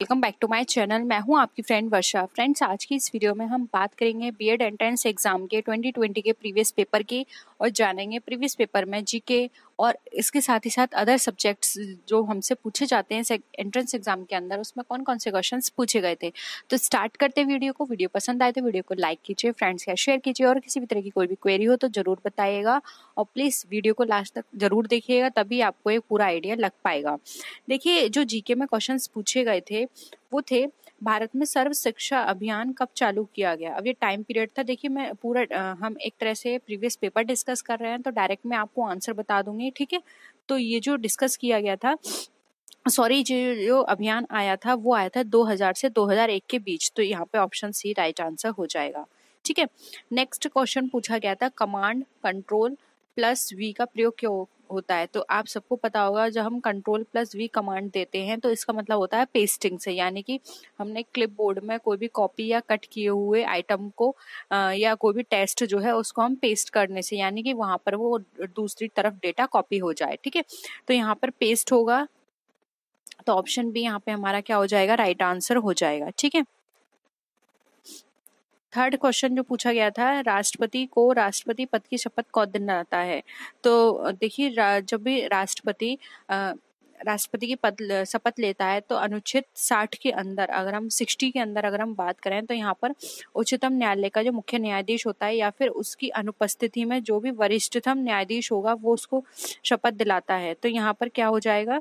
Welcome back to my channel मैं हूं आपकी फ्रेंड वर्षा फ्रेंड्स आज की इस वीडियो में हम बात करेंगे बीएड एंट्रेंस एग्जाम के 2020 के प्रीवियस पेपर की और जानेंगे प्रीवियस पेपर में जीके और इसके साथ ही साथ अदर सब्जेक्ट्स जो हमसे पूछे जाते हैं एंट्रेंस एग्जाम के अंदर उसमें कौन कौन से क्वेश्चंस पूछे गए थे तो स्टार्ट करते वीडियो को वीडियो पसंद आए तो वीडियो को लाइक कीजिए फ्रेंड्स या शेयर कीजिए और किसी भी तरह की कोई भी क्वेरी हो तो ज़रूर बताइएगा और प्लीज़ वीडियो को लास्ट तक ज़रूर देखिएगा तभी आपको एक पूरा आइडिया लग पाएगा देखिए जो जीके में क्वेश्चन पूछे गए थे वो थे भारत में सर्व शिक्षा अभियान कब चालू किया गया अब ये टाइम पीरियड था देखिए मैं पूरा आ, हम एक तरह से प्रीवियस पेपर डिस्कस कर रहे हैं तो डायरेक्ट मैं आपको आंसर बता दूंगी ठीक है तो ये जो डिस्कस किया गया था सॉरी जो जो अभियान आया था वो आया था 2000 से 2001 के बीच तो यहाँ पे ऑप्शन सी राइट आंसर हो जाएगा ठीक है नेक्स्ट क्वेश्चन पूछा गया था कमांड कंट्रोल प्लस वी का प्रयोग क्यों होता है तो आप सबको पता होगा जब हम कंट्रोल प्लस वी कमांड देते हैं तो इसका मतलब होता है पेस्टिंग से यानी कि हमने क्लिप बोर्ड में कोई भी कॉपी या कट किए हुए आइटम को आ, या कोई भी टेस्ट जो है उसको हम पेस्ट करने से यानी कि वहाँ पर वो दूसरी तरफ डेटा कॉपी हो जाए ठीक है तो यहाँ पर पेस्ट होगा तो ऑप्शन भी यहाँ पे हमारा क्या हो जाएगा राइट right आंसर हो जाएगा ठीक है थर्ड क्वेश्चन जो पूछा गया था राष्ट्रपति को राष्ट्रपति पद की शपथ कौन दिलाता है तो देखिए जब भी राष्ट्रपति राष्ट्रपति की पद शपथ लेता है तो अनुच्छेद 60 के अंदर अगर हम 60 के अंदर अगर हम बात करें तो यहाँ पर उच्चतम न्यायालय का जो मुख्य न्यायाधीश होता है या फिर उसकी अनुपस्थिति में जो भी वरिष्ठतम न्यायाधीश होगा वो उसको शपथ दिलाता है तो यहाँ पर क्या हो जाएगा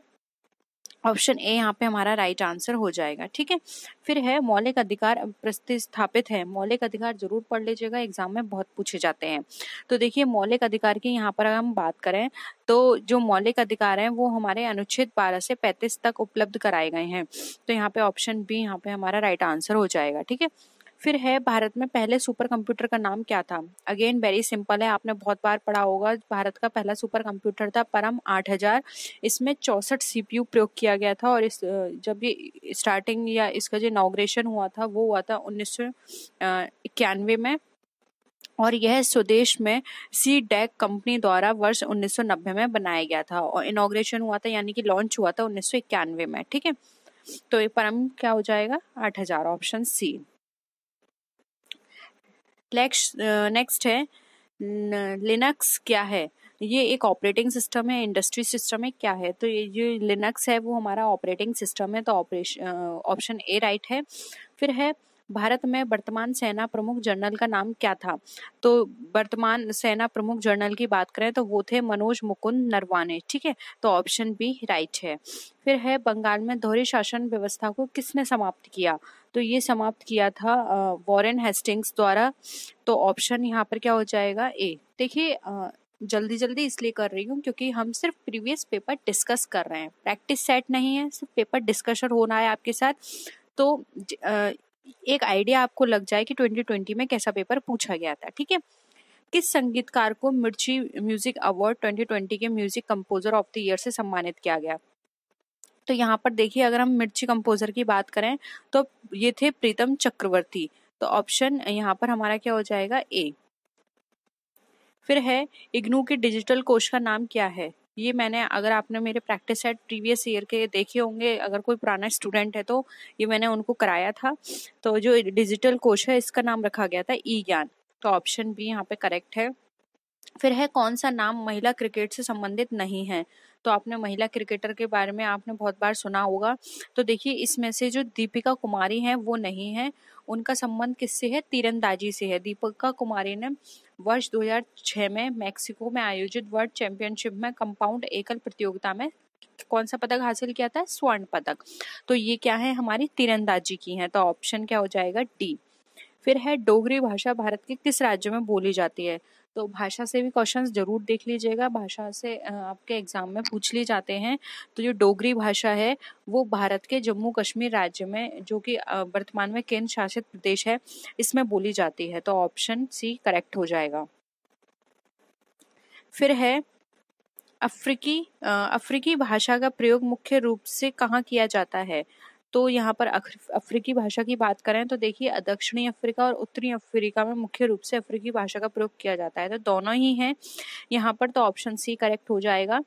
ऑप्शन ए यहाँ पे हमारा राइट आंसर हो जाएगा ठीक है फिर है मौलिक अधिकार प्रतिस्थापित है मौलिक अधिकार जरूर पढ़ लीजिएगा एग्जाम में बहुत पूछे जाते हैं तो देखिए मौलिक अधिकार की यहाँ पर अगर हम बात करें तो जो मौलिक अधिकार हैं वो हमारे अनुच्छेद 12 से 35 तक उपलब्ध कराए गए हैं तो यहाँ पे ऑप्शन बी यहाँ पे हमारा राइट आंसर हो जाएगा ठीक है फिर है भारत में पहले सुपर कंप्यूटर का नाम क्या था अगेन वेरी सिंपल है आपने बहुत बार पढ़ा होगा भारत का पहला सुपर कंप्यूटर था परम 8000 इसमें चौसठ सीपीयू प्रयोग किया गया था और इस जब ये स्टार्टिंग या इसका जो इनाग्रेशन हुआ था वो हुआ था उन्नीस में और यह स्वदेश में सी डेक कंपनी द्वारा वर्ष 1990 में बनाया गया था और इनाग्रेशन हुआ था यानी कि लॉन्च हुआ था उन्नीस में ठीक है तो ये परम क्या हो जाएगा हजार ऑप्शन सी नेक्स्ट है लिनक्स क्या है ये एक ऑपरेटिंग सिस्टम है इंडस्ट्री सिस्टम है क्या है तो ये जो लिनक्स है वो हमारा ऑपरेटिंग सिस्टम है तो ऑपरेशन ऑप्शन ए राइट है फिर है भारत में वर्तमान सेना प्रमुख जनरल का नाम क्या था तो वर्तमान सेना प्रमुख जनरल की बात करें तो वो थे मनोज मुकुंद नरवाने ठीक है तो ऑप्शन बी राइट है फिर है बंगाल में दोहरी शासन व्यवस्था को किसने समाप्त किया तो ये समाप्त किया था वॉरेन हेस्टिंग्स द्वारा तो ऑप्शन यहाँ पर क्या हो जाएगा ए देखिए जल्दी जल्दी इसलिए कर रही हूँ क्योंकि हम सिर्फ प्रीवियस पेपर डिस्कस कर रहे हैं प्रैक्टिस सेट नहीं है सिर्फ पेपर डिस्कशन होना है आपके साथ तो एक आइडिया आपको लग जाए कि 2020 में कैसा पेपर पूछा गया था ठीक है किस संगीतकार को मिर्ची म्यूजिक अवार्ड 2020 के music composer of the year से सम्मानित किया गया तो यहाँ पर देखिए अगर हम मिर्ची कंपोजर की बात करें तो ये थे प्रीतम चक्रवर्ती तो ऑप्शन यहाँ पर हमारा क्या हो जाएगा ए फिर है इग्नू के डिजिटल कोश का नाम क्या है ये मैंने अगर आपने मेरे प्रैक्टिस सेट प्रीवियस ईयर के देखे होंगे अगर कोई पुराना स्टूडेंट है तो ये मैंने उनको कराया था तो जो डिजिटल कोश है इसका नाम रखा गया था ई ज्ञान तो ऑप्शन बी यहाँ पे करेक्ट है फिर है कौन सा नाम महिला क्रिकेट से संबंधित नहीं है तो आपने महिला क्रिकेटर के बारे में आपने बहुत बार सुना होगा तो देखिए इसमें से जो दीपिका कुमारी हैं वो नहीं है उनका संबंध किससे है तीरंदाजी से है दीपिका कुमारी ने वर्ष 2006 में मेक्सिको में आयोजित वर्ल्ड चैंपियनशिप में कंपाउंड एकल प्रतियोगिता में कौन सा पदक हासिल किया था स्वर्ण पदक तो ये क्या है हमारी तीरंदाजी की है तो ऑप्शन क्या हो जाएगा डी फिर है डोगरी भाषा भारत के किस राज्य में बोली जाती है तो भाषा से भी क्वेश्चन ज़रूर देख लीजिएगा भाषा से आपके एग्ज़ाम में पूछ लिए जाते हैं तो जो डोगरी भाषा है वो भारत के जम्मू कश्मीर राज्य में जो कि वर्तमान में केंद्र शासित प्रदेश है इसमें बोली जाती है तो ऑप्शन सी करेक्ट हो जाएगा फिर है अफ्रीकी अफ्रीकी भाषा का प्रयोग मुख्य रूप से कहाँ किया जाता है तो यहाँ पर अफ्रीकी भाषा की बात करें तो देखिए दक्षिणी अफ्रीका और उत्तरी अफ्रीका में मुख्य रूप से अफ्रीकी भाषा का प्रयोग किया जाता है तो दोनों ही हैं यहाँ पर तो ऑप्शन सी करेक्ट हो जाएगा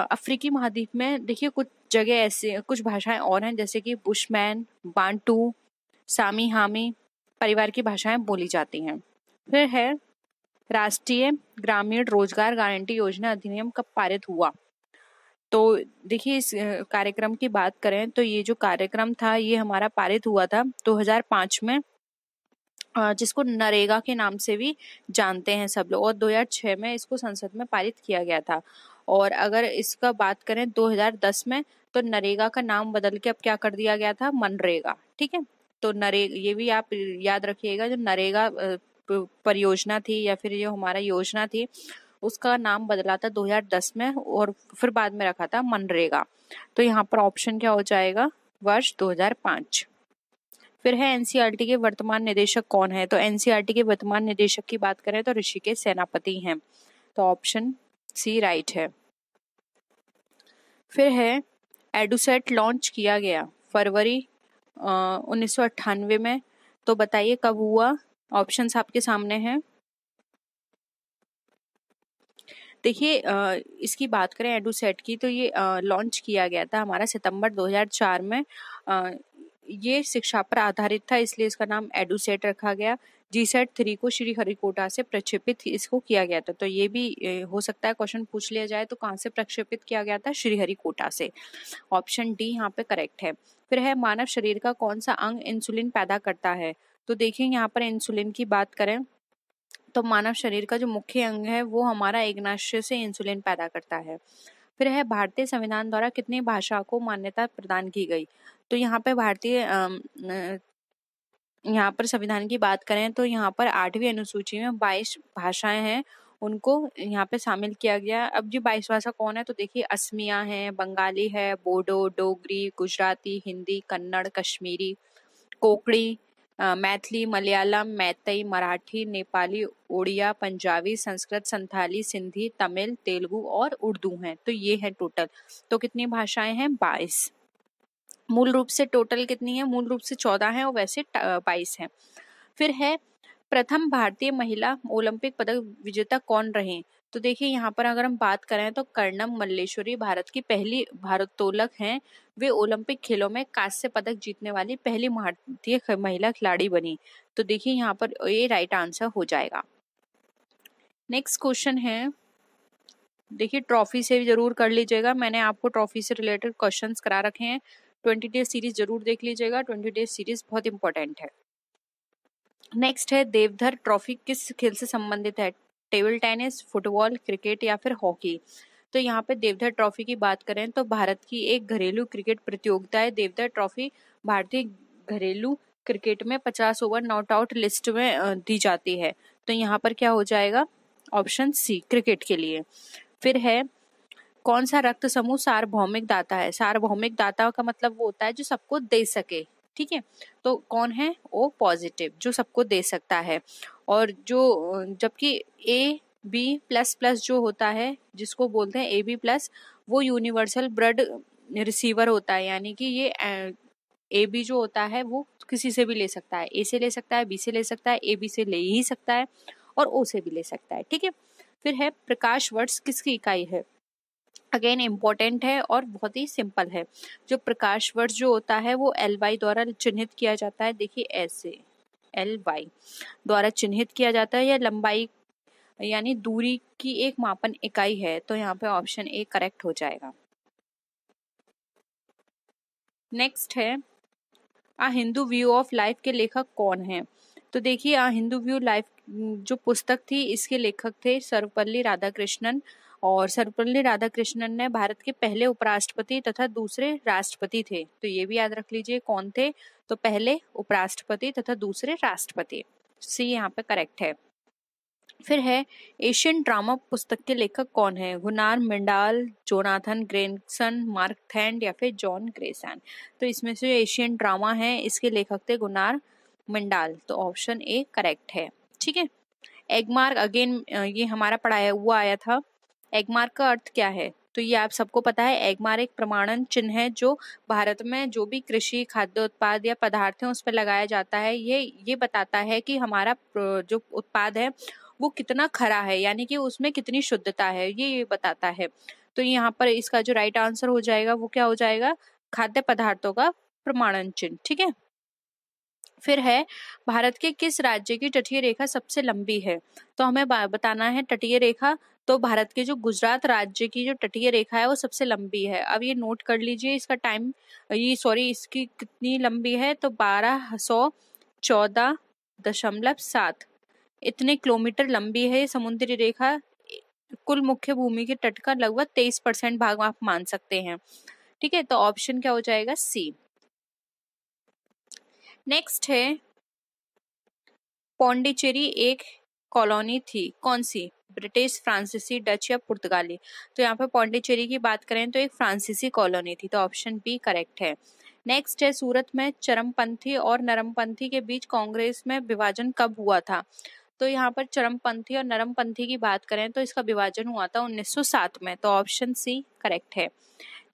अफ्रीकी महाद्वीप में देखिए कुछ जगह ऐसे कुछ भाषाएं और हैं जैसे कि बुशमैन बांटू सामी हामी परिवार की भाषाएं बोली जाती हैं फिर है राष्ट्रीय ग्रामीण रोजगार गारंटी योजना अधिनियम कब पारित हुआ तो देखिए इस कार्यक्रम की बात करें तो ये जो कार्यक्रम था ये हमारा पारित हुआ था 2005 में जिसको नरेगा के नाम से भी जानते हैं सब लोग और 2006 में इसको संसद में पारित किया गया था और अगर इसका बात करें 2010 में तो नरेगा का नाम बदल के अब क्या कर दिया गया था मनरेगा ठीक है तो नरे ये भी आप याद रखिएगा जो नरेगा परियोजना थी या फिर जो हमारा योजना थी उसका नाम बदला था 2010 में और फिर बाद में रखा था मनरेगा तो यहाँ पर ऑप्शन क्या हो जाएगा वर्ष 2005 फिर है एनसीआरटी e के वर्तमान निदेशक कौन है तो एनसीआरटी e के वर्तमान निदेशक की बात करें तो ऋषिकेश सेनापति हैं तो ऑप्शन सी राइट है फिर है एडुसेट लॉन्च किया गया फरवरी उन्नीस में तो बताइए कब हुआ ऑप्शंस आपके सामने हैं देखिए इसकी बात करें एडूसेट की तो ये लॉन्च किया गया था हमारा सितंबर 2004 में ये शिक्षा पर आधारित था इसलिए इसका नाम एडूसेट रखा गया जी सेट थ्री को श्री हरिकोटा से प्रक्षेपित इसको किया गया था तो ये भी हो सकता है क्वेश्चन पूछ लिया जाए तो कहाँ से प्रक्षेपित किया गया था श्री हरिकोटा से ऑप्शन डी यहाँ पे करेक्ट है फिर है मानव शरीर का कौन सा अंग इंसुलिन पैदा करता है तो देखिए यहाँ पर इंसुलिन की बात करें तो मानव शरीर का जो मुख्य अंग है वो हमारा एग्नाशय से इंसुलिन पैदा करता है फिर है भारतीय संविधान द्वारा कितनी भाषा को मान्यता प्रदान की गई तो यहाँ पे भारतीय यहाँ पर संविधान की बात करें तो यहाँ पर आठवीं अनुसूची में बाईस भाषाएं हैं उनको यहाँ पे शामिल किया गया अब जो बाईस भाषा कौन है तो देखिए असमिया है बंगाली है बोडो डोगरी गुजराती हिंदी कन्नड़ कश्मीरी कोकड़ी मैथिली मलयालम मैतई मराठी नेपाली उड़िया पंजाबी संस्कृत संथाली सिंधी तमिल तेलुगु और उर्दू हैं तो ये है टोटल तो कितनी भाषाएं हैं बाईस मूल रूप से टोटल कितनी है मूल रूप से चौदह है और वैसे बाईस है फिर है प्रथम भारतीय महिला ओलंपिक पदक विजेता कौन रहे तो देखिए यहाँ पर अगर हम बात करें तो कर्णम मल्लेश्वरी भारत की पहली भारोत्तोलक हैं वे ओलंपिक खेलों में कांस्य पदक जीतने वाली पहली भारतीय महिला खिलाड़ी बनी तो देखिए यहाँ पर ये राइट आंसर हो जाएगा नेक्स्ट क्वेश्चन है देखिए ट्रॉफी से जरूर कर लीजिएगा मैंने आपको ट्रॉफी से रिलेटेड क्वेश्चन करा रखे हैं ट्वेंटी डे सीरीज जरूर देख लीजिएगा ट्वेंटी डे सीरीज बहुत इंपॉर्टेंट है नेक्स्ट है देवधर ट्रॉफी किस खेल से संबंधित है टेबल टेनिस फुटबॉल क्रिकेट या फिर हॉकी तो यहाँ पे देवधर ट्रॉफी की बात करें तो भारत की एक घरेलू क्रिकेट प्रतियोगिता है देवधर ट्रॉफी भारतीय घरेलू क्रिकेट में पचास ओवर नॉट आउट लिस्ट में दी जाती है तो यहाँ पर क्या हो जाएगा ऑप्शन सी क्रिकेट के लिए फिर है कौन सा रक्त समूह सार्वभौमिक दाता है सार्वभौमिक दाता का मतलब वो होता है जो सबको दे सके ठीक है तो कौन है ओ पॉजिटिव जो सबको दे सकता है और जो जबकि ए बी प्लस प्लस जो होता है जिसको बोलते हैं ए बी प्लस वो यूनिवर्सल ब्लड रिसीवर होता है यानी कि ये ए बी जो होता है वो किसी से भी ले सकता है ए से ले सकता है बी से ले सकता है ए बी से ले ही सकता है और ओ से भी ले सकता है ठीक है फिर है प्रकाश वर्ष किसकी इकाई है अगेन इम्पॉर्टेंट है और बहुत ही सिंपल है जो प्रकाश वर्ष जो होता है वो एल वाई द्वारा चिन्हित किया जाता है देखिए ऐसे एल वाई द्वारा चिन्हित किया जाता है या लंबाई यानी दूरी की एक मापन इकाई है तो यहाँ पे ऑप्शन ए करेक्ट हो जाएगा नेक्स्ट है a Hindu view of life के लेखक कौन है तो देखिए आ हिंदू व्यू लाइफ जो पुस्तक थी इसके लेखक थे सर्वपल्ली राधाकृष्णन और सर्वपल्ली राधाकृष्णन ने भारत के पहले उपराष्ट्रपति तथा दूसरे राष्ट्रपति थे तो ये भी याद रख लीजिए कौन थे तो पहले उपराष्ट्रपति तथा दूसरे राष्ट्रपति सी यहाँ पे करेक्ट है फिर है एशियन ड्रामा पुस्तक के लेखक कौन है Gunnar Myrdal Jonathan Granson Mark थैंड या फिर जॉन ग्रेसन तो इसमें से एशियन ड्रामा है इसके लेखक थे गुनार मिंडाल तो ऑप्शन ए करेक्ट है ठीक है एगमार्क अगेन ये हमारा पढ़ाया हुआ आया था एगमार्क का अर्थ क्या है तो ये आप सबको पता है एगमार एक प्रमाणन चिन्ह है जो भारत में जो भी कृषि खाद्य उत्पाद या पदार्थ है उस पर लगाया जाता है ये ये बताता है कि हमारा जो उत्पाद है वो कितना खरा है यानी कि उसमें कितनी शुद्धता है ये, ये बताता है तो यहाँ पर इसका जो राइट आंसर हो जाएगा वो क्या हो जाएगा खाद्य पदार्थों का प्रमाणन चिन्ह ठीक है फिर है भारत के किस राज्य की तटीय रेखा सबसे लंबी है तो हमें बताना है तटीय रेखा तो भारत के जो गुजरात राज्य की जो तटीय रेखा है वो सबसे लंबी है अब ये नोट कर लीजिए इसका टाइम ये सॉरी इसकी कितनी लंबी है तो बारह सौ चौदह दशमलव सात इतने किलोमीटर लंबी है ये समुद्री रेखा कुल मुख्य भूमि के तट का लगभग तेईस परसेंट भाग आप मान सकते हैं ठीक है तो ऑप्शन क्या हो जाएगा सी नेक्स्ट है पौंडीचेरी एक कॉलोनी थी कौन सी ब्रिटिश फ्रांसीसी डच या पुर्तगाली तो यहाँ पे पौंडीचेरी की बात करें तो एक फ्रांसीसी कॉलोनी थी तो ऑप्शन बी करेक्ट है नेक्स्ट है सूरत में चरमपंथी और नरमपंथी के बीच कांग्रेस में विभाजन कब हुआ था तो यहाँ पर चरमपंथी और नरमपंथी की बात करें तो इसका विभाजन हुआ था 1907 में तो ऑप्शन सी करेक्ट है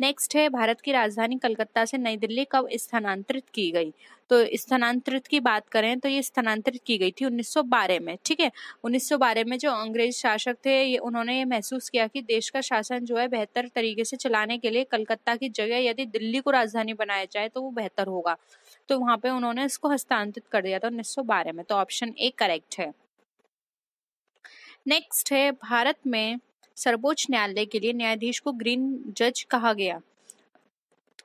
नेक्स्ट है भारत की राजधानी कलकत्ता से नई दिल्ली कब स्थानांतरित की गई तो स्थानांतरित की बात करें तो ये स्थानांतरित की गई थी 1912 में ठीक है 1912 में जो अंग्रेज शासक थे ये उन्होंने ये महसूस किया कि देश का शासन जो है बेहतर तरीके से चलाने के लिए कलकत्ता की जगह यदि दिल्ली को राजधानी बनाया जाए तो वो बेहतर होगा तो वहाँ पे उन्होंने इसको हस्तांतरित कर दिया था बारह में तो ऑप्शन ए करेक्ट है नेक्स्ट है भारत में सर्वोच्च न्यायालय के लिए न्यायाधीश को ग्रीन जज कहा गया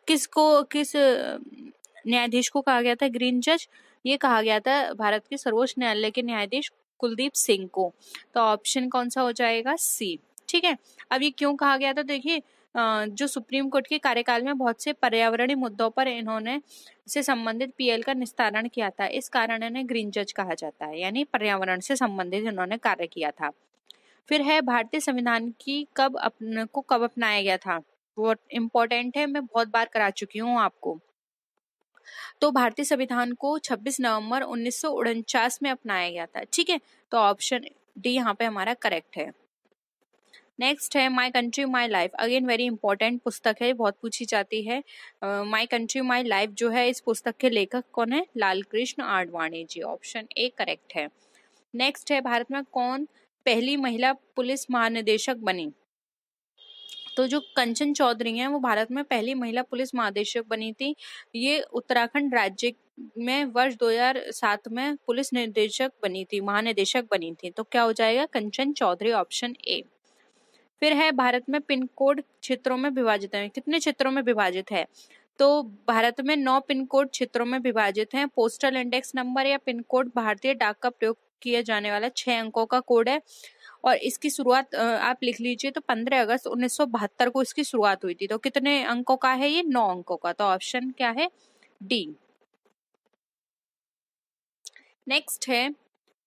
किसको किस न्यायाधीश को कहा गया था ग्रीन जज ये कहा गया था भारत के सर्वोच्च न्यायालय के न्यायाधीश कुलदीप सिंह को तो ऑप्शन कौन सा हो जाएगा सी ठीक है अब ये क्यों कहा गया था देखिए जो सुप्रीम कोर्ट के कार्यकाल में बहुत से पर्यावरणीय मुद्दों पर इन्होंने से संबंधित पीएल का निस्तारण किया था इस कारण इन्हें ग्रीन जज कहा जाता है यानी पर्यावरण से संबंधित इन्होंने कार्य किया था फिर है भारतीय संविधान की कब अपने को कब अपनाया गया था वो इम्पोर्टेंट है मैं बहुत बार करा चुकी हूँ आपको तो भारतीय संविधान को 26 नवंबर उन्नीस में अपनाया गया था ठीक है तो ऑप्शन डी यहाँ पे हमारा करेक्ट है नेक्स्ट है my country my life again very important पुस्तक है बहुत पूछी जाती है माई कंट्री माई लाइफ जो है इस पुस्तक के लेखक कौन है Lal Krishna Advani ji option A correct है नेक्स्ट है भारत में कौन पहली महिला पुलिस महानिदेशक बनी तो जो कंचन चौधरी हैं वो भारत में पहली महिला पुलिस महानिदेशक बनी थी ये उत्तराखंड राज्य में वर्ष 2007 में पुलिस निर्देशक बनी थी महानिदेशक बनी थी तो क्या हो जाएगा कंचन चौधरी ऑप्शन ए फिर है भारत में पिन कोड क्षेत्रों में विभाजित है कितने क्षेत्रों में विभाजित है तो भारत में नौ पिन कोड क्षेत्रों में विभाजित हैं पोस्टल इंडेक्स नंबर या पिन कोड भारतीय डाक का प्रयोग किया जाने वाला छह अंकों का कोड है और इसकी शुरुआत आप लिख लीजिए तो 15 अगस्त उन्नीस को इसकी शुरुआत हुई थी तो कितने अंकों का है ये नौ अंकों का तो ऑप्शन क्या है डी नेक्स्ट है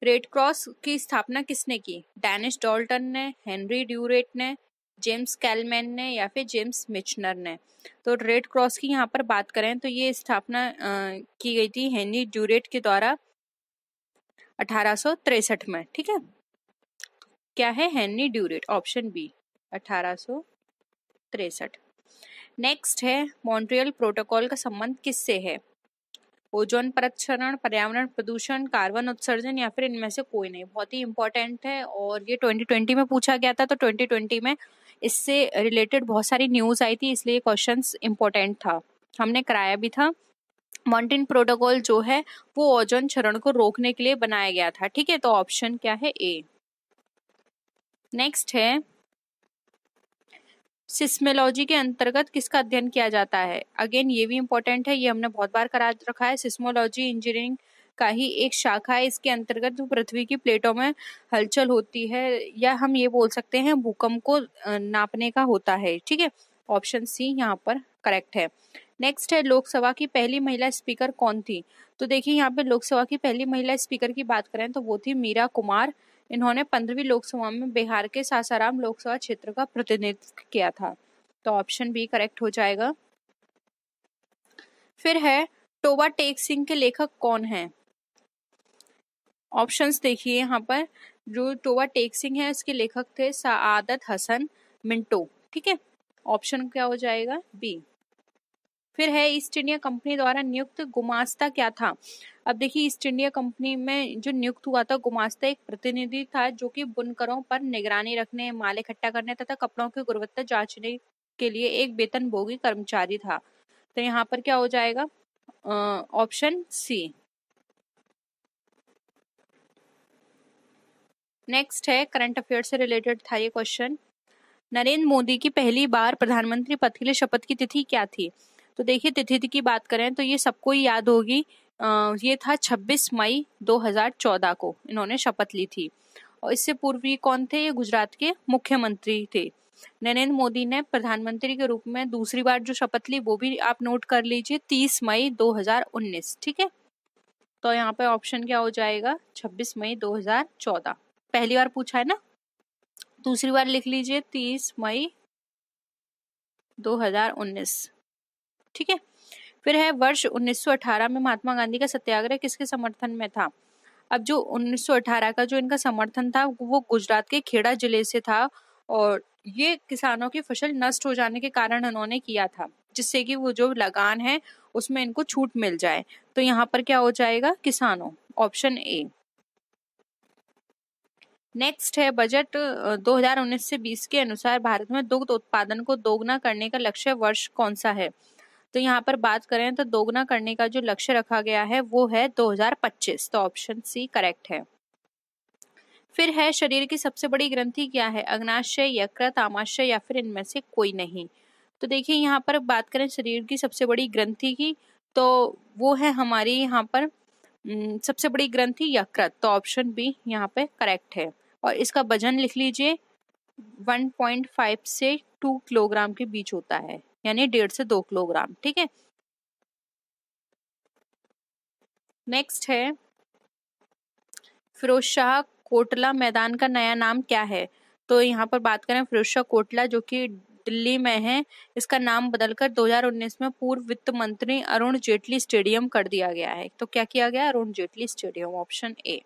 रेड क्रॉस की स्थापना किसने की डैनिश डॉल्टन ने हेनरी ड्यूरेट ने जेम्स कैलमैन ने या फिर जेम्स मिचनर ने तो रेड क्रॉस की यहाँ पर बात करें तो ये स्थापना की गई थी हेनरी ड्यूरेट के द्वारा अठारह में ठीक है क्या है हेनरी ड्यूरेट ऑप्शन बी अठारह नेक्स्ट है मॉन्ट्रियल प्रोटोकॉल का संबंध किससे है ओजोन परक्षरण क्षरण पर्यावरण प्रदूषण कार्बन उत्सर्जन या फिर इनमें से कोई नहीं बहुत ही इंपॉर्टेंट है और ये 2020 में पूछा गया था तो 2020 में इससे रिलेटेड बहुत सारी न्यूज़ आई थी इसलिए क्वेश्चन इंपॉर्टेंट था हमने कराया भी था मॉन्टेन प्रोटोकॉल जो है वो ओजोन क्षरण को रोकने के लिए बनाया गया था ठीक है तो ऑप्शन क्या है ए नेक्स्ट है सिस्मोलॉजी के अंतर्गत किसका अध्ययन किया जाता है अगेन ये भी इम्पोर्टेंट है ये हमने बहुत बार करा रखा है सिस्मोलॉजी इंजीनियरिंग का ही एक शाखा है इसके अंतर्गत जो पृथ्वी की प्लेटों में हलचल होती है या हम ये बोल सकते हैं भूकंप को नापने का होता है ठीक है ऑप्शन सी यहाँ पर करेक्ट है नेक्स्ट है लोकसभा की पहली महिला स्पीकर कौन थी तो देखिए यहाँ पे लोकसभा की पहली महिला स्पीकर की बात करें तो वो थी मीरा कुमार इन्होंने पंद्रहवीं लोकसभा में बिहार के सासाराम लोकसभा क्षेत्र का प्रतिनिधित्व किया था तो ऑप्शन बी करेक्ट हो जाएगा फिर है टोबा टेक सिंह के लेखक कौन है ऑप्शंस देखिए यहाँ पर जो टोबा टेक सिंह है इसके लेखक थे सआदत हसन मिंटो ठीक है ऑप्शन क्या हो जाएगा बी फिर है ईस्ट इंडिया कंपनी द्वारा नियुक्त गुमास्ता क्या था अब देखिए ईस्ट इंडिया कंपनी में जो नियुक्त हुआ था गुमास्ता एक प्रतिनिधि था जो कि बुनकरों पर निगरानी रखने माल इकट्ठा करने तथा कपड़ों की गुणवत्ता जांचने के लिए एक वेतन भोगी कर्मचारी था तो यहाँ पर क्या हो जाएगा ऑप्शन सी नेक्स्ट है करंट अफेयर से रिलेटेड था ये क्वेश्चन नरेंद्र मोदी की पहली बार प्रधानमंत्री पद के लिए शपथ की तिथि क्या थी तो देखिए तिथि की बात करें तो ये सबको याद होगी ये था 26 मई 2014 को इन्होंने शपथ ली थी और इससे पूर्व ये कौन थे ये गुजरात के मुख्यमंत्री थे नरेंद्र मोदी ने प्रधानमंत्री के रूप में दूसरी बार जो शपथ ली वो भी आप नोट कर लीजिए 30 मई 2019 ठीक है तो यहाँ पे ऑप्शन क्या हो जाएगा 26 मई 2014 पहली बार पूछा है ना दूसरी बार लिख लीजिए 30 मई ठीक है फिर है वर्ष 1918 में महात्मा गांधी का सत्याग्रह किसके समर्थन में था अब जो 1918 का जो इनका समर्थन था वो गुजरात के खेड़ा जिले से था और ये किसानों की फसल नष्ट हो जाने के कारण उन्होंने किया था जिससे कि वो जो लगान है उसमें इनको छूट मिल जाए तो यहाँ पर क्या हो जाएगा किसानों ऑप्शन ए नेक्स्ट है बजट 2019 से 20 के अनुसार भारत में दुग्ध उत्पादन को दोगुना करने का लक्ष्य वर्ष कौन सा है तो यहाँ पर बात करें तो दोगुना करने का जो लक्ष्य रखा गया है वो है 2025 तो ऑप्शन सी करेक्ट है फिर है शरीर की सबसे बड़ी ग्रंथि क्या है अग्नाशय यकृत आमाशय या फिर इनमें से कोई नहीं तो देखिए यहाँ पर बात करें शरीर की सबसे बड़ी ग्रंथि की तो वो है हमारी यहाँ पर सबसे बड़ी ग्रंथि यकृत तो ऑप्शन बी यहाँ पे करेक्ट है और इसका वजन लिख लीजिए 1.5 से 2 किलोग्राम के बीच होता है यानी डेढ़ से दो किलोग्राम ठीक है नेक्स्ट है फिरोज शाह कोटला मैदान का नया नाम क्या है तो यहाँ पर बात करें फिरोज शाह कोटला जो कि दिल्ली में है इसका नाम बदलकर 2019 में पूर्व वित्त मंत्री अरुण जेटली स्टेडियम कर दिया गया है तो क्या किया गया Arun Jaitley stadium option A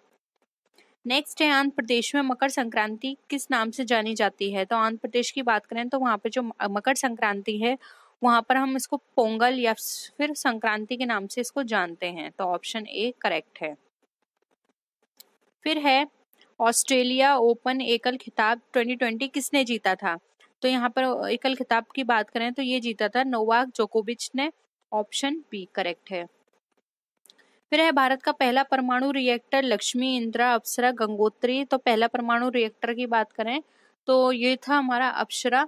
next है आंध्र प्रदेश में मकर संक्रांति किस नाम से जानी जाती है तो आंध्र प्रदेश की बात करें तो वहाँ पर जो मकर संक्रांति है वहाँ पर हम इसको पोंगल या फिर संक्रांति के नाम से इसको जानते हैं तो ऑप्शन ए करेक्ट है फिर है ऑस्ट्रेलिया ओपन एकल खिताब 2020 किसने जीता था तो यहाँ पर एकल खिताब की बात करें तो ये जीता था नोवाक जोकोविच ने ऑप्शन बी करेक्ट है फिर है भारत का पहला परमाणु रिएक्टर लक्ष्मी इंदिरा अप्सरा गंगोत्री तो पहला परमाणु रिएक्टर की बात करें तो ये था हमारा अप्सरा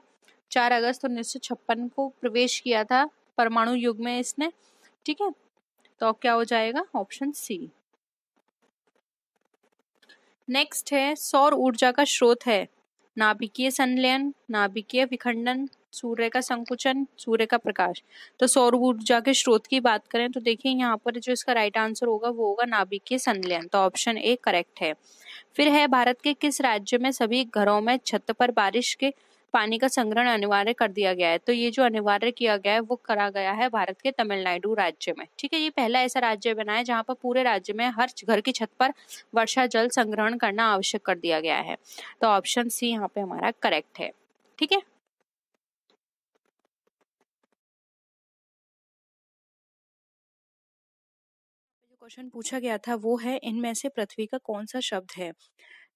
चार अगस्त उन्नीस को प्रवेश किया था परमाणु युग में इसने ठीक है तो क्या हो जाएगा ऑप्शन सी नेक्स्ट है सौर ऊर्जा का स्रोत है नाभिकीय संलयन नाभिकीय विखंडन सूर्य का संकुचन सूर्य का प्रकाश तो सौर ऊर्जा के स्रोत की बात करें तो देखिए यहाँ पर जो इसका राइट आंसर होगा वो होगा नाभिकीय संलयन तो ऑप्शन ए करेक्ट है फिर है भारत के किस राज्य में सभी घरों में छत पर बारिश के पानी का संग्रहण अनिवार्य कर दिया गया है तो ये जो अनिवार्य किया गया है वो करा गया है भारत के तमिलनाडु राज्य में ठीक है ये पहला ऐसा राज्य बना है जहाँ पर पूरे राज्य में हर घर की छत पर वर्षा जल संग्रहण करना आवश्यक कर दिया गया है तो ऑप्शन सी यहाँ पे हमारा करेक्ट है ठीक है क्वेश्चन पूछा गया था वो है इनमें से पृथ्वी का कौन सा शब्द है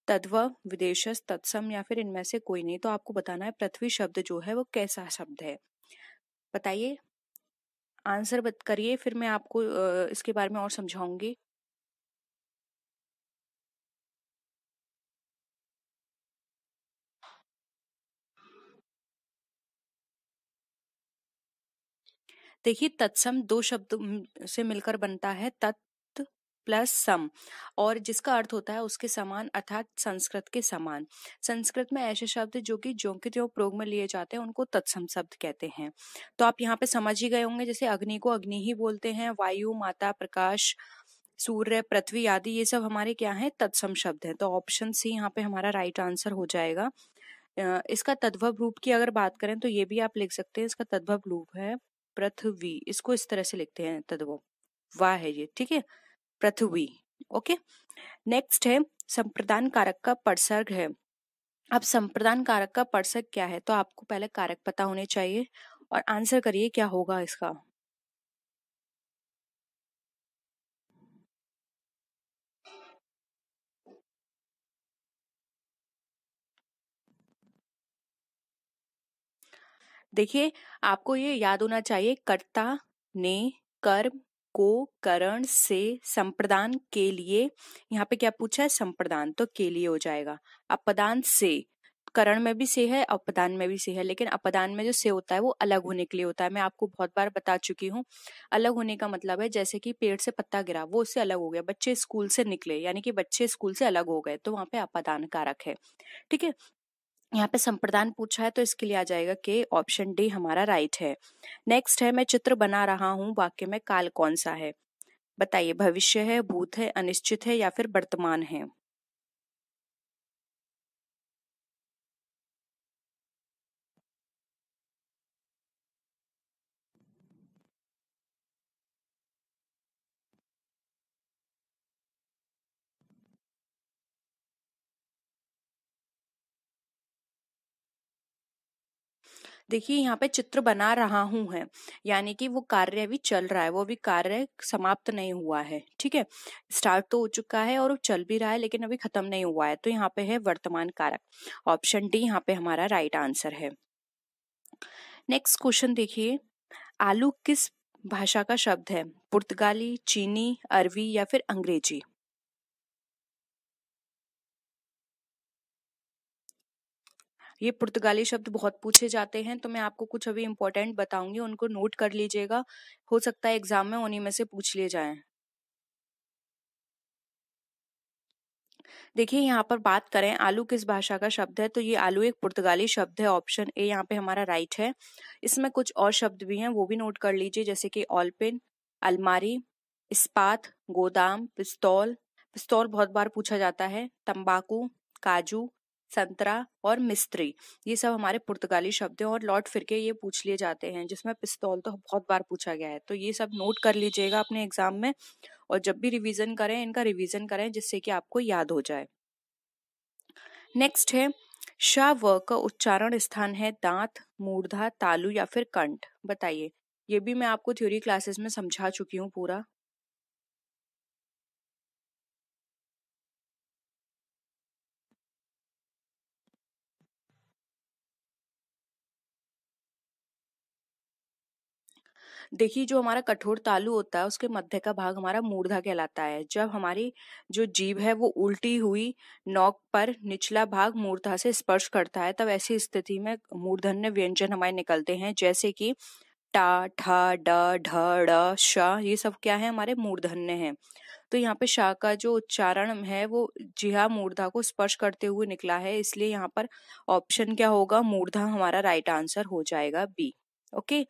तद्व विदेश तत्सम या फिर इनमें से कोई नहीं तो आपको बताना है पृथ्वी शब्द जो है वो कैसा शब्द है बताइए आंसर बत करिए फिर मैं आपको इसके बारे में और समझाऊंगी देखिए तत्सम दो शब्द से मिलकर बनता है तत् प्लस सम और जिसका अर्थ होता है उसके समान अर्थात संस्कृत के समान संस्कृत में ऐसे शब्द जो कि जो कि जो में लिए जाते हैं उनको तत्सम शब्द कहते हैं तो आप यहाँ पे समझ ही गए होंगे जैसे अग्नि को अग्नि ही बोलते हैं वायु माता प्रकाश सूर्य पृथ्वी आदि ये सब हमारे क्या है तत्सम शब्द है तो ऑप्शन सी यहाँ पे हमारा राइट आंसर हो जाएगा इसका तद्भव रूप की अगर बात करें तो ये भी आप लिख सकते हैं इसका तद्भव रूप है पृथ्वी इसको इस तरह से लिखते हैं तद्भव वाह है ये ठीक है पृथ्वी ओके नेक्स्ट है संप्रदान कारक का परसर्ग है अब संप्रदान कारक का परसर्ग क्या है तो आपको पहले कारक पता होने चाहिए और आंसर करिए क्या होगा इसका देखिए आपको ये याद होना चाहिए कर्ता ने कर्म को करण से संप्रदान के लिए यहाँ पे क्या पूछा है संप्रदान तो के लिए हो जाएगा अपदान से करण में भी से है अपदान में भी से है लेकिन अपदान में जो से होता है वो अलग होने के लिए होता है मैं आपको बहुत बार बता चुकी हूँ अलग होने का मतलब है जैसे कि पेड़ से पत्ता गिरा वो उससे अलग हो गया बच्चे स्कूल से निकले यानी कि बच्चे स्कूल से अलग हो गए तो वहां पे अपदान कारक है ठीक है यहाँ पे संप्रदान पूछा है तो इसके लिए आ जाएगा कि ऑप्शन डी हमारा राइट है नेक्स्ट है मैं चित्र बना रहा हूँ वाक्य में काल कौन सा है बताइए भविष्य है भूत है अनिश्चित है या फिर वर्तमान है देखिए यहाँ पे चित्र बना रहा हूं है यानी कि वो कार्य अभी चल रहा है वो अभी कार्य समाप्त नहीं हुआ है ठीक है स्टार्ट तो हो चुका है और वो चल भी रहा है लेकिन अभी खत्म नहीं हुआ है तो यहाँ पे है वर्तमान कारक ऑप्शन डी यहाँ पे हमारा राइट आंसर है नेक्स्ट क्वेश्चन देखिए आलू किस भाषा का शब्द है पुर्तगाली चीनी अरबी या फिर अंग्रेजी ये पुर्तगाली शब्द बहुत पूछे जाते हैं तो मैं आपको कुछ अभी इम्पोर्टेंट बताऊंगी उनको नोट कर लीजिएगा हो सकता है एग्जाम में उन्हीं में से पूछ लिए जाए देखिए यहाँ पर बात करें आलू किस भाषा का शब्द है तो ये आलू एक पुर्तगाली शब्द है ऑप्शन ए यहाँ पे हमारा राइट है इसमें कुछ और शब्द भी हैं वो भी नोट कर लीजिए जैसे कि ऑलपिन अलमारी इस्पात गोदाम पिस्तौल पिस्तौल बहुत बार पूछा जाता है तंबाकू काजू संतरा और मिस्त्री ये सब हमारे पुर्तगाली शब्द हैं और लौट फिर के ये पूछ लिए जाते हैं जिसमें पिस्तौल तो बहुत बार पूछा गया है तो ये सब नोट कर लीजिएगा अपने एग्जाम में और जब भी रिविजन करें इनका रिविजन करें जिससे कि आपको याद हो जाए नेक्स्ट है शाह व का उच्चारण स्थान है दांत मूर्धा तालु या फिर कंठ बताइए ये भी मैं आपको थ्योरी क्लासेस में समझा चुकी हूँ पूरा देखिए जो हमारा कठोर तालु होता है उसके मध्य का भाग हमारा मूर्धा कहलाता है जब हमारी जो जीभ है वो उल्टी हुई नोक पर निचला भाग मूर्धा से स्पर्श करता है तब ऐसी स्थिति में मूर्धन्य व्यंजन हमारे निकलते हैं जैसे कि टा ठा ड ढ ड श ये सब क्या है हमारे मूर्धन्य है तो यहाँ पे शाह का जो उच्चारण है वो जिहा मूर्धा को स्पर्श करते हुए निकला है इसलिए यहाँ पर ऑप्शन क्या होगा मूर्धा हमारा राइट आंसर हो जाएगा बी ओके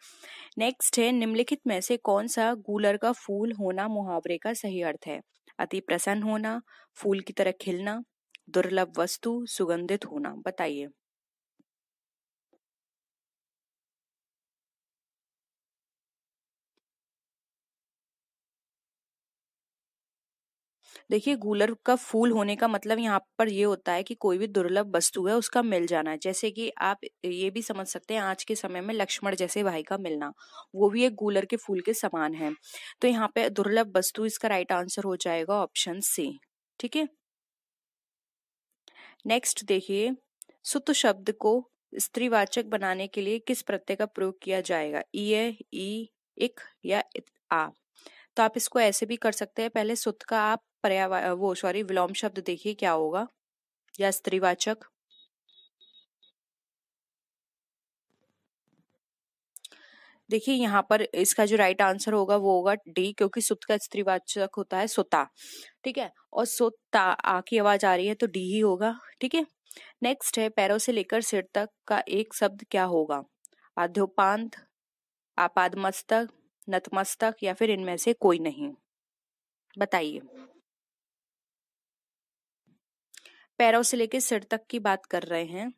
नेक्स्ट है निम्नलिखित में से कौन सा गूलर का फूल होना मुहावरे का सही अर्थ है अति प्रसन्न होना फूल की तरह खिलना दुर्लभ वस्तु सुगंधित होना बताइए देखिए गूलर का फूल होने का मतलब यहाँ पर ये होता है कि कोई भी दुर्लभ वस्तु है उसका मिल जाना जैसे कि आप ये भी समझ सकते हैं आज के समय में लक्ष्मण जैसे भाई का मिलना वो भी एक गूलर के फूल के समान है तो यहाँ पे दुर्लभ वस्तु इसका राइट आंसर हो जाएगा ऑप्शन सी ठीक है नेक्स्ट देखिए सुत शब्द को स्त्रीवाचक बनाने के लिए किस प्रत्यय का प्रयोग किया जाएगा ई ई इक या आ तो आप इसको ऐसे भी कर सकते हैं पहले सुत का आप पर्यावा वो सॉरी विलोम शब्द देखिए क्या होगा या स्त्रीवाचक देखिए यहाँ पर इसका जो राइट आंसर होगा वो होगा डी क्योंकि सुत का स्त्रीवाचक होता है सोता ठीक है और सोता आ की आवाज आ रही है तो डी ही होगा ठीक है नेक्स्ट है पैरों से लेकर सिर तक का एक शब्द क्या होगा आध्योपांत आपादमस्तक नतमस्तक या फिर इनमें से कोई नहीं बताइए पैरों से लेकर सिर तक की बात कर रहे हैं।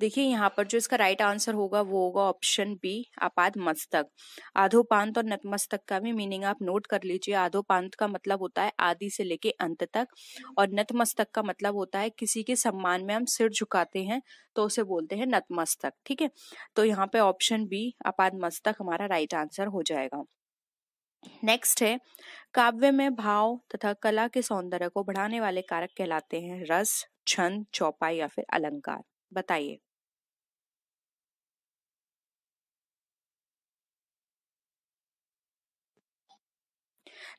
देखिए यहाँ पर जो इसका राइट आंसर होगा वो होगा ऑप्शन बी आपाद मस्तक आधोपांत और नतमस्तक का भी मीनिंग आप नोट कर लीजिए आधो पांत का मतलब होता है आदि से लेके अंत तक और नतमस्तक का मतलब होता है किसी के सम्मान में हम सिर झुकाते हैं तो उसे बोलते हैं नतमस्तक ठीक है तो यहाँ पे ऑप्शन बी आपाद मस्तक हमारा राइट आंसर हो जाएगा नेक्स्ट है काव्य में भाव तथा कला के सौंदर्य को बढ़ाने वाले कारक कहलाते हैं रस छंद चौपाई या फिर अलंकार बताइए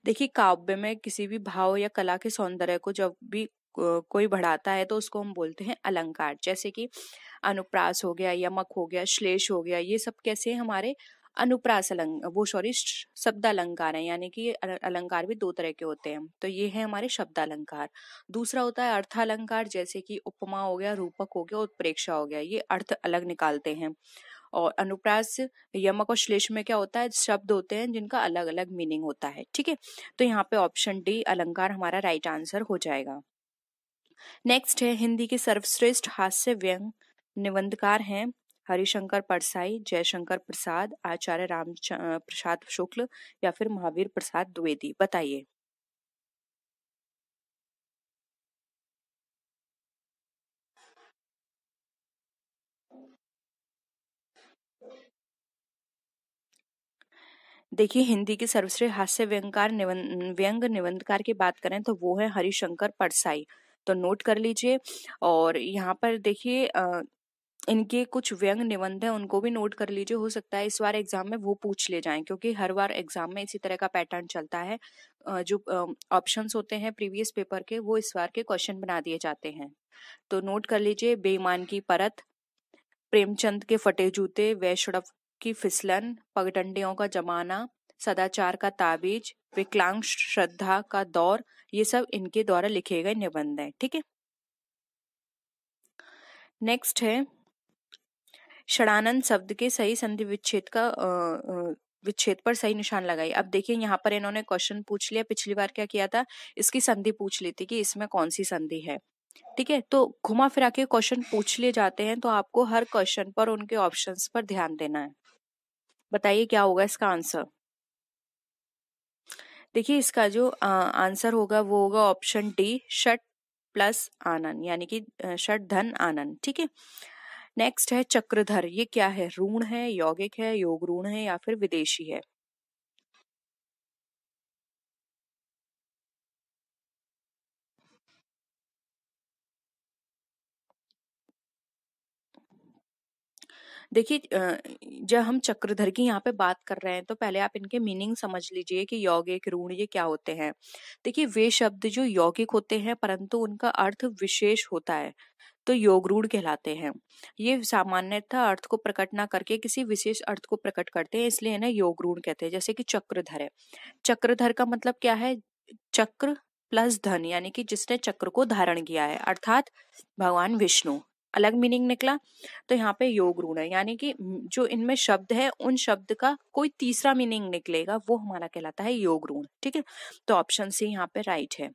देखिए काव्य में किसी भी भाव या कला के सौंदर्य को जब भी कोई बढ़ाता है तो उसको हम बोलते हैं अलंकार जैसे कि अनुप्रास हो गया यमक हो गया श्लेष हो गया ये सब कैसे हमारे अनुप्रास अलंग वो सॉरी शब्द अलंकार है यानी कि अलंकार भी दो तरह के होते हैं तो ये है हमारे शब्द अलंकार दूसरा होता है अर्थालंकार जैसे कि उपमा हो गया रूपक हो गया उत्प्रेक्षा हो गया ये अर्थ अलग निकालते हैं और अनुप्रास यमक और श्लेष में क्या होता है शब्द होते हैं जिनका अलग अलग मीनिंग होता है ठीक है तो यहाँ पे ऑप्शन डी अलंकार हमारा राइट आंसर हो जाएगा नेक्स्ट है हिंदी के सर्वश्रेष्ठ हास्य व्यंग निबंधकार हैं हरिशंकर परसाई जयशंकर प्रसाद आचार्य राम प्रसाद शुक्ल या फिर महावीर प्रसाद द्विवेदी बताइए देखिए हिंदी के सर्वश्रेष्ठ हास्य व्यंगकार व्यंग निबंधकार की बात करें तो वो है हरिशंकर परसाई तो नोट कर लीजिए और यहाँ पर देखिए इनके कुछ व्यंग निबंध हैं उनको भी नोट कर लीजिए हो सकता है इस बार एग्जाम में वो पूछ ले जाएं क्योंकि हर बार एग्जाम में इसी तरह का पैटर्न चलता है जो ऑप्शंस होते हैं प्रीवियस पेपर के वो इस बार के क्वेश्चन बना दिए जाते हैं तो नोट कर लीजिए बेईमान की परत प्रेमचंद के फटे जूते वैश्व की फिसलन पगडंडियों का जमाना सदाचार का ताबीज विकलांग श्रद्धा का दौर ये सब इनके द्वारा लिखे गए निबंध हैं ठीक है नेक्स्ट है षणानंद शब्द के सही संधि विच्छेद का विच्छेद पर सही निशान लगाई अब देखिए यहाँ पर इन्होंने क्वेश्चन पूछ लिया पिछली बार क्या किया था इसकी संधि पूछ ली थी कि इसमें कौन सी संधि है ठीक है तो घुमा फिरा के क्वेश्चन पूछ लिए जाते हैं तो आपको हर क्वेश्चन पर उनके ऑप्शंस पर ध्यान देना है बताइए क्या होगा इसका आंसर देखिए इसका जो आ, आंसर होगा वो होगा ऑप्शन डी शट प्लस आनंद यानी कि शट धन आनंद ठीक है नेक्स्ट है चक्रधर ये क्या है ऋण है यौगिक है योग ऋण है या फिर विदेशी है देखिए जब हम चक्रधर की यहाँ पे बात कर रहे हैं तो पहले आप इनके मीनिंग समझ लीजिए कि यौगिक ऋण ये क्या होते हैं देखिए वे शब्द जो यौगिक होते हैं परंतु उनका अर्थ विशेष होता है तो योग रूढ़ कहलाते हैं ये सामान्यतः अर्थ को प्रकट ना करके किसी विशेष अर्थ को प्रकट करते हैं इसलिए ना योग रूढ़ कहते हैं जैसे कि चक्रधर है चक्रधर का मतलब क्या है चक्र प्लस धन यानी कि जिसने चक्र को धारण किया है अर्थात भगवान विष्णु अलग मीनिंग निकला तो यहाँ पे योग ऋण है यानी कि जो इनमें शब्द है उन शब्द का कोई तीसरा मीनिंग निकलेगा वो हमारा कहलाता है योग ऋण ठीक है तो ऑप्शन सी यहाँ पे राइट है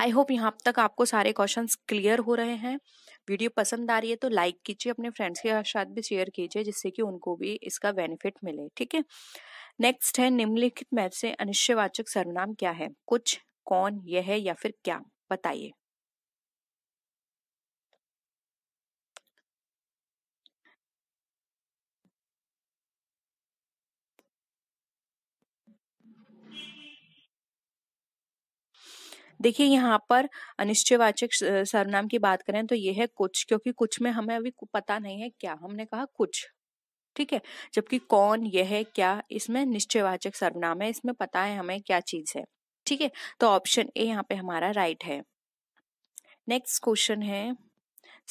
आई होप यहाँ तक आपको सारे क्वेश्चन क्लियर हो रहे हैं वीडियो पसंद आ रही है तो लाइक कीजिए अपने फ्रेंड्स के साथ भी शेयर कीजिए जिससे कि उनको भी इसका बेनिफिट मिले ठीक है नेक्स्ट है निम्नलिखित में से अनिश्चयवाचक सर्वनाम क्या है कुछ कौन यह है या फिर क्या बताइए देखिए यहाँ पर अनिश्चयवाचक सर्वनाम की बात करें तो ये है कुछ क्योंकि कुछ में हमें अभी पता नहीं है क्या हमने कहा कुछ ठीक है जबकि कौन यह है क्या इसमें निश्चयवाचक सर्वनाम है इसमें पता है हमें क्या चीज है ठीक है तो ऑप्शन ए यहाँ पे हमारा राइट है नेक्स्ट क्वेश्चन है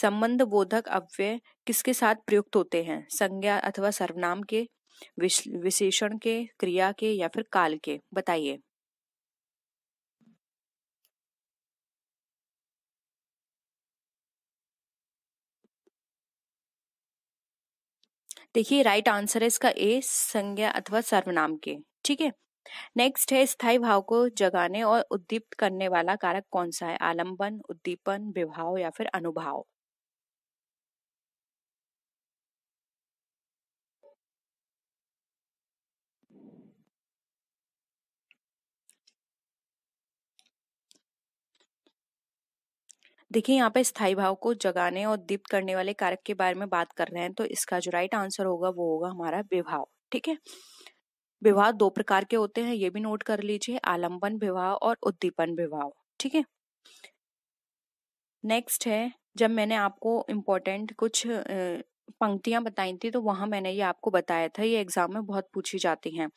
संबंध बोधक अव्यय किसके साथ प्रयुक्त होते हैं संज्ञा अथवा सर्वनाम के विशेषण के क्रिया के या फिर काल के बताइए देखिए राइट आंसर है इसका ए संज्ञा अथवा सर्वनाम के ठीक है नेक्स्ट है स्थायी भाव को जगाने और उद्दीप्त करने वाला कारक कौन सा है आलंबन उद्दीपन विभाव या फिर अनुभाव देखिए यहाँ पे स्थायी भाव को जगाने और दीप्त करने वाले कारक के बारे में बात कर रहे हैं तो इसका जो राइट आंसर होगा वो होगा हमारा विवाह ठीक है विवाह दो प्रकार के होते हैं ये भी नोट कर लीजिए आलंबन विवाह और उद्दीपन विवाह ठीक है नेक्स्ट है जब मैंने आपको इम्पोर्टेंट कुछ पंक्तियां बताई थी तो वहां मैंने ये आपको बताया था ये एग्जाम में बहुत पूछी जाती हैं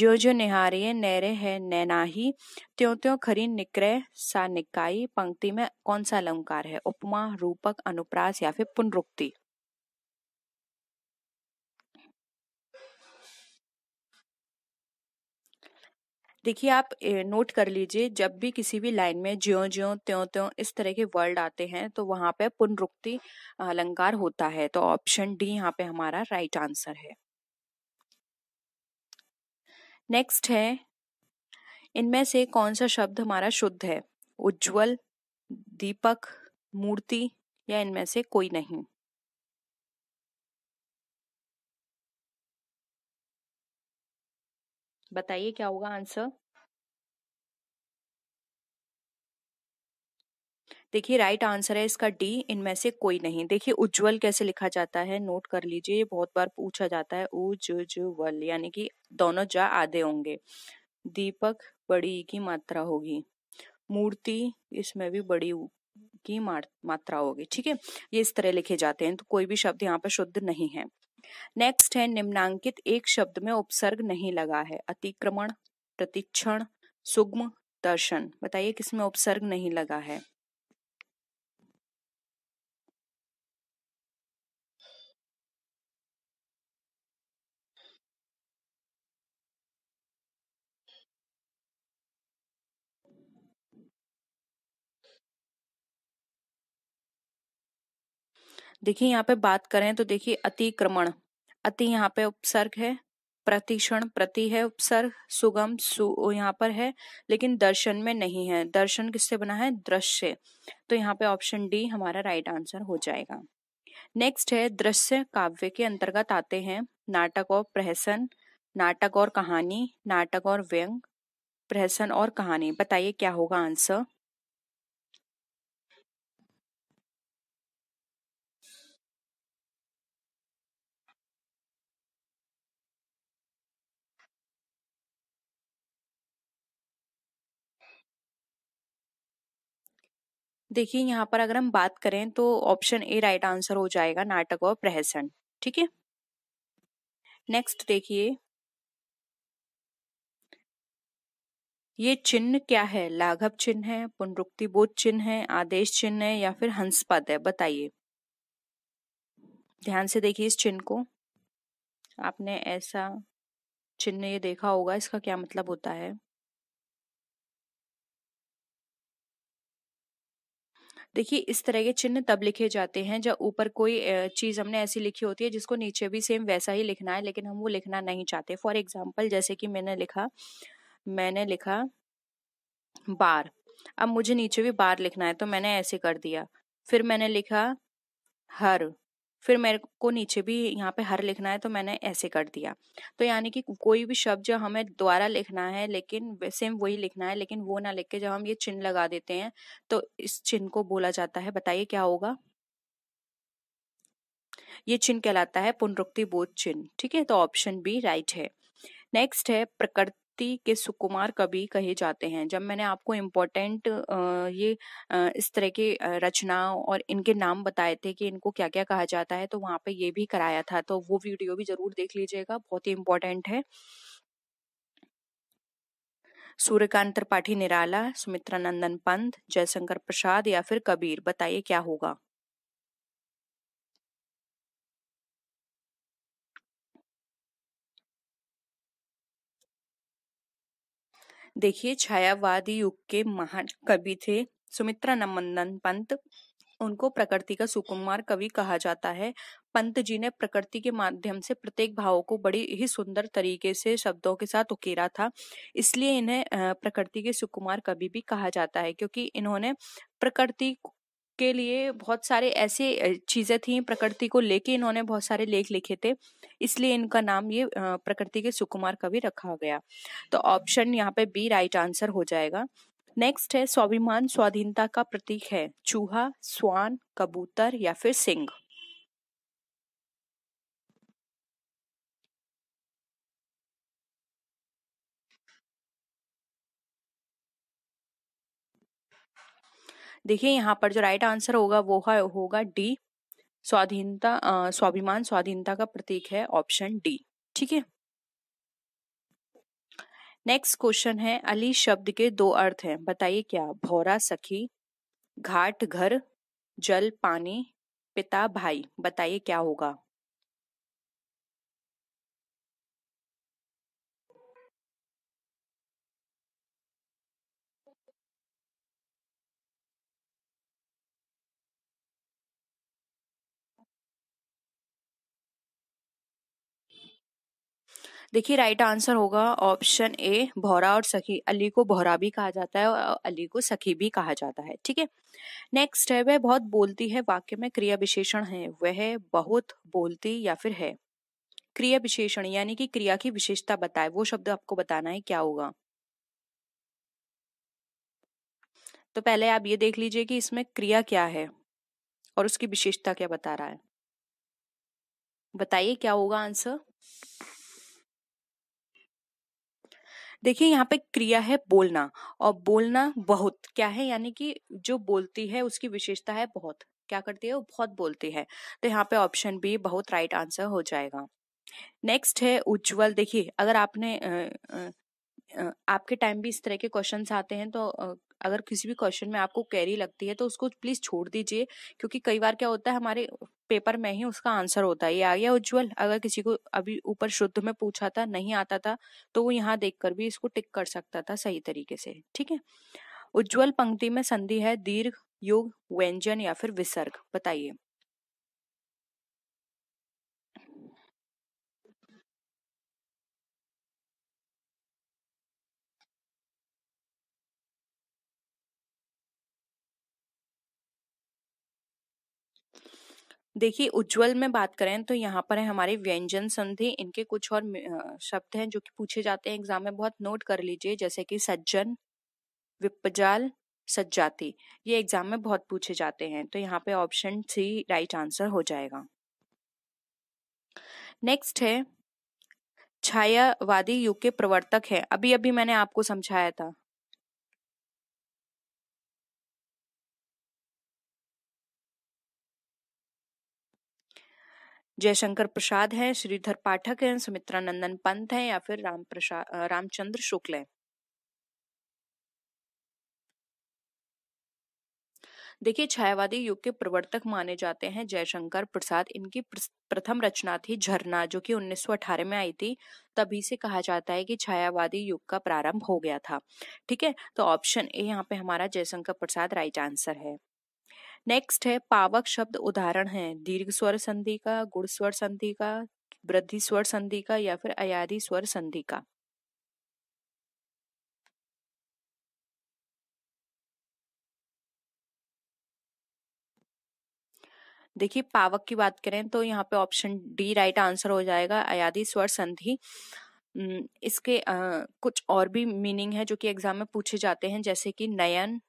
ज्यो ज्यो निहारिये नैरे है नैनाही त्यो त्यो खरी निक्रय सा निकाई पंक्ति में कौन सा अलंकार है उपमा रूपक अनुप्रास या फिर पुनरुक्ति देखिए आप नोट कर लीजिए जब भी किसी भी लाइन में ज्यो ज्यो त्यों त्यों इस तरह के वर्ड आते हैं तो वहां पे पुनरुक्ति अलंकार होता है तो ऑप्शन डी यहाँ पे हमारा राइट आंसर है नेक्स्ट है इनमें से कौन सा शब्द हमारा शुद्ध है उज्जवल दीपक मूर्ति या इनमें से कोई नहीं बताइए क्या होगा आंसर देखिए राइट आंसर है इसका डी इनमें से कोई नहीं देखिए उज्जवल कैसे लिखा जाता है नोट कर लीजिए ये बहुत बार पूछा जाता है उज्जवल यानी कि दोनों जा आधे होंगे दीपक बड़ी की मात्रा होगी मूर्ति इसमें भी बड़ी की मात्रा होगी ठीक है ये इस तरह लिखे जाते हैं तो कोई भी शब्द यहाँ पर शुद्ध नहीं है नेक्स्ट है निम्नांकित एक शब्द में उपसर्ग नहीं लगा है अतिक्रमण प्रतिक्षण सुगम दर्शन बताइए किसमें उपसर्ग नहीं लगा है देखिए यहाँ पे बात करें तो देखिए अतिक्रमण अति यहाँ पे उपसर्ग है प्रतिक्षण प्रति है उपसर्ग सुगम सु यहाँ पर है लेकिन दर्शन में नहीं है दर्शन किससे बना है दृश्य तो यहाँ पे ऑप्शन डी हमारा राइट आंसर हो जाएगा नेक्स्ट है दृश्य काव्य के अंतर्गत आते हैं नाटक और प्रहसन नाटक और कहानी नाटक और व्यंग प्रहसन और कहानी बताइए क्या होगा आंसर देखिए यहाँ पर अगर हम बात करें तो ऑप्शन ए राइट आंसर हो जाएगा नाटक और प्रहसन ठीक है नेक्स्ट देखिए ये चिन्ह क्या है लाघव चिन्ह है पुनरुक्ति बोध चिन्ह है आदेश चिन्ह है या फिर हंसपद है बताइए ध्यान से देखिए इस चिन्ह को आपने ऐसा चिन्ह ये देखा होगा इसका क्या मतलब होता है देखिए इस तरह के चिन्ह तब लिखे जाते हैं जब ऊपर कोई चीज़ हमने ऐसी लिखी होती है जिसको नीचे भी सेम वैसा ही लिखना है लेकिन हम वो लिखना नहीं चाहते फॉर एग्जाम्पल जैसे कि मैंने लिखा मैंने लिखा बार अब मुझे नीचे भी बार लिखना है तो मैंने ऐसे कर दिया फिर मैंने लिखा हर फिर मेरे को नीचे भी यहाँ पे हर लिखना है तो मैंने ऐसे कर दिया तो यानी कि कोई भी शब्द जो हमें द्वारा लिखना है लेकिन सेम वही लिखना है लेकिन वो ना लिख के जब हम ये चिन्ह लगा देते हैं तो इस चिन्ह को बोला जाता है बताइए क्या होगा ये चिन्ह कहलाता है पुनरुक्ति बोध चिन्ह ठीक है तो ऑप्शन बी राइट है नेक्स्ट है प्रकृति व्यक्ति के सुकुमार कवि कहे जाते हैं जब मैंने आपको इम्पोर्टेंट ये इस तरह के रचना और इनके नाम बताए थे कि इनको क्या क्या कहा जाता है तो वहाँ पे ये भी कराया था तो वो वीडियो भी जरूर देख लीजिएगा बहुत ही इम्पोर्टेंट है सूर्यकांत त्रिपाठी निराला सुमित्रा नंदन पंत जयशंकर प्रसाद या फिर कबीर बताइए क्या होगा देखिए छायावादी युग के महान कवि थे नमंदन पंत उनको प्रकृति का सुकुमार कवि कहा जाता है पंत जी ने प्रकृति के माध्यम से प्रत्येक भाव को बड़ी ही सुंदर तरीके से शब्दों के साथ उकेरा था इसलिए इन्हें प्रकृति के सुकुमार कवि भी कहा जाता है क्योंकि इन्होंने प्रकृति के लिए बहुत सारे ऐसे चीज़ें थी प्रकृति को लेके इन्होंने बहुत सारे लेख लिखे थे इसलिए इनका नाम ये प्रकृति के सुकुमार कवि रखा गया तो ऑप्शन यहाँ पे बी राइट आंसर हो जाएगा नेक्स्ट है स्वाभिमान स्वाधीनता का प्रतीक है चूहा स्वान कबूतर या फिर सिंह देखिए यहाँ पर जो राइट आंसर होगा वो है होगा डी स्वाधीनता स्वाभिमान स्वाधीनता का प्रतीक है ऑप्शन डी ठीक है नेक्स्ट क्वेश्चन है अली शब्द के दो अर्थ हैं बताइए क्या भौरा सखी घाट घर जल पानी पिता भाई बताइए क्या होगा देखिए राइट आंसर होगा ऑप्शन ए भौरा और सखी अली को भौरा भी कहा जाता है और अली को सखी भी कहा जाता है ठीक है नेक्स्ट है वह बहुत बोलती है वाक्य में क्रिया विशेषण है वह बहुत बोलती या फिर है क्रिया विशेषण यानी कि क्रिया की विशेषता बताए वो शब्द आपको बताना है क्या होगा तो पहले आप ये देख लीजिए कि इसमें क्रिया क्या है और उसकी विशेषता क्या बता रहा है बताइए क्या होगा आंसर देखिए यहाँ पे क्रिया है बोलना और बोलना बहुत क्या है यानी कि जो बोलती है उसकी विशेषता है बहुत क्या करती है वो बहुत बोलती है तो यहाँ पे ऑप्शन बी बहुत राइट आंसर हो जाएगा नेक्स्ट है उज्जवल देखिए अगर आपने आ, आ, आपके टाइम भी इस तरह के क्वेश्चन आते हैं तो अगर किसी भी क्वेश्चन में आपको कैरी लगती है तो उसको प्लीज छोड़ दीजिए क्योंकि कई बार क्या होता है हमारे पेपर में ही उसका आंसर होता है ये आ गया उज्जवल अगर किसी को अभी ऊपर शुद्ध में पूछा था नहीं आता था तो वो यहाँ देख भी इसको टिक कर सकता था सही तरीके से ठीक है उज्जवल पंक्ति में संधि है दीर्घ योग व्यंजन या फिर विसर्ग बताइए देखिए उज्जवल में बात करें तो यहाँ पर है हमारे व्यंजन संधि इनके कुछ और शब्द हैं जो कि पूछे जाते हैं एग्जाम में बहुत नोट कर लीजिए जैसे कि सज्जन विपजाल सज्जाति ये एग्जाम में बहुत पूछे जाते हैं तो यहाँ पे ऑप्शन सी राइट आंसर हो जाएगा नेक्स्ट है छायावादी युग के प्रवर्तक है अभी अभी मैंने आपको समझाया था जयशंकर प्रसाद हैं श्रीधर पाठक हैं सुमित्रा नंदन पंत हैं या फिर राम प्रसाद रामचंद्र शुक्ल हैं देखिए छायावादी युग के प्रवर्तक माने जाते हैं जयशंकर प्रसाद इनकी प्रथम रचना थी झरना जो कि 1918 में आई थी तभी से कहा जाता है कि छायावादी युग का प्रारंभ हो गया था ठीक है तो ऑप्शन ए यहाँ पे हमारा जयशंकर प्रसाद राइट आंसर है नेक्स्ट है पावक शब्द उदाहरण है दीर्घ स्वर संधि का गुड़ स्वर संधि का वृद्धि स्वर संधि का या फिर अयाधि स्वर संधि का देखिए पावक की बात करें तो यहाँ पे ऑप्शन डी राइट आंसर हो जाएगा अयाधि स्वर संधि इसके आ, कुछ और भी मीनिंग है जो कि एग्जाम में पूछे जाते हैं जैसे कि नयन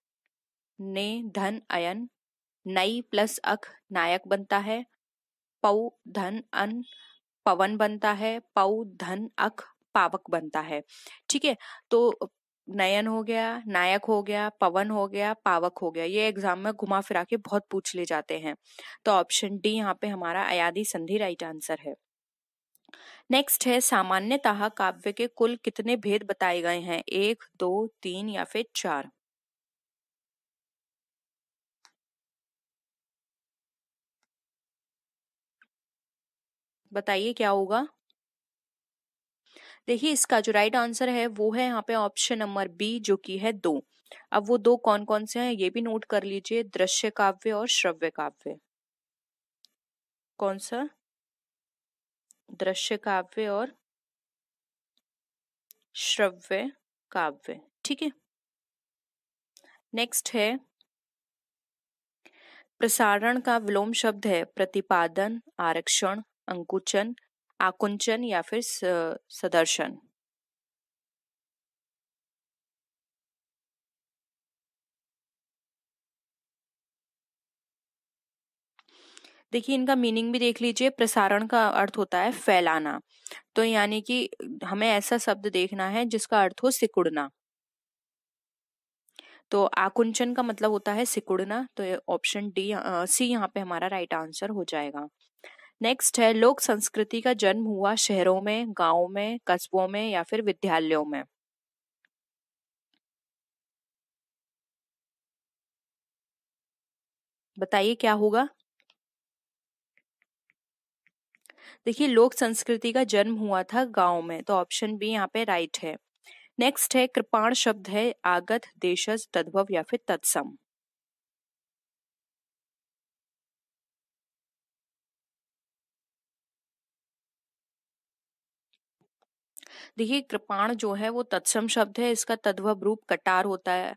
ने धन अयन नई प्लस अख नायक बनता है पौ धन अन पवन बनता है पौ धन अख पावक बनता है ठीक है तो नयन हो गया नायक हो गया पवन हो गया पावक हो गया ये एग्जाम में घुमा फिरा के बहुत पूछ ले जाते हैं तो ऑप्शन डी यहाँ पे हमारा अयादी संधि राइट आंसर है नेक्स्ट है सामान्यतः काव्य के कुल कितने भेद बताए गए हैं एक दो तीन या फिर चार बताइए क्या होगा देखिए इसका जो राइट आंसर है वो है यहाँ पे ऑप्शन नंबर बी जो कि है दो अब वो दो कौन कौन से हैं ये भी नोट कर लीजिए दृश्य काव्य और श्रव्य काव्य कौन सा दृश्य काव्य और श्रव्य काव्य ठीक है नेक्स्ट है प्रसारण का विलोम शब्द है प्रतिपादन आरक्षण अंकुचन आकुंचन या फिर सदर्शन देखिए इनका मीनिंग भी देख लीजिए प्रसारण का अर्थ होता है फैलाना तो यानी कि हमें ऐसा शब्द देखना है जिसका अर्थ हो सिकुड़ना तो आकुंचन का मतलब होता है सिकुड़ना तो ऑप्शन डी सी यहाँ पे हमारा राइट आंसर हो जाएगा नेक्स्ट है लोक संस्कृति का जन्म हुआ शहरों में गाँव में कस्बों में या फिर विद्यालयों में बताइए क्या होगा देखिए लोक संस्कृति का जन्म हुआ था गांव में तो ऑप्शन बी यहाँ पे राइट है नेक्स्ट है कृपाण शब्द है आगत देशज तद्भव या फिर तत्सम देखिए कृपाण जो है वो तत्सम शब्द है इसका तद्भव रूप कटार होता है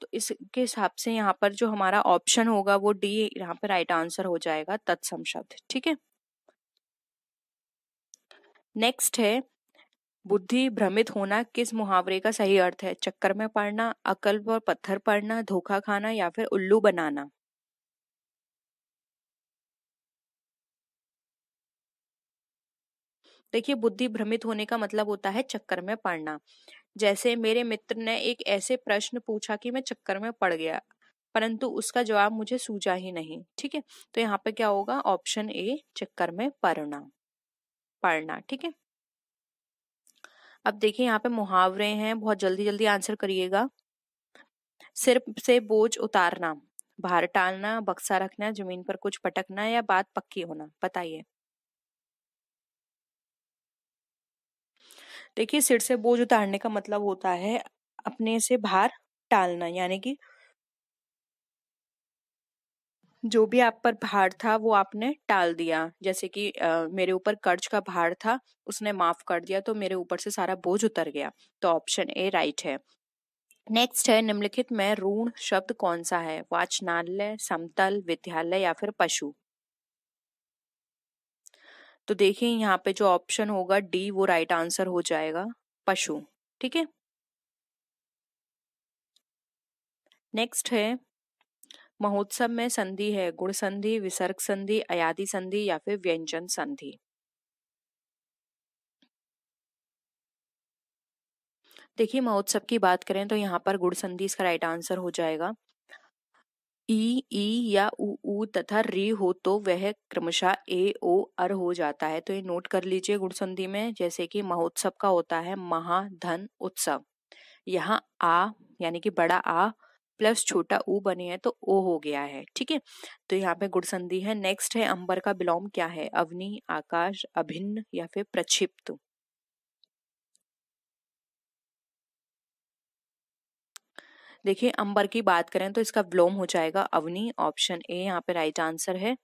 तो इसके हिसाब से यहाँ पर जो हमारा ऑप्शन होगा वो डी यहाँ पर राइट आंसर हो जाएगा तत्सम शब्द ठीक है नेक्स्ट है बुद्धि भ्रमित होना किस मुहावरे का सही अर्थ है चक्कर में पड़ना अकल पर पत्थर पड़ना धोखा खाना या फिर उल्लू बनाना देखिए बुद्धि भ्रमित होने का मतलब होता है चक्कर में पड़ना जैसे मेरे मित्र ने एक ऐसे प्रश्न पूछा कि मैं चक्कर में पड़ गया परंतु उसका जवाब मुझे सूझा ही नहीं ठीक है तो यहाँ पे क्या होगा ऑप्शन ए चक्कर में पड़ना पड़ना ठीक है अब देखिए यहाँ पे मुहावरे हैं बहुत जल्दी जल्दी आंसर करिएगा सिर से बोझ उतारना भार टालना बक्सा रखना जमीन पर कुछ पटकना या बात पक्की होना बताइए देखिए सिर से बोझ उतारने का मतलब होता है अपने से भार टालना यानी कि जो भी आप पर भार था वो आपने टाल दिया जैसे कि आ, मेरे ऊपर कर्ज का भार था उसने माफ कर दिया तो मेरे ऊपर से सारा बोझ उतर गया तो ऑप्शन ए राइट है नेक्स्ट है निम्नलिखित में ऋण शब्द कौन सा है वाचनालय समतल विद्यालय या फिर पशु तो देखिए यहाँ पे जो ऑप्शन होगा डी वो राइट आंसर हो जाएगा पशु ठीक है नेक्स्ट है महोत्सव में संधि है गुण संधि विसर्ग संधि अयादि संधि या फिर व्यंजन संधि देखिए महोत्सव की बात करें तो यहाँ पर गुड़ संधि इसका राइट आंसर हो जाएगा ई ई या उ उ तथा री हो तो वह क्रमशः ए ओ अर हो जाता है तो ये नोट कर लीजिए गुणसंधि में जैसे कि महोत्सव का होता है महा धन उत्सव यहाँ आ यानी कि बड़ा आ प्लस छोटा ऊ बने हैं तो ओ हो गया है ठीक है तो यहाँ पे गुड़संधि है नेक्स्ट है अंबर का बिलोम क्या है अवनि आकाश अभिन्न या फिर प्रक्षिप्त देखिए अंबर की बात करें तो इसका व्लोम हो जाएगा अवनी ऑप्शन ए यहाँ पे राइट आंसर है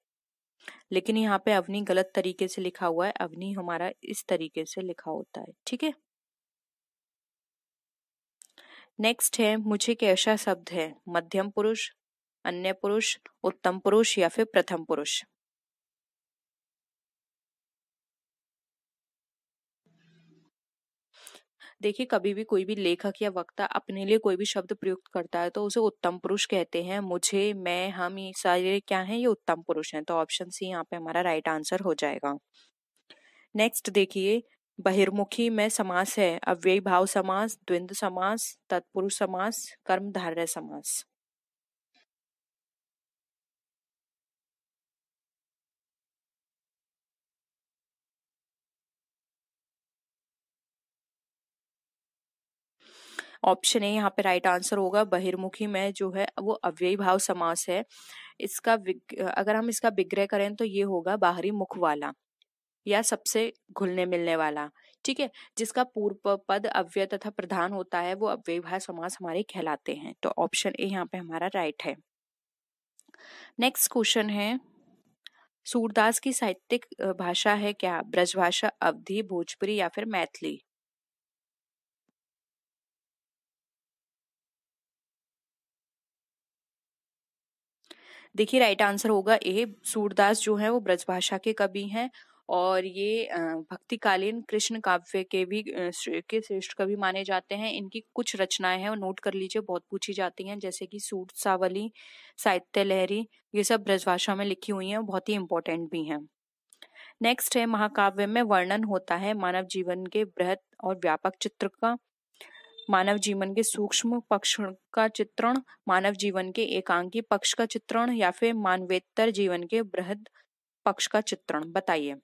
लेकिन यहाँ पे अवनी गलत तरीके से लिखा हुआ है अवनी हमारा इस तरीके से लिखा होता है ठीक है नेक्स्ट है मुझे कैसा शब्द है मध्यम पुरुष अन्य पुरुष उत्तम पुरुष या फिर प्रथम पुरुष देखिए कभी भी कोई भी लेखक या वक्ता अपने लिए कोई भी शब्द प्रयुक्त करता है तो उसे उत्तम पुरुष कहते हैं मुझे मैं हम ये सारे क्या हैं ये उत्तम पुरुष हैं तो ऑप्शन सी यहाँ पे हमारा राइट आंसर हो जाएगा नेक्स्ट देखिए बहिर्मुखी में समास है अव्यय भाव समास द्विंद समास तत्पुरुष समास कर्मधार्य समास ऑप्शन है यहाँ पे राइट आंसर होगा बहिर्मुखी में जो है वो अव्ययी भाव समास है इसका अगर हम इसका विग्रह करें तो ये होगा बाहरी मुख वाला या सबसे घुलने मिलने वाला ठीक है जिसका पूर्व पद अव्यय तथा प्रधान होता है वो अव्यय भाव समास हमारे कहलाते हैं तो ऑप्शन ए यहाँ पे हमारा राइट है नेक्स्ट क्वेश्चन है सूरदास की साहित्यिक भाषा है क्या ब्रजभाषा अवधि भोजपुरी या फिर मैथिली देखिए राइट आंसर होगा ए सूरदास जो है वो ब्रजभाषा के कवि हैं और ये भक्तिकालीन कृष्ण काव्य के भी के श्रेष्ठ कवि माने जाते हैं इनकी कुछ रचनाएं हैं वो नोट कर लीजिए बहुत पूछी जाती हैं जैसे कि सूट सावली साहित्य लहरी ये सब ब्रजभाषा में लिखी हुई हैं बहुत ही इम्पोर्टेंट भी हैं नेक्स्ट है महाकाव्य में वर्णन होता है मानव जीवन के बृहत और व्यापक चित्र का मानव जीवन के सूक्ष्म पक्ष का चित्रण मानव जीवन के एकांकी पक्ष का चित्रण या फिर मानवेतर जीवन के बृहद पक्ष का चित्रण बताइए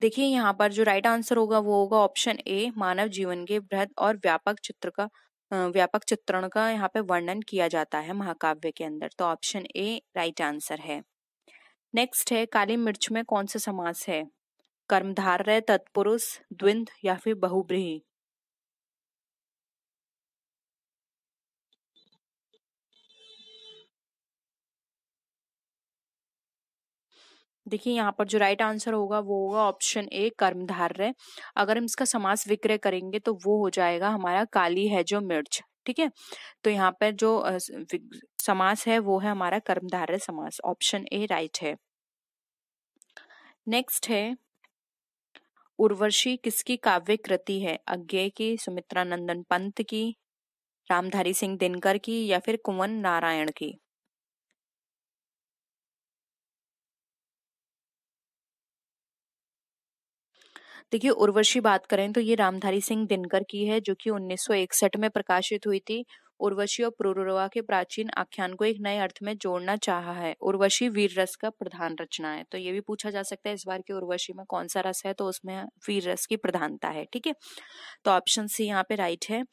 देखिए यहाँ पर जो राइट आंसर होगा वो होगा ऑप्शन ए मानव जीवन के बृहद और व्यापक चित्र का व्यापक चित्रण का यहाँ पे वर्णन किया जाता है महाकाव्य के अंदर तो ऑप्शन ए राइट आंसर है नेक्स्ट है काली मिर्च में कौन सा समास है कर्मधार रहे तत्पुरुष द्विंद या फिर बहुब्रीही देखिए यहाँ पर जो राइट आंसर होगा वो होगा ऑप्शन ए रहे अगर हम इसका समास विक्रय करेंगे तो वो हो जाएगा हमारा काली है जो मिर्च ठीक है तो यहाँ पर जो समास है वो है हमारा कर्मधार्य समास ऑप्शन ए राइट है नेक्स्ट है उर्वशी किसकी काव्य कृति है अज्ञे की सुमित्रा नंदन पंत की रामधारी सिंह दिनकर की या फिर कुंवन नारायण की देखिए उर्वशी बात करें तो ये रामधारी सिंह दिनकर की है जो कि 1961 में प्रकाशित हुई थी उर्वशी और पुरुरवा के प्राचीन आख्यान को एक नए अर्थ में जोड़ना चाहा है उर्वशी वीर रस का प्रधान रचना है तो ये भी पूछा जा सकता है इस बार के उर्वशी में कौन सा रस है तो उसमें वीर रस की प्रधानता है ठीक है तो ऑप्शन सी यहाँ पे राइट है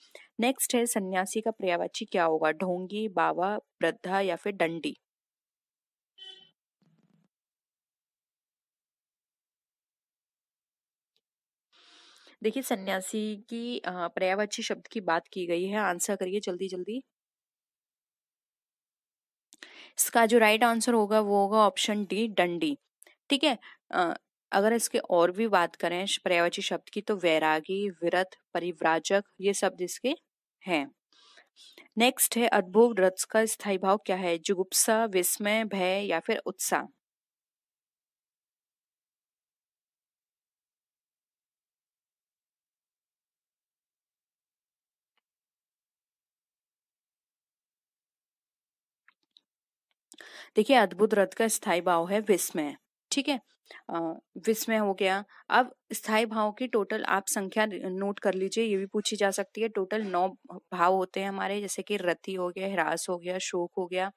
नेक्स्ट है सन्यासी का पर्यावाची क्या होगा ढोंगी बाबा वृद्धा या फिर डंडी देखिए सन्यासी की पर्यावाची शब्द की बात की गई है आंसर करिए जल्दी जल्दी इसका जो राइट आंसर होगा वो होगा ऑप्शन डी डंडी ठीक है अगर इसके और भी बात करें पर्यावाची शब्द की तो वैरागी विरत परिव्राजक ये शब्द इसके हैं नेक्स्ट है अद्भुत रथ का स्थायी भाव क्या है जुगुप्सा विस्मय भय या फिर उत्साह देखिए अद्भुत रथ का स्थायी भाव है विस्मय ठीक है विस्मय हो गया अब स्थायी भाव की टोटल आप संख्या नोट कर लीजिए ये भी पूछी जा सकती है टोटल नौ भाव होते हैं हमारे जैसे कि रति हो गया ह्रास हो गया शोक हो गया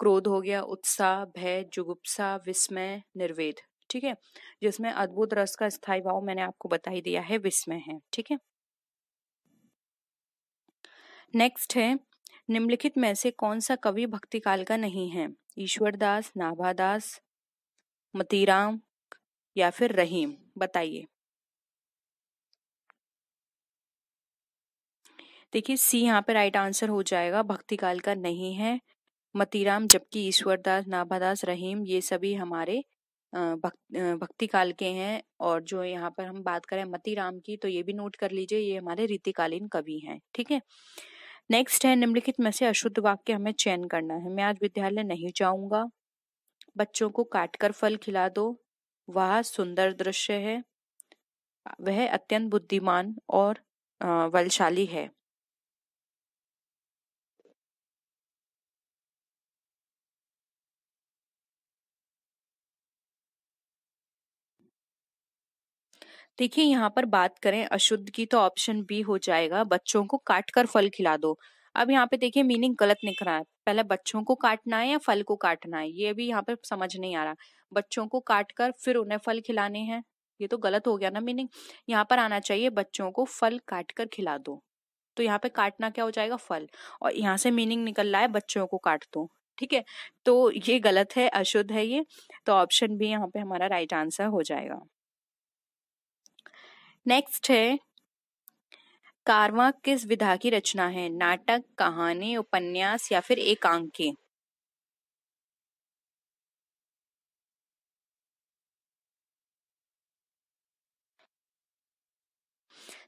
क्रोध हो गया उत्साह भय जुगुप्सा विस्मय निर्वेद ठीक है जिसमें अद्भुत रस का स्थायी भाव मैंने आपको बता ही दिया है विस्मय है ठीक है नेक्स्ट है निम्नलिखित में से कौन सा कवि भक्ति काल का नहीं है ईश्वरदास नाभादास मतीराम या फिर रहीम बताइए देखिए सी यहाँ पे राइट आंसर हो जाएगा भक्ति काल का नहीं है मतीराम जबकि ईश्वरदास नाभादास रहीम ये सभी हमारे भक, भक्ति काल के हैं और जो यहाँ पर हम बात करें मतीराम की तो ये भी नोट कर लीजिए ये हमारे रीतिकालीन कवि हैं ठीक है नेक्स्ट है निम्नलिखित में से अशुद्ध वाक्य हमें चयन करना है मैं आज विद्यालय नहीं जाऊंगा बच्चों को काटकर फल खिला दो वह सुंदर दृश्य है वह अत्यंत बुद्धिमान और बलशाली है देखिए यहाँ पर बात करें अशुद्ध की तो ऑप्शन बी हो जाएगा बच्चों को काट कर फल खिला दो अब यहाँ पे देखिए मीनिंग गलत निकल रहा है पहले बच्चों को काटना है या फल को काटना है ये भी यहाँ पे समझ नहीं आ रहा बच्चों को काट कर फिर उन्हें फल खिलाने हैं ये तो गलत हो गया ना मीनिंग यहाँ पर आना चाहिए बच्चों को फल काट कर खिला दो तो यहाँ पे काटना क्या हो जाएगा फल और यहाँ से मीनिंग निकल रहा है बच्चों को काट दो ठीक है तो ये गलत है अशुद्ध है ये तो ऑप्शन भी यहाँ पे हमारा राइट आंसर हो जाएगा नेक्स्ट है कारवा किस विधा की रचना है नाटक कहानी उपन्यास या फिर एकांकी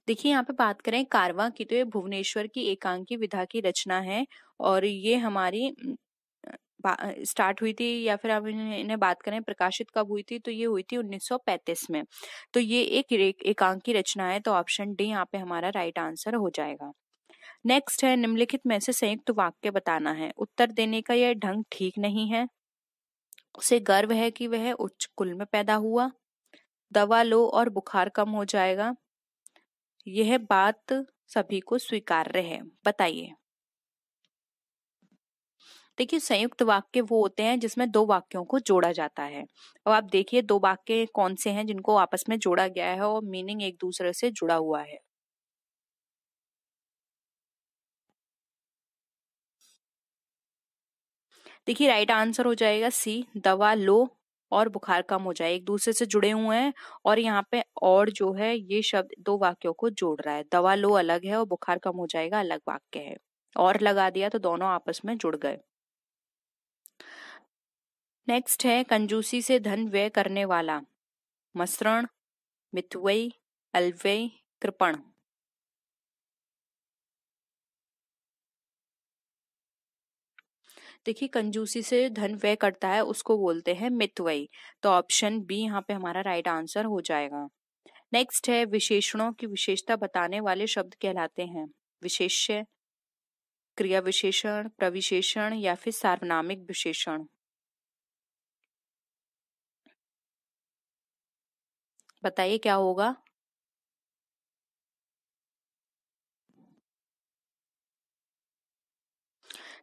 देखिए यहाँ पे बात करें कारवा की तो ये भुवनेश्वर की एकांकी विधा की रचना है और ये हमारी स्टार्ट हुई थी या फिर आप इन्हें बात करें प्रकाशित कब हुई थी तो ये हुई थी 1935 में तो ये एक एकांकी रचना है तो ऑप्शन डी यहाँ पे हमारा राइट आंसर हो जाएगा नेक्स्ट है निम्नलिखित में से संयुक्त वाक्य बताना है उत्तर देने का यह ढंग ठीक नहीं है उसे गर्व है कि वह उच्च कुल में पैदा हुआ दवा लो और बुखार कम हो जाएगा यह बात सभी को स्वीकार्य है बताइए देखिए संयुक्त वाक्य वो होते हैं जिसमें दो वाक्यों को जोड़ा जाता है अब आप देखिए दो वाक्य कौन से हैं जिनको आपस में जोड़ा गया है और मीनिंग एक दूसरे से जुड़ा हुआ है देखिए राइट आंसर हो जाएगा सी दवा लो और बुखार कम हो जाए एक दूसरे से जुड़े हुए हैं और यहाँ पे और जो है ये शब्द दो वाक्यों को जोड़ रहा है दवा लो अलग है और बुखार कम हो जाएगा अलग वाक्य है और लगा दिया तो दोनों आपस में जुड़ गए नेक्स्ट है कंजूसी से धन व्यय करने वाला मसरण मिथुवई अलवई कृपण देखिए कंजूसी से धन व्यय करता है उसको बोलते हैं मितवई तो ऑप्शन बी यहाँ पे हमारा राइट आंसर हो जाएगा नेक्स्ट है विशेषणों की विशेषता बताने वाले शब्द कहलाते हैं विशेष्य क्रिया विशेषण प्रविशेषण या फिर सार्वनामिक विशेषण बताइए क्या होगा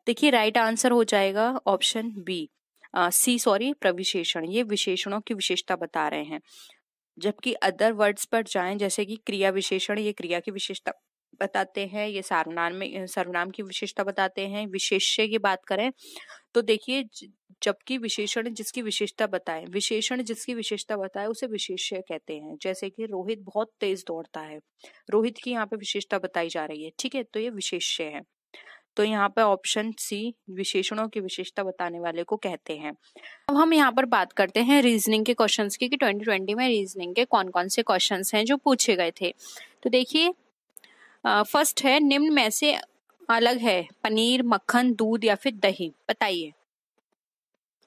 देखिए राइट आंसर हो जाएगा ऑप्शन बी सी सॉरी प्रविशेषण ये विशेषणों की विशेषता बता रहे हैं जबकि अदर वर्ड्स पर जाएं जैसे कि क्रिया विशेषण ये क्रिया की विशेषता बताते हैं ये सर्वनाम में सर्वनाम की विशेषता बताते हैं विशेष्य की बात करें तो देखिए जबकि विशेषण जिसकी विशेषता बताएं विशेषण जिसकी विशेषता बताए उसे विशेष्य कहते हैं जैसे कि रोहित बहुत तेज दौड़ता है रोहित की यहाँ पे विशेषता बताई जा रही है ठीक है तो ये विशेष्य है तो यहाँ पर ऑप्शन सी विशेषणों की विशेषता बताने वाले को कहते हैं अब हम यहाँ पर बात करते हैं रीजनिंग के क्वेश्चंस की कि 2020 में रीजनिंग के कौन कौन से क्वेश्चंस हैं जो पूछे गए थे तो देखिए फर्स्ट है निम्न में से अलग है पनीर मक्खन दूध या फिर दही बताइए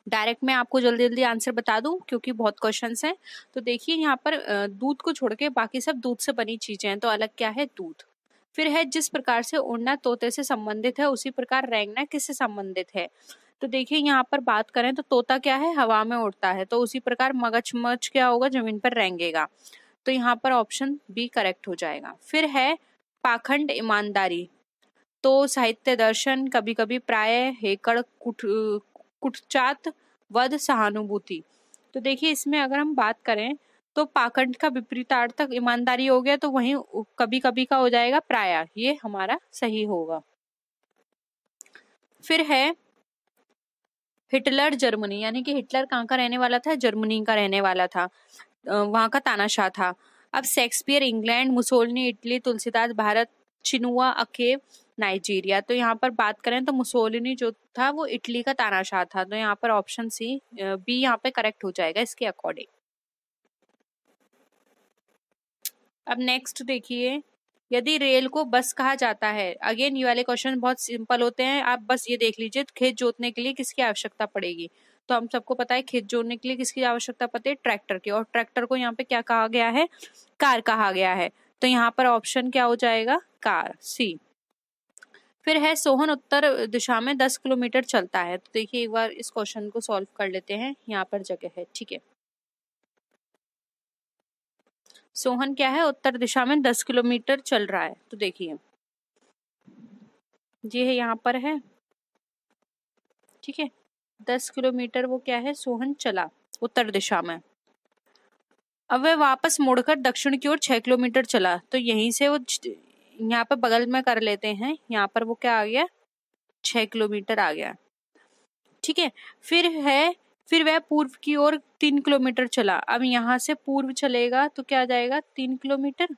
डायरेक्ट मैं आपको जल्दी जल्दी आंसर बता दूं क्योंकि बहुत क्वेश्चंस हैं तो देखिए यहाँ पर दूध को छोड़ के बाकी सब दूध से बनी चीजें हैं तो अलग क्या है दूध फिर है जिस प्रकार से उड़ना तोते से संबंधित है उसी प्रकार रेंगना किससे संबंधित है तो देखिए यहाँ पर बात करें तो तोता क्या है हवा में उड़ता है तो उसी प्रकार मगजमच्छ क्या होगा जमीन पर रेंगेगा तो यहाँ पर ऑप्शन बी करेक्ट हो जाएगा फिर है पाखंड ईमानदारी तो साहित्य दर्शन कभी कभी प्राय हेकड़ कुट कुटचात वध सहानुभूति तो देखिए इसमें अगर हम बात करें तो पाखंड का विपरीतार्थक ईमानदारी हो गया तो वहीं कभी कभी का हो जाएगा प्राय ये हमारा सही होगा फिर है हिटलर जर्मनी यानी कि हिटलर कहाँ का रहने वाला था जर्मनी का रहने वाला था वहां का तानाशाह था अब Shakespeare England Mussolini Italy Tulsidas भारत चिनुआ अकेब नाइजीरिया तो यहाँ पर बात करें तो मुसोलिनी जो था वो इटली का तानाशाह था तो यहाँ पर ऑप्शन सी बी यहाँ पे करेक्ट हो जाएगा इसके अकॉर्डिंग अब नेक्स्ट देखिए यदि रेल को बस कहा जाता है अगेन ये वाले क्वेश्चन बहुत सिंपल होते हैं आप बस ये देख लीजिए खेत जोतने के लिए किसकी आवश्यकता पड़ेगी तो हम सबको पता है खेत जोड़ने के लिए किसकी आवश्यकता पड़ती है ट्रैक्टर की और ट्रैक्टर को यहाँ पे क्या कहा गया है कार कहा गया है तो यहाँ पर ऑप्शन क्या हो जाएगा कार सी फिर है सोहन उत्तर दिशा में दस किलोमीटर चलता है तो देखिए एक बार इस क्वेश्चन को सॉल्व कर लेते हैं यहाँ पर जगह है ठीक है सोहन क्या है उत्तर दिशा में दस किलोमीटर चल रहा है तो देखिए जी है यहाँ पर है ठीक है दस किलोमीटर वो क्या है सोहन चला उत्तर दिशा में अब वह वापस मुड़कर दक्षिण की ओर छह किलोमीटर चला तो यहीं से वो यहाँ पर बगल में कर लेते हैं यहाँ पर वो क्या आ गया छह किलोमीटर आ गया ठीक है फिर है फिर वह पूर्व की ओर तीन किलोमीटर चला अब यहाँ से पूर्व चलेगा तो क्या आ जाएगा तीन किलोमीटर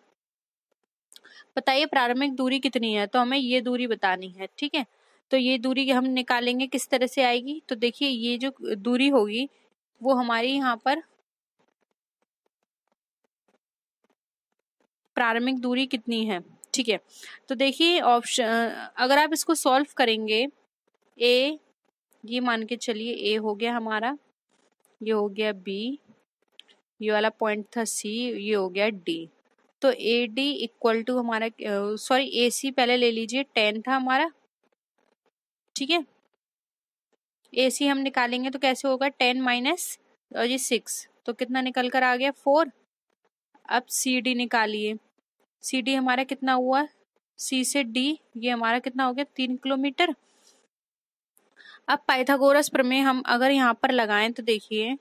बताइए प्रारंभिक दूरी कितनी है तो हमें ये दूरी बतानी है ठीक है तो ये दूरी हम निकालेंगे किस तरह से आएगी तो देखिए ये जो दूरी होगी वो हमारी यहाँ पर प्रारंभिक दूरी कितनी है ठीक है तो देखिए ऑप्शन अगर आप इसको सॉल्व करेंगे ए ये मान के चलिए ए हो गया हमारा ये हो गया बी ये वाला पॉइंट था सी ये हो गया डी तो ए डी इक्वल टू हमारा सॉरी ए सी पहले ले लीजिए टेन था हमारा ठीक है ए सी हम निकालेंगे तो कैसे होगा टेन माइनस और ये सिक्स तो कितना निकल कर आ गया फोर अब सी डी निकालिए सी डी हमारा कितना हुआ सी से डी ये हमारा कितना हो गया तीन किलोमीटर अब पाइथागोरस प्रमेय हम अगर यहाँ पर लगाएं तो देखिए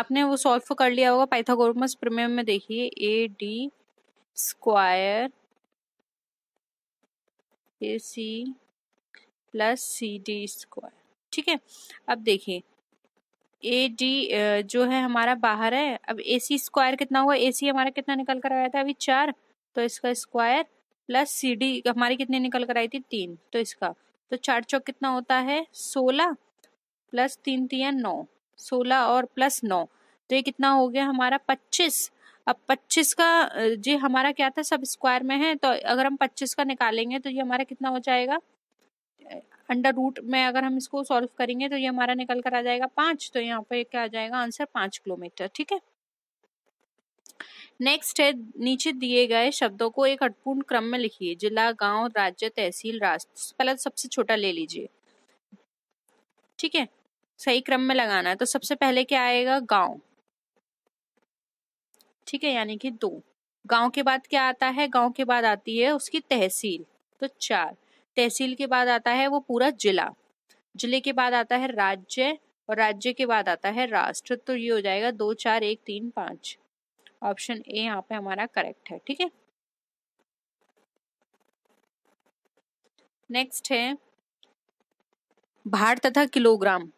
आपने वो सॉल्व तो कर लिया होगा पाइथागोरस प्रमेय में देखिए A D square A C plus C D square ठीक है अब देखिए ए डी जो है हमारा बाहर है अब ए सी स्क्वायर कितना हुआ ए सी हमारा कितना निकल कर आया था अभी चार तो इसका स्क्वायर प्लस सी डी हमारी कितनी निकल कर आई थी तीन तो इसका तो चार चौक कितना होता है सोलह प्लस तीन तीन नौ सोलह और प्लस नौ तो ये कितना हो गया हमारा पच्चीस अब पच्चीस का जी हमारा क्या था सब स्क्वायर में है तो अगर हम पच्चीस का निकालेंगे तो ये हमारा कितना हो जाएगा अंडर रूट में अगर हम इसको सॉल्व करेंगे तो ये हमारा निकल कर आ जाएगा पाँच तो यहाँ पे क्या आ जाएगा आंसर पाँच किलोमीटर ठीक है नेक्स्ट है नीचे दिए गए शब्दों को एक अटपूर्ण क्रम में लिखिए जिला गांव राज्य तहसील राष्ट्र पहले तो सबसे छोटा ले लीजिए ठीक है सही क्रम में लगाना है तो सबसे पहले क्या आएगा गांव ठीक है यानी कि दो गांव के बाद क्या आता है गांव के बाद आती है उसकी तहसील तो चार तहसील के बाद आता है वो पूरा जिला जिले के बाद आता है राज्य और राज्य के बाद आता है राष्ट्र तो ये हो जाएगा दो चार एक तीन पांच ऑप्शन ए यहाँ पे हमारा करेक्ट है ठीक है नेक्स्ट है भार तथा किलोग्राम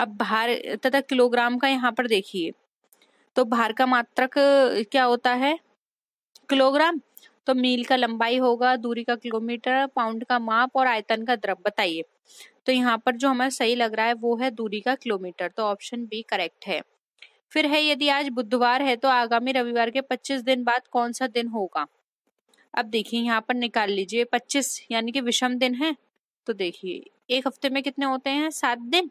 अब भार तथा किलोग्राम का यहाँ पर देखिए तो भार का मात्रक क्या होता है किलोग्राम तो मील का लंबाई होगा दूरी का किलोमीटर पाउंड का माप और आयतन का द्रव बताइए तो यहाँ पर जो हमें सही लग रहा है वो है दूरी का किलोमीटर तो ऑप्शन बी करेक्ट है फिर है यदि आज बुधवार है तो आगामी रविवार के 25 दिन बाद कौन सा दिन होगा अब देखिए यहाँ पर निकाल लीजिए 25 यानी कि विषम दिन है तो देखिए एक हफ्ते में कितने होते हैं सात दिन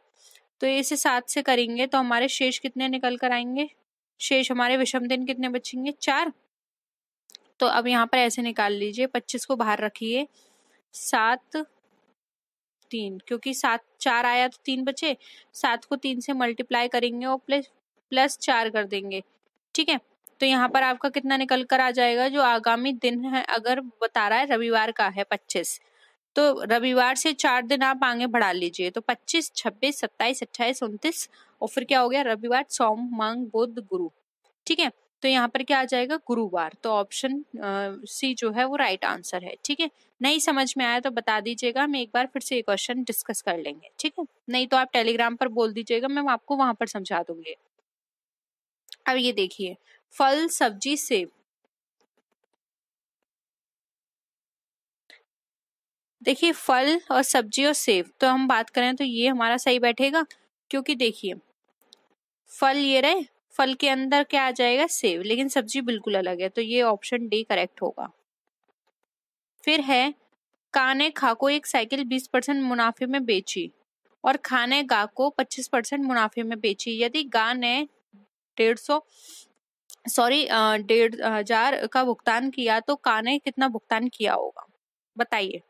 तो इसे सात से करेंगे तो हमारे शेष कितने निकल कर आएंगे शेष हमारे विषम दिन कितने बचेंगे चार तो अब यहाँ पर ऐसे निकाल लीजिए पच्चीस को बाहर रखिए सात तीन क्योंकि सात चार आया तो तीन बचे सात को तीन से मल्टीप्लाई करेंगे और प्लस प्लस चार कर देंगे ठीक है तो यहाँ पर आपका कितना निकल कर आ जाएगा जो आगामी दिन है अगर बता रहा है रविवार का है पच्चीस तो रविवार से चार दिन आप आगे बढ़ा लीजिए तो पच्चीस छब्बीस सत्ताईस अट्ठाईस उनतीस और फिर क्या हो गया रविवार सोम मांग बुद्ध गुरु ठीक है तो यहाँ पर क्या आ जाएगा गुरुवार तो ऑप्शन सी जो है वो राइट आंसर है ठीक है नहीं समझ में आया तो बता दीजिएगा हम एक बार फिर से ये क्वेश्चन डिस्कस कर लेंगे ठीक है नहीं तो आप टेलीग्राम पर बोल दीजिएगा मैं आपको वहां पर समझा दूंगी अब ये देखिए फल सब्जी सेब देखिए फल और सब्जी और सेब तो हम बात करें तो ये हमारा सही बैठेगा क्योंकि देखिए फल ये रहे फल के अंदर क्या आ जाएगा सेव लेकिन सब्जी बिल्कुल अलग है तो ये ऑप्शन डी करेक्ट होगा फिर है काने खा को एक साइकिल 20 परसेंट मुनाफे में बेची और खाने गा को 25 परसेंट मुनाफे में बेची यदि गा ने डेढ़ सौ सॉरी डेढ़ हजार का भुगतान किया तो का ने कितना भुगतान किया होगा बताइए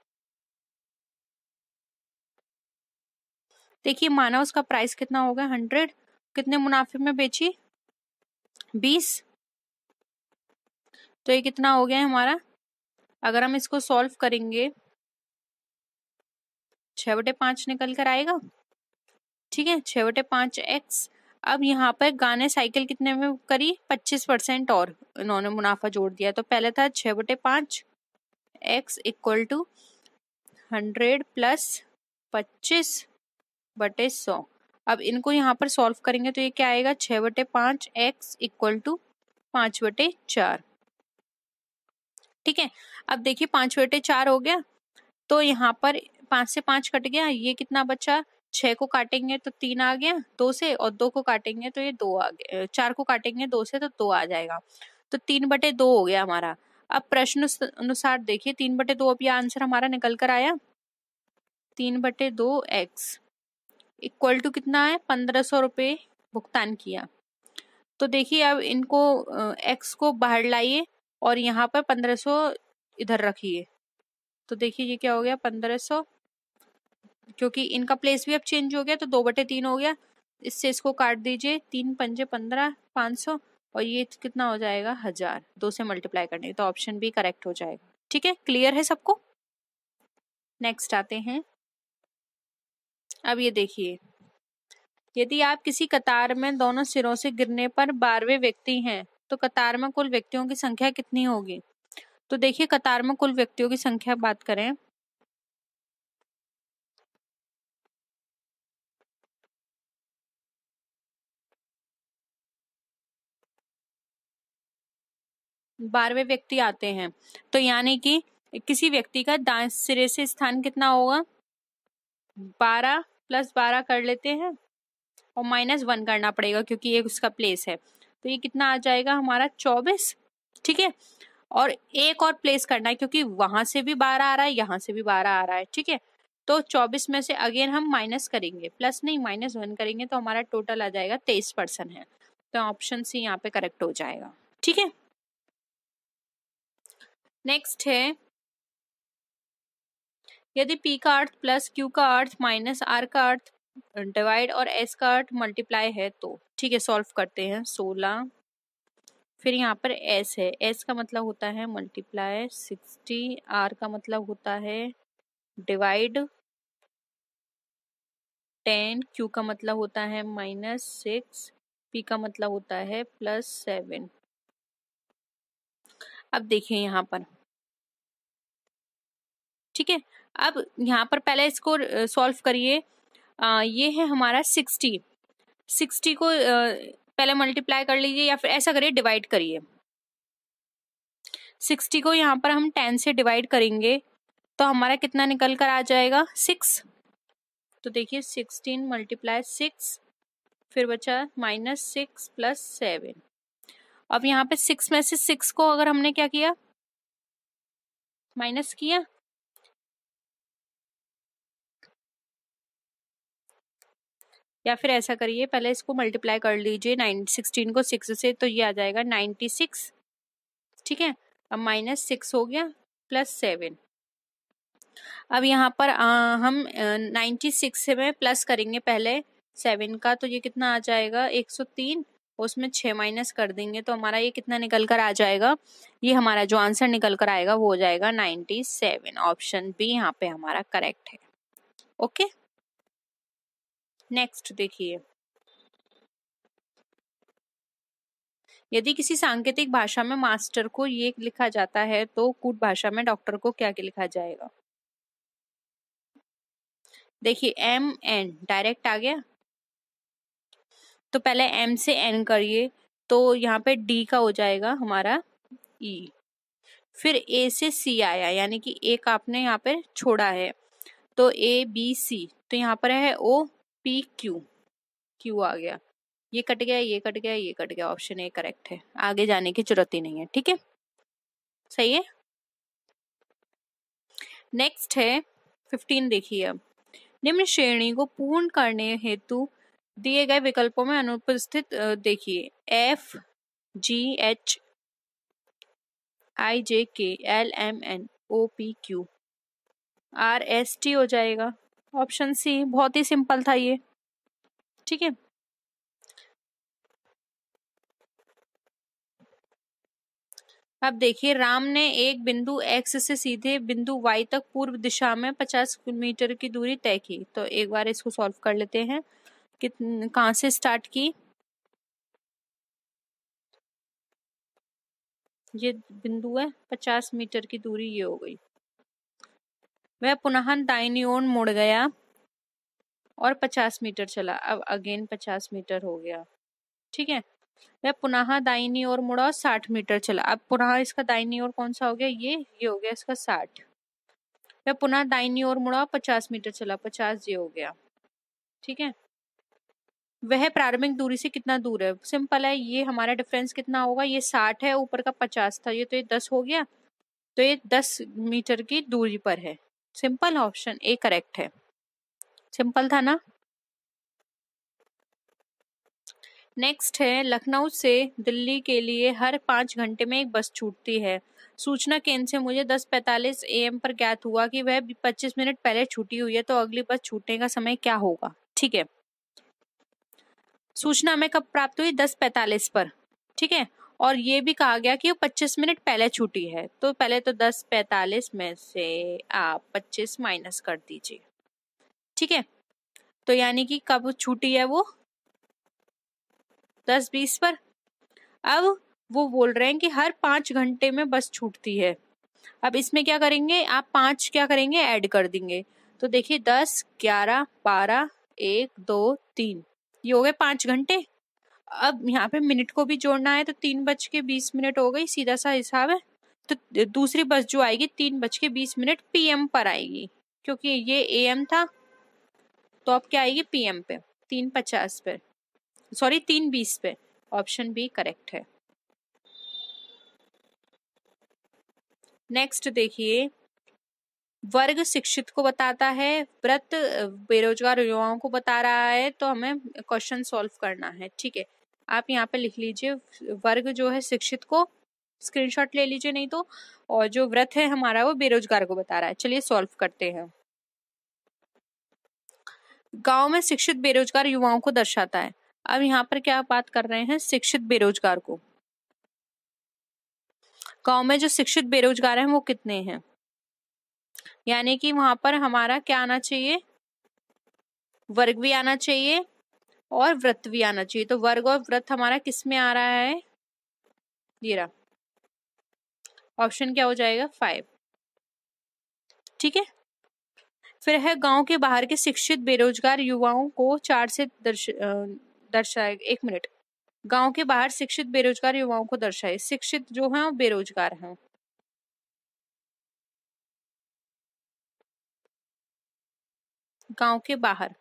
देखिए माना उसका प्राइस कितना होगा हंड्रेड कितने मुनाफे में बेची बीस तो ये कितना हो गया हमारा अगर हम इसको सॉल्व करेंगे छः बटे पांच निकल कर आएगा ठीक है छह बटे पांच एक्स अब यहाँ पर गाने साइकिल कितने में करी पच्चीस परसेंट और इन्होंने मुनाफा जोड़ दिया तो पहले था छः बटे पांच X equal to hundred plus पच्चीस बटे सौ अब इनको यहाँ पर सॉल्व करेंगे तो ये क्या आएगा छः बटे पाँच एक्स इक्वल टू पाँच बटे चार ठीक है अब देखिए पाँच बटे चार हो गया तो यहाँ पर पाँच से पाँच कट गया ये कितना बचा छः को काटेंगे तो तीन आ गया दो से और दो को काटेंगे तो ये दो आ गया चार को काटेंगे दो से तो दो आ जाएगा तो तीन बटे दो हो गया हमारा अब प्रश्न अनुसार देखिए तीन बटे दो अब यह आंसर हमारा निकल कर आया तीन बटे दो एक्स इक्वल टू कितना है पंद्रह सौ रुपये भुगतान किया तो देखिए अब इनको एक्स को बाहर लाइए और यहाँ पर पंद्रह सौ इधर रखिए तो देखिए ये क्या हो गया पंद्रह सौ क्योंकि इनका प्लेस भी अब चेंज हो गया तो दो बटे तीन हो गया इससे इसको काट दीजिए तीन पंजे पंद्रह पाँच सौ और ये कितना हो जाएगा हजार दो से मल्टीप्लाई करने तो ऑप्शन भी करेक्ट हो जाएगा ठीक है क्लियर है सबको नेक्स्ट आते हैं अब ये देखिए यदि आप किसी कतार में दोनों सिरों से गिरने पर बारहवें व्यक्ति हैं तो कतार में कुल व्यक्तियों की संख्या कितनी होगी तो देखिए कतार में कुल व्यक्तियों की संख्या बात करें बारहवें व्यक्ति आते हैं तो यानी कि किसी व्यक्ति का दाएं सिरे से स्थान कितना होगा बारह प्लस बारह कर लेते हैं और माइनस वन करना पड़ेगा क्योंकि ये उसका प्लेस है तो ये कितना आ जाएगा हमारा चौबीस ठीक है और एक और प्लेस करना है क्योंकि वहां से भी बारह आ रहा है यहाँ से भी बारह आ रहा है ठीक है तो चौबीस में से अगेन हम माइनस करेंगे प्लस नहीं माइनस वन करेंगे तो हमारा टोटल आ जाएगा तेईस परसेंट है तो ऑप्शन सी यहाँ पे करेक्ट हो जाएगा ठीक है नेक्स्ट है यदि पी का अर्थ प्लस क्यू का अर्थ माइनस आर का अर्थ डिवाइड और एस का अर्थ मल्टीप्लाई है तो ठीक है सॉल्व करते हैं सोलह फिर यहाँ पर एस है एस का मतलब होता है मल्टीप्लाई सिक्सटी आर का मतलब होता है डिवाइड टेन क्यू का मतलब होता है माइनस सिक्स पी का मतलब होता है प्लस सेवन अब देखें यहाँ पर ठीक है अब यहाँ पर पहले इसको सॉल्व करिए ये है हमारा सिक्सटी सिक्सटी को पहले मल्टीप्लाई कर लीजिए या फिर ऐसा करिए डिवाइड करिए सिक्सटी को यहाँ पर हम टेन से डिवाइड करेंगे तो हमारा कितना निकल कर आ जाएगा सिक्स तो देखिए सिक्सटीन मल्टीप्लाई सिक्स फिर बचा माइनस सिक्स प्लस सेवन अब यहाँ पे सिक्स में से सिक्स को अगर हमने क्या किया माइनस किया या फिर ऐसा करिए पहले इसको मल्टीप्लाई कर लीजिए नाइन सिक्सटीन को सिक्स से तो ये आ जाएगा नाइन्टी सिक्स ठीक है अब माइनस सिक्स हो गया प्लस सेवन अब यहाँ पर आ, हम नाइन्टी सिक्स में प्लस करेंगे पहले सेवन का तो ये कितना आ जाएगा एक सौ तीन उसमें छः माइनस कर देंगे तो हमारा ये कितना निकल कर आ जाएगा ये हमारा जो आंसर निकल कर आएगा वो हो जाएगा नाइन्टी सेवन ऑप्शन बी यहाँ पे हमारा करेक्ट है ओके नेक्स्ट देखिए यदि किसी सांकेतिक भाषा में मास्टर को ये लिखा जाता है तो कूट भाषा में डॉक्टर को क्या लिखा जाएगा देखिए एम एन डायरेक्ट आ गया तो पहले एम से एन करिए तो यहाँ पे डी का हो जाएगा हमारा ई e। फिर ए से सी आया यानी कि एक आपने यहाँ पे छोड़ा है तो ए बी सी तो यहाँ पर है ओ पी क्यू क्यू आ गया ये कट गया ये कट गया ये कट गया ऑप्शन ए करेक्ट है आगे जाने की जरूरत ही नहीं है ठीक है सही है नेक्स्ट है फिफ्टीन देखिए अब निम्न श्रेणी को पूर्ण करने हेतु दिए गए विकल्पों में अनुपस्थित देखिए F G H I J K L M N O P Q R S T हो जाएगा ऑप्शन सी बहुत ही सिंपल था ये ठीक है अब देखिए राम ने एक बिंदु एक्स से सीधे बिंदु वाई तक पूर्व दिशा में पचास मीटर की दूरी तय की तो एक बार इसको सॉल्व कर लेते हैं कि कहां से स्टार्ट की ये बिंदु है पचास मीटर की दूरी ये हो गई वह पुनः दाइनी ओर मुड़ गया और पचास मीटर चला अब अगेन पचास मीटर हो गया ठीक है वह पुनः दाइनी ओर मुड़ा और साठ मीटर चला अब पुनः इसका दाइनी ओर कौन सा हो गया ये ये हो गया इसका साठ वह पुनः दाइनी ओर मुड़ा और पचास मीटर चला पचास ये हो गया ठीक है वह प्रारंभिक दूरी से कितना दूर है सिंपल है ये हमारा डिफरेंस कितना होगा ये साठ है ऊपर का पचास था ये तो ये दस हो गया तो ये दस मीटर की दूरी पर है सिंपल ऑप्शन ए करेक्ट है सिंपल था ना नेक्स्ट है लखनऊ से दिल्ली के लिए हर पांच घंटे में एक बस छूटती है सूचना केंद्र से मुझे दस पैंतालीस ए पर ज्ञात हुआ कि वह पच्चीस मिनट पहले छूटी हुई है तो अगली बस छूटने का समय क्या होगा ठीक है सूचना हमें कब प्राप्त हुई दस पैंतालीस पर ठीक है और ये भी कहा गया कि वो 25 मिनट पहले छूटी है तो पहले तो 10:45 में से आप 25 माइनस कर दीजिए ठीक है तो यानी कि कब छूटी है वो 10:20 पर अब वो बोल रहे हैं कि हर पांच घंटे में बस छूटती है अब इसमें क्या करेंगे आप पांच क्या करेंगे ऐड कर देंगे तो देखिए दस ग्यारह बारह एक दो तीन ये हो गए पांच घंटे अब यहाँ पे मिनट को भी जोड़ना है तो तीन बज के बीस मिनट हो गई सीधा सा हिसाब है तो दूसरी बस जो आएगी तीन बज के बीस मिनट पीएम पर आएगी क्योंकि ये एएम था तो अब क्या आएगी पीएम पे तीन पचास पे सॉरी तीन बीस पे ऑप्शन बी करेक्ट है नेक्स्ट देखिए वर्ग शिक्षित को बताता है व्रत बेरोजगार युवाओं को बता रहा है तो हमें क्वेश्चन सॉल्व करना है ठीक है आप यहाँ पे लिख लीजिए वर्ग जो है शिक्षित को स्क्रीनशॉट ले लीजिए नहीं तो और जो व्रत है हमारा वो बेरोजगार को बता रहा है चलिए सॉल्व करते हैं गांव में शिक्षित बेरोजगार युवाओं को दर्शाता है अब यहाँ पर क्या बात कर रहे हैं शिक्षित बेरोजगार को गांव में जो शिक्षित बेरोजगार हैं वो कितने हैं यानी कि वहां पर हमारा क्या आना चाहिए वर्ग भी आना चाहिए और व्रत भी आना चाहिए तो वर्ग और व्रत हमारा किस में आ रहा है जीरा ऑप्शन क्या हो जाएगा फाइव ठीक है फिर है गांव के बाहर के शिक्षित बेरोजगार युवाओं को चार से दर्श दर्शाए एक मिनट गांव के बाहर शिक्षित बेरोजगार युवाओं को दर्शाए शिक्षित जो है वो बेरोजगार हैं गांव के बाहर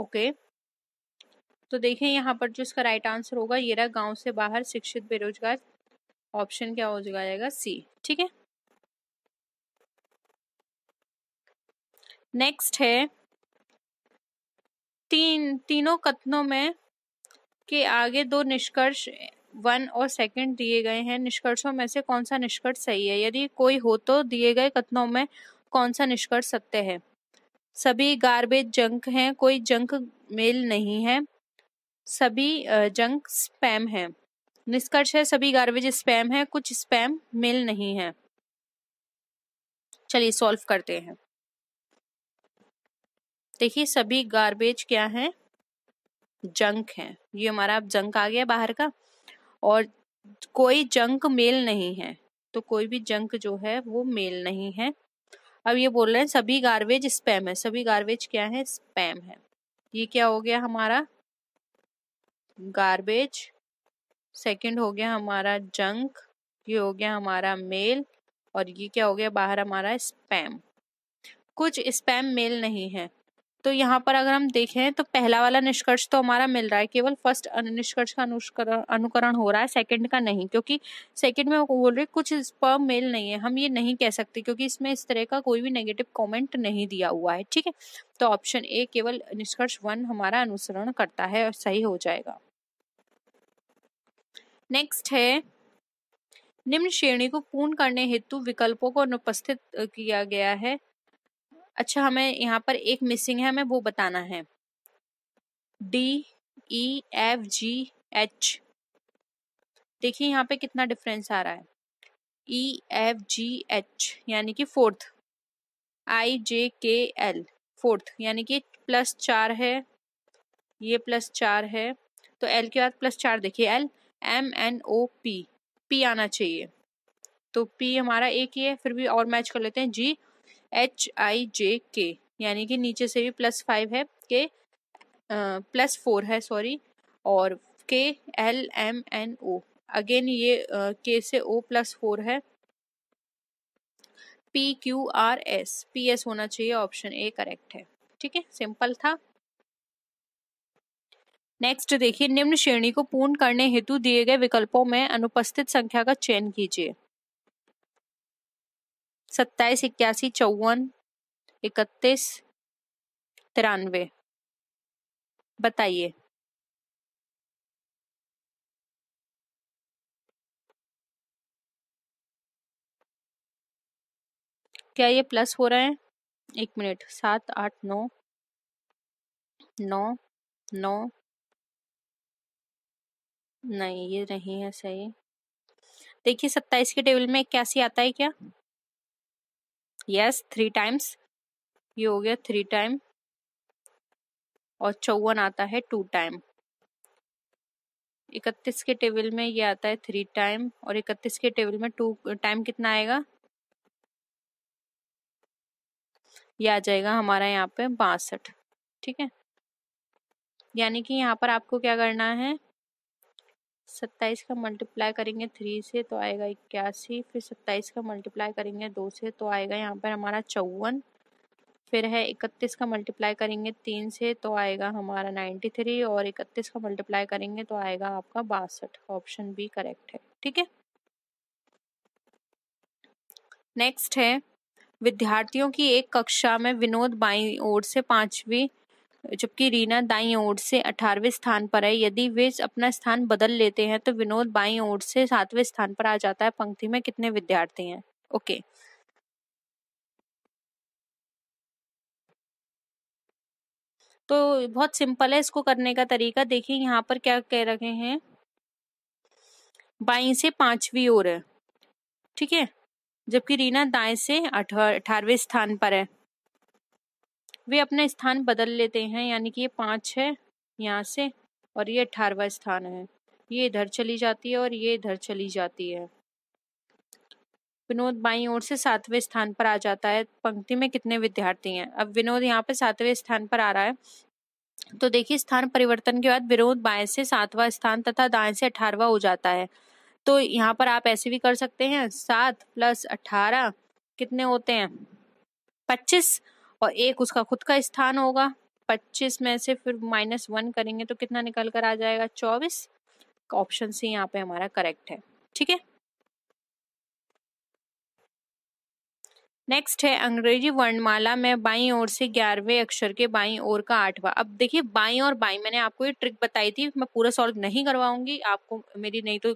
ओके तो देखें यहाँ पर जो इसका राइट आंसर होगा ये रहा गांव से बाहर शिक्षित बेरोजगार ऑप्शन क्या हो जाएगा सी ठीक है नेक्स्ट है तीन तीनों कथनों में के आगे दो निष्कर्ष वन और सेकंड दिए गए हैं निष्कर्षों में से कौन सा निष्कर्ष सही है यदि कोई हो तो दिए गए कथनों में कौन सा निष्कर्ष सत्य है सभी गार्बेज जंक हैं कोई जंक मेल नहीं है सभी जंक स्पैम है निष्कर्ष है सभी गार्बेज स्पैम है कुछ स्पैम मेल नहीं है चलिए सॉल्व करते हैं देखिए सभी गार्बेज क्या है जंक है ये हमारा जंक आ गया बाहर का और कोई जंक मेल नहीं है तो कोई भी जंक जो है वो मेल नहीं है अब ये बोल रहे हैं सभी गार्बेज स्पैम है सभी गार्बेज क्या है स्पैम है ये क्या हो गया हमारा गार्बेज सेकंड हो गया हमारा जंक ये हो गया हमारा मेल और ये क्या हो गया बाहर हमारा स्पैम कुछ स्पैम मेल नहीं है तो यहाँ पर अगर हम देखें तो पहला वाला निष्कर्ष तो हमारा मिल रहा है केवल फर्स्ट निष्कर्ष का अनुकरण हो रहा है सेकंड का नहीं क्योंकि सेकंड में बोल रहे कुछ स्पर्म मेल नहीं है हम ये नहीं कह सकते क्योंकि इसमें इस तरह का कोई भी नेगेटिव कमेंट नहीं दिया हुआ है ठीक है तो ऑप्शन ए केवल निष्कर्ष वन हमारा अनुसरण करता है और सही हो जाएगा नेक्स्ट है निम्न श्रेणी को पूर्ण करने हेतु विकल्पों को अनुपस्थित किया गया है अच्छा हमें यहाँ पर एक मिसिंग है हमें वो बताना है D E F G H देखिए यहाँ पे कितना डिफरेंस आ रहा है ई एफ जी एच यानी कि फोर्थ आई जे के एल फोर्थ यानी कि प्लस चार है ये प्लस चार है तो एल के बाद प्लस चार देखिए L M N O P P आना चाहिए तो पी हमारा एक ही है फिर भी और मैच कर लेते हैं जी एच आई जे के यानी कि नीचे से भी प्लस फाइव है के प्लस फोर है सॉरी और K L M N O again ये के uh, से ओ प्लस फोर है P Q R S P S होना चाहिए ऑप्शन ए करेक्ट है ठीक है सिंपल था नेक्स्ट देखिए निम्न श्रेणी को पूर्ण करने हेतु दिए गए विकल्पों में अनुपस्थित संख्या का चयन कीजिए सत्ताईस इक्यासी चौवन इकतीस तिरानवे बताइए क्या ये प्लस हो रहे हैं एक मिनट सात आठ नौ नौ नौ नहीं ये नहीं है सही देखिए सत्ताईस के टेबल में इक्यासी आता है क्या यस थ्री टाइम्स ये हो गया थ्री टाइम और चौवन आता है टू टाइम इकतीस के टेबल में ये आता है थ्री टाइम और इकतीस के टेबल में टू टाइम कितना आएगा ये आ जाएगा हमारा यहाँ पे बासठ ठीक है यानी कि यहाँ पर आपको क्या करना है सत्ताईस का मल्टीप्लाई करेंगे थ्री से तो आएगा इक्यासी फिर सत्ताईस का मल्टीप्लाई करेंगे दो से तो आएगा यहाँ पर हमारा चौवन फिर है इकतीस का मल्टीप्लाई करेंगे तीन से तो आएगा हमारा नाइन्टी थ्री और इकतीस का मल्टीप्लाई करेंगे तो आएगा आपका बासठ ऑप्शन बी करेक्ट है ठीक है नेक्स्ट है विद्यार्थियों की एक कक्षा में विनोद बाई ओर से पांचवी जबकि रीना दाई ओर से अठारवे स्थान पर है यदि वे अपना स्थान बदल लेते हैं तो विनोद बाई ओर से सातवें स्थान पर आ जाता है पंक्ति में कितने विद्यार्थी हैं ओके तो बहुत सिंपल है इसको करने का तरीका देखिए यहाँ पर क्या कह रखे हैं बाई से पांचवी ओर है ठीक है जबकि रीना दाएं से अठारहवें स्थान पर है वे अपना स्थान बदल लेते हैं यानी कि ये पाँच है यहाँ से और ये अठारहवा स्थान है ये इधर चली जाती है और ये इधर चली जाती है विनोद बाई ओर से सातवें स्थान पर आ जाता है पंक्ति में कितने विद्यार्थी हैं अब विनोद यहाँ पे सातवें स्थान पर आ रहा है तो देखिए स्थान परिवर्तन के बाद विनोद बाएं से सातवां स्थान तथा दाएं से अठारवा हो जाता है तो यहाँ पर आप ऐसे भी कर सकते हैं सात प्लस अठारह कितने होते हैं पच्चीस और एक उसका खुद का स्थान होगा पच्चीस में से फिर माइनस वन करेंगे तो कितना निकल कर आ जाएगा चौबीस ऑप्शन सी यहाँ पे हमारा करेक्ट है ठीक है नेक्स्ट है अंग्रेजी वर्णमाला में बाई ओर से ग्यारहवें अक्षर के बाई ओर का आठवां अब देखिए बाई और बाई मैंने आपको ये ट्रिक बताई थी मैं पूरा सॉल्व नहीं करवाऊंगी आपको मेरी नहीं तो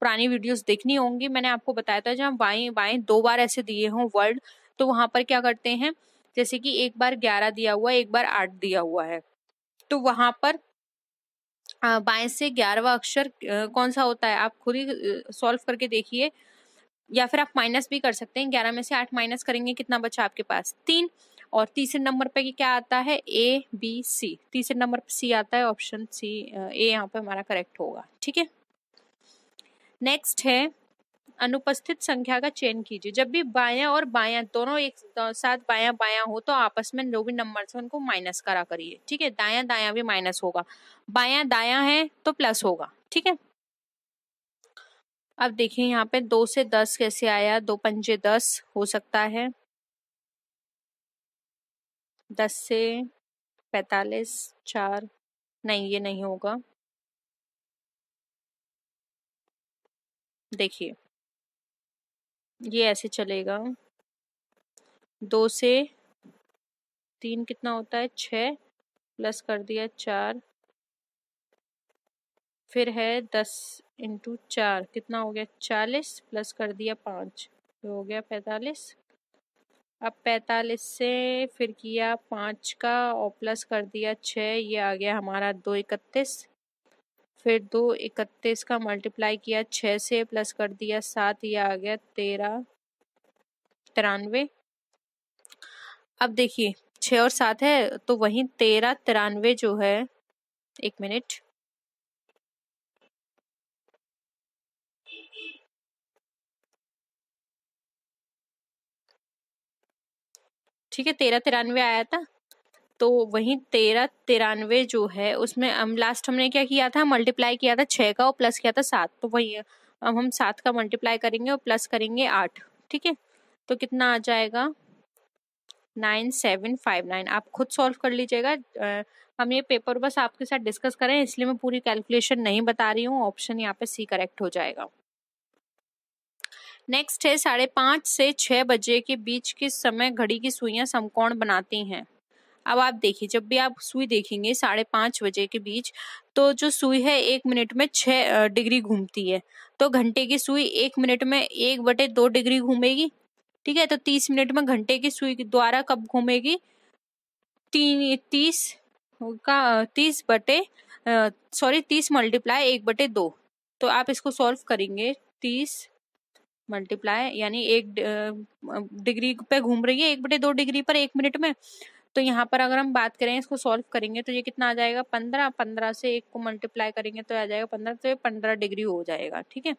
पुरानी वीडियोस देखनी होंगी मैंने आपको बताया था जब बाई बाई दो बार ऐसे दिए हों वर्ड तो वहां पर क्या करते हैं जैसे कि एक बार ग्यारह दिया हुआ एक बार आठ दिया हुआ है तो वहां पर बाएं से ग्यारहवा अक्षर कौन सा होता है आप खुद ही सॉल्व करके देखिए या फिर आप माइनस भी कर सकते हैं ग्यारह में से आठ माइनस करेंगे कितना बचा आपके पास तीन और तीसरे नंबर पे क्या आता है ए बी सी तीसरे नंबर पे सी आता है ऑप्शन सी ए यहाँ पे हमारा करेक्ट होगा ठीक है नेक्स्ट है अनुपस्थित संख्या का चयन कीजिए जब भी बायां और बायां दोनों एक साथ बायां बायां हो तो आपस में जो भी नंबर है उनको माइनस करा करिए ठीक है दायां दायां भी माइनस होगा बायां दायां है तो प्लस होगा ठीक है अब देखिए यहाँ पे दो से दस कैसे आया दो पंजे दस हो सकता है दस से पैतालीस चार नहीं ये नहीं होगा देखिए ये ऐसे चलेगा दो से तीन कितना होता है छ प्लस कर दिया चार फिर है दस इंटू चार कितना हो गया चालीस प्लस कर दिया पाँच तो हो गया पैंतालीस अब पैंतालीस से फिर किया पाँच का और प्लस कर दिया छः ये आ गया हमारा दो इकतीस फिर दो इकतीस का मल्टीप्लाई किया छः से प्लस कर दिया सात ये आ गया तेरह तिरानवे अब देखिए छः और सात है तो वहीं तेरह तिरानवे जो है एक मिनट ठीक है तेरह तिरानवे आया था तो वहीं तेरह तिरानवे जो है उसमें हम लास्ट हमने क्या किया था मल्टीप्लाई किया था छः का और प्लस किया था सात तो वही अब हम सात का मल्टीप्लाई करेंगे और प्लस करेंगे आठ ठीक है तो कितना आ जाएगा नाइन सेवन फाइव नाइन आप खुद सॉल्व कर लीजिएगा हम ये पेपर बस आपके साथ डिस्कस करें इसलिए मैं पूरी कैलकुलेशन नहीं बता रही हूँ ऑप्शन यहाँ पे सी करेक्ट हो जाएगा नेक्स्ट है साढ़े पाँच से छः बजे के बीच किस समय घड़ी की सुइयां समकोण बनाती हैं अब आप देखिए जब भी आप सुई देखेंगे साढ़े पाँच बजे के बीच तो जो सुई है एक मिनट में छः डिग्री घूमती है तो घंटे की सुई एक मिनट में एक बटे दो डिग्री घूमेगी ठीक है तो तीस मिनट में घंटे की सुई द्वारा कब घूमेगी तीन तीस का तीस बटे सॉरी तीस मल्टीप्लाई एक बटे दो तो आप इसको सॉल्व करेंगे तीस मल्टीप्लाई यानी एक डिग्री पे घूम रही है एक बटे दो डिग्री पर एक मिनट में तो यहाँ पर अगर हम बात करें इसको सॉल्व करेंगे तो ये कितना आ जाएगा पंद्रह पंद्रह से एक को मल्टीप्लाई करेंगे तो आ जाएगा पंद्रह तो ये पंद्रह डिग्री हो जाएगा ठीक है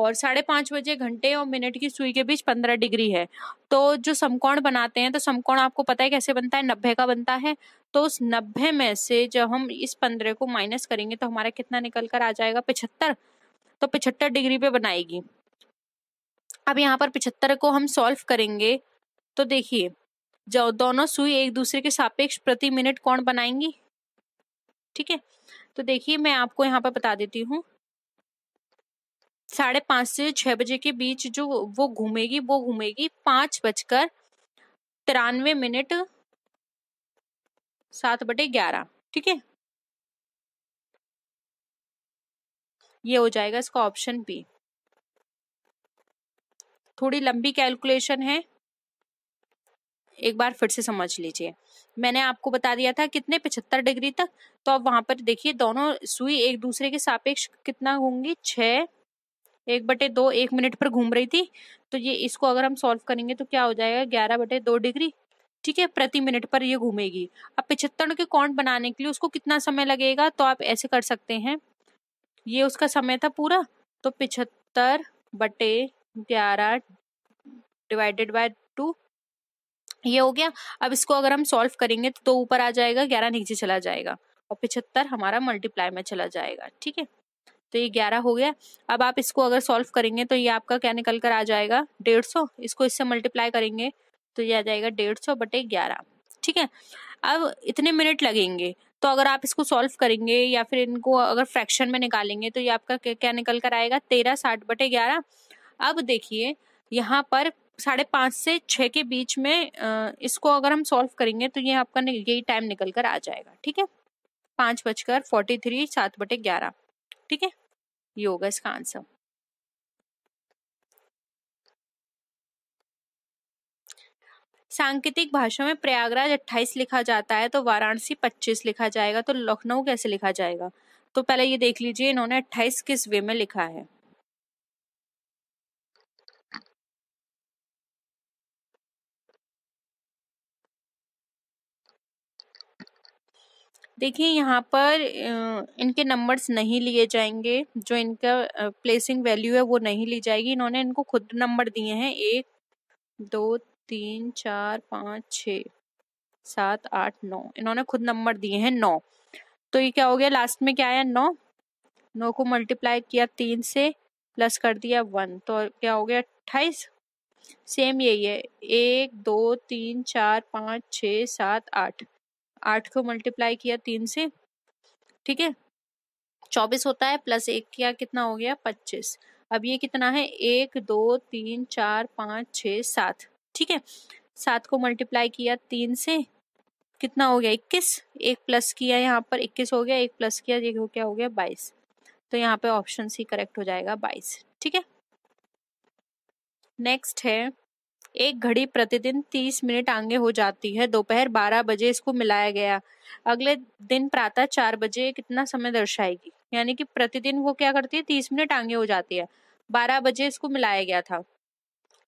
और साढ़े पाँच बजे घंटे और मिनट की सुई के बीच पंद्रह डिग्री है तो जो समकोण बनाते हैं तो समकोण आपको पता है कैसे बनता है नब्बे का बनता है तो उस नब्बे में से जब हम इस पंद्रह को माइनस करेंगे तो हमारा कितना निकल कर आ जाएगा पिछहत्तर तो पिछहत्तर डिग्री पे बनाएगी अब यहाँ पर पिछहत्तर को हम सॉल्व करेंगे तो देखिए जो दोनों सुई एक दूसरे के सापेक्ष प्रति मिनट कौन बनाएंगी ठीक है तो देखिए मैं आपको यहाँ पर बता देती हूँ साढ़े पांच से छह बजे के बीच जो वो घूमेगी वो घूमेगी पांच बजकर तिरानवे मिनट सात बटे ग्यारह ठीक है ये हो जाएगा इसका ऑप्शन बी थोड़ी लंबी कैलकुलेशन है एक बार फिर से समझ लीजिए मैंने आपको बता दिया था कितने पिछहत्तर डिग्री तक तो अब वहां पर देखिए दोनों सुई एक दूसरे के सापेक्ष कितना होंगी छ एक बटे दो एक मिनट पर घूम रही थी तो ये इसको अगर हम सॉल्व करेंगे तो क्या हो जाएगा ग्यारह बटे दो डिग्री ठीक है प्रति मिनट पर ये घूमेगी अब पिछहत्तर के कौन बनाने के लिए उसको कितना समय लगेगा तो आप ऐसे कर सकते हैं ये उसका समय था पूरा तो पिछहत्तर बटे ग्यारह डिवाइडेड बाय टू ये हो गया अब इसको अगर हम सॉल्व करेंगे तो दो ऊपर आ जाएगा ग्यारह नीचे चला जाएगा और पिछहत्तर हमारा मल्टीप्लाई में चला जाएगा ठीक है तो ये ग्यारह हो गया अब आप इसको अगर सॉल्व करेंगे तो ये आपका क्या निकल कर आ जाएगा डेढ़ सौ इसको इससे मल्टीप्लाई करेंगे तो ये आ जाएगा डेढ़ सौ बटे ग्यारह ठीक है अब इतने मिनट लगेंगे तो अगर आप इसको सॉल्व करेंगे या फिर इनको अगर फ्रैक्शन में निकालेंगे तो ये आपका क्या निकल कर आएगा तेरह साठ बटे ग्यारह अब देखिए यहाँ पर साढ़े पांच से छह के बीच में इसको अगर हम सॉल्व करेंगे तो ये आपका यही टाइम निकल कर आ जाएगा ठीक है पांच बजकर फोर्टी थ्री सात बटे ग्यारह ठीक है ये होगा इसका आंसर सांकेतिक भाषा में प्रयागराज 28 लिखा जाता है तो वाराणसी 25 लिखा जाएगा तो लखनऊ कैसे लिखा जाएगा तो पहले ये देख लीजिए इन्होंने 28 किस वे में लिखा है देखिए यहाँ पर इनके नंबर्स नहीं लिए जाएंगे जो इनका प्लेसिंग वैल्यू है वो नहीं ली जाएगी इन्होंने इनको खुद नंबर दिए हैं एक दो तीन चार पाँच छ सात आठ नौ इन्होंने खुद नंबर दिए हैं नौ तो ये क्या हो गया लास्ट में क्या आया नौ नौ को मल्टीप्लाई किया तीन से प्लस कर दिया वन तो क्या हो गया अट्ठाईस सेम यही है एक दो तीन चार पाँच छ सात आठ आठ को मल्टीप्लाई किया तीन से ठीक है चौबीस होता है प्लस एक किया कितना हो गया पच्चीस अब ये कितना है एक दो तीन चार पाँच छ सात ठीक है सात को मल्टीप्लाई किया तीन से कितना हो गया इक्कीस एक प्लस किया यहाँ पर इक्कीस हो गया एक प्लस किया ये क्या हो गया बाईस तो यहाँ पे ऑप्शन सी करेक्ट हो जाएगा बाईस ठीक है नेक्स्ट है एक घड़ी प्रतिदिन तीस मिनट आगे हो जाती है दोपहर बारह बजे इसको मिलाया गया अगले दिन प्रातः चार बजे कितना समय दर्शाएगी यानी कि प्रतिदिन वो क्या करती है तीस मिनट आगे हो जाती है बारह बजे इसको मिलाया गया था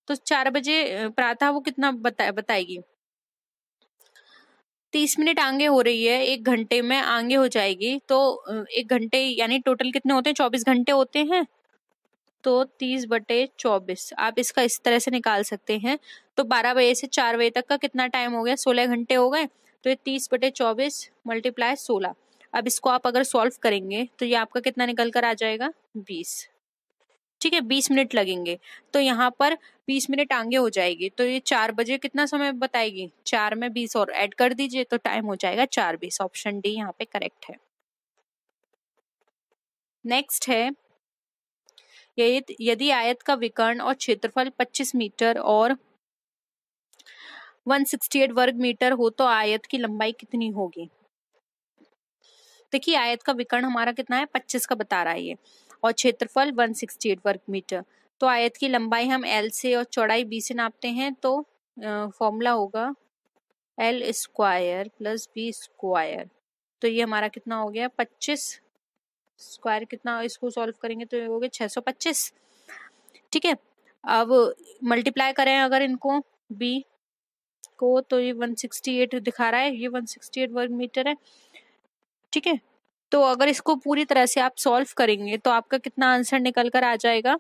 तो चार बजे प्रातः वो कितना बता, बताएगी तीस मिनट आगे हो रही है एक घंटे में आगे हो जाएगी तो एक घंटे यानी टोटल कितने होते हैं चौबीस घंटे होते हैं तो तीस बटे चौबीस आप इसका इस तरह से निकाल सकते हैं तो बारह बजे से चार बजे तक का कितना टाइम हो गया सोलह घंटे हो गए तो ये तीस बटे चौबीस मल्टीप्लाई सोलह अब इसको आप अगर सॉल्व करेंगे तो ये आपका कितना निकल कर आ जाएगा बीस ठीक है बीस मिनट लगेंगे तो यहाँ पर बीस मिनट आगे हो जाएगी तो ये चार बजे कितना समय बताएगी चार में बीस और ऐड कर दीजिए तो टाइम हो जाएगा चार बीस ऑप्शन डी यहाँ पे करेक्ट है नेक्स्ट है यदि आयत का विकर्ण और क्षेत्रफल 25 मीटर और 168 वर्ग मीटर हो तो आयत की लंबाई कितनी होगी देखिए आयत का विकर्ण हमारा कितना है 25 का बता रहा है ये और क्षेत्रफल 168 वर्ग मीटर तो आयत की लंबाई हम एल से और चौड़ाई बी से नापते हैं तो फॉर्मूला होगा L square plus B square तो ये हमारा कितना हो गया पच्चीस स्क्वायर कितना इसको सॉल्व करेंगे तो हो गए छः सौ पच्चीस ठीक है अब मल्टीप्लाई करें अगर इनको बी को तो ये वन सिक्सटी एट दिखा रहा है ये वन सिक्सटी एट वर्ग मीटर है ठीक है तो अगर इसको पूरी तरह से आप सॉल्व करेंगे तो आपका कितना आंसर निकल कर आ जाएगा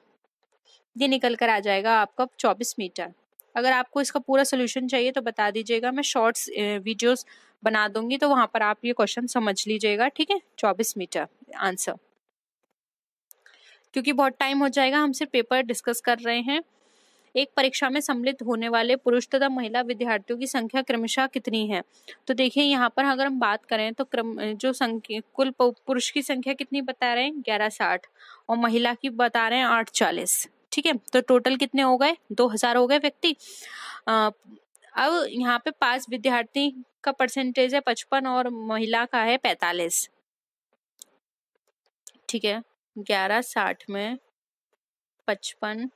ये निकल कर आ जाएगा आपका चौबीस मीटर अगर आपको इसका पूरा सोल्यूशन चाहिए तो बता दीजिएगा मैं शॉर्ट्स वीडियोस बना दूंगी तो वहां पर आप ये क्वेश्चन समझ लीजिएगा ठीक है चौबीस मीटर आंसर क्योंकि बहुत टाइम हो जाएगा हम सिर्फ पेपर डिस्कस कर रहे हैं एक परीक्षा में सम्मिलित होने वाले पुरुष तथा महिला विद्यार्थियों की संख्या क्रमशः कितनी है तो देखिए यहाँ पर अगर हम बात करें तो क्रम जो संख्या कुल पुरुष की संख्या कितनी बता रहे हैं ग्यारह साठ और महिला की बता रहे हैं आठ चालीस ठीक है तो टोटल कितने हो गए दो हजार हो गए व्यक्ति अब यहाँ पे पास विद्यार्थी का परसेंटेज है पचपन और महिला का है पैतालीस ठीक है ग्यारह साठ में पचपन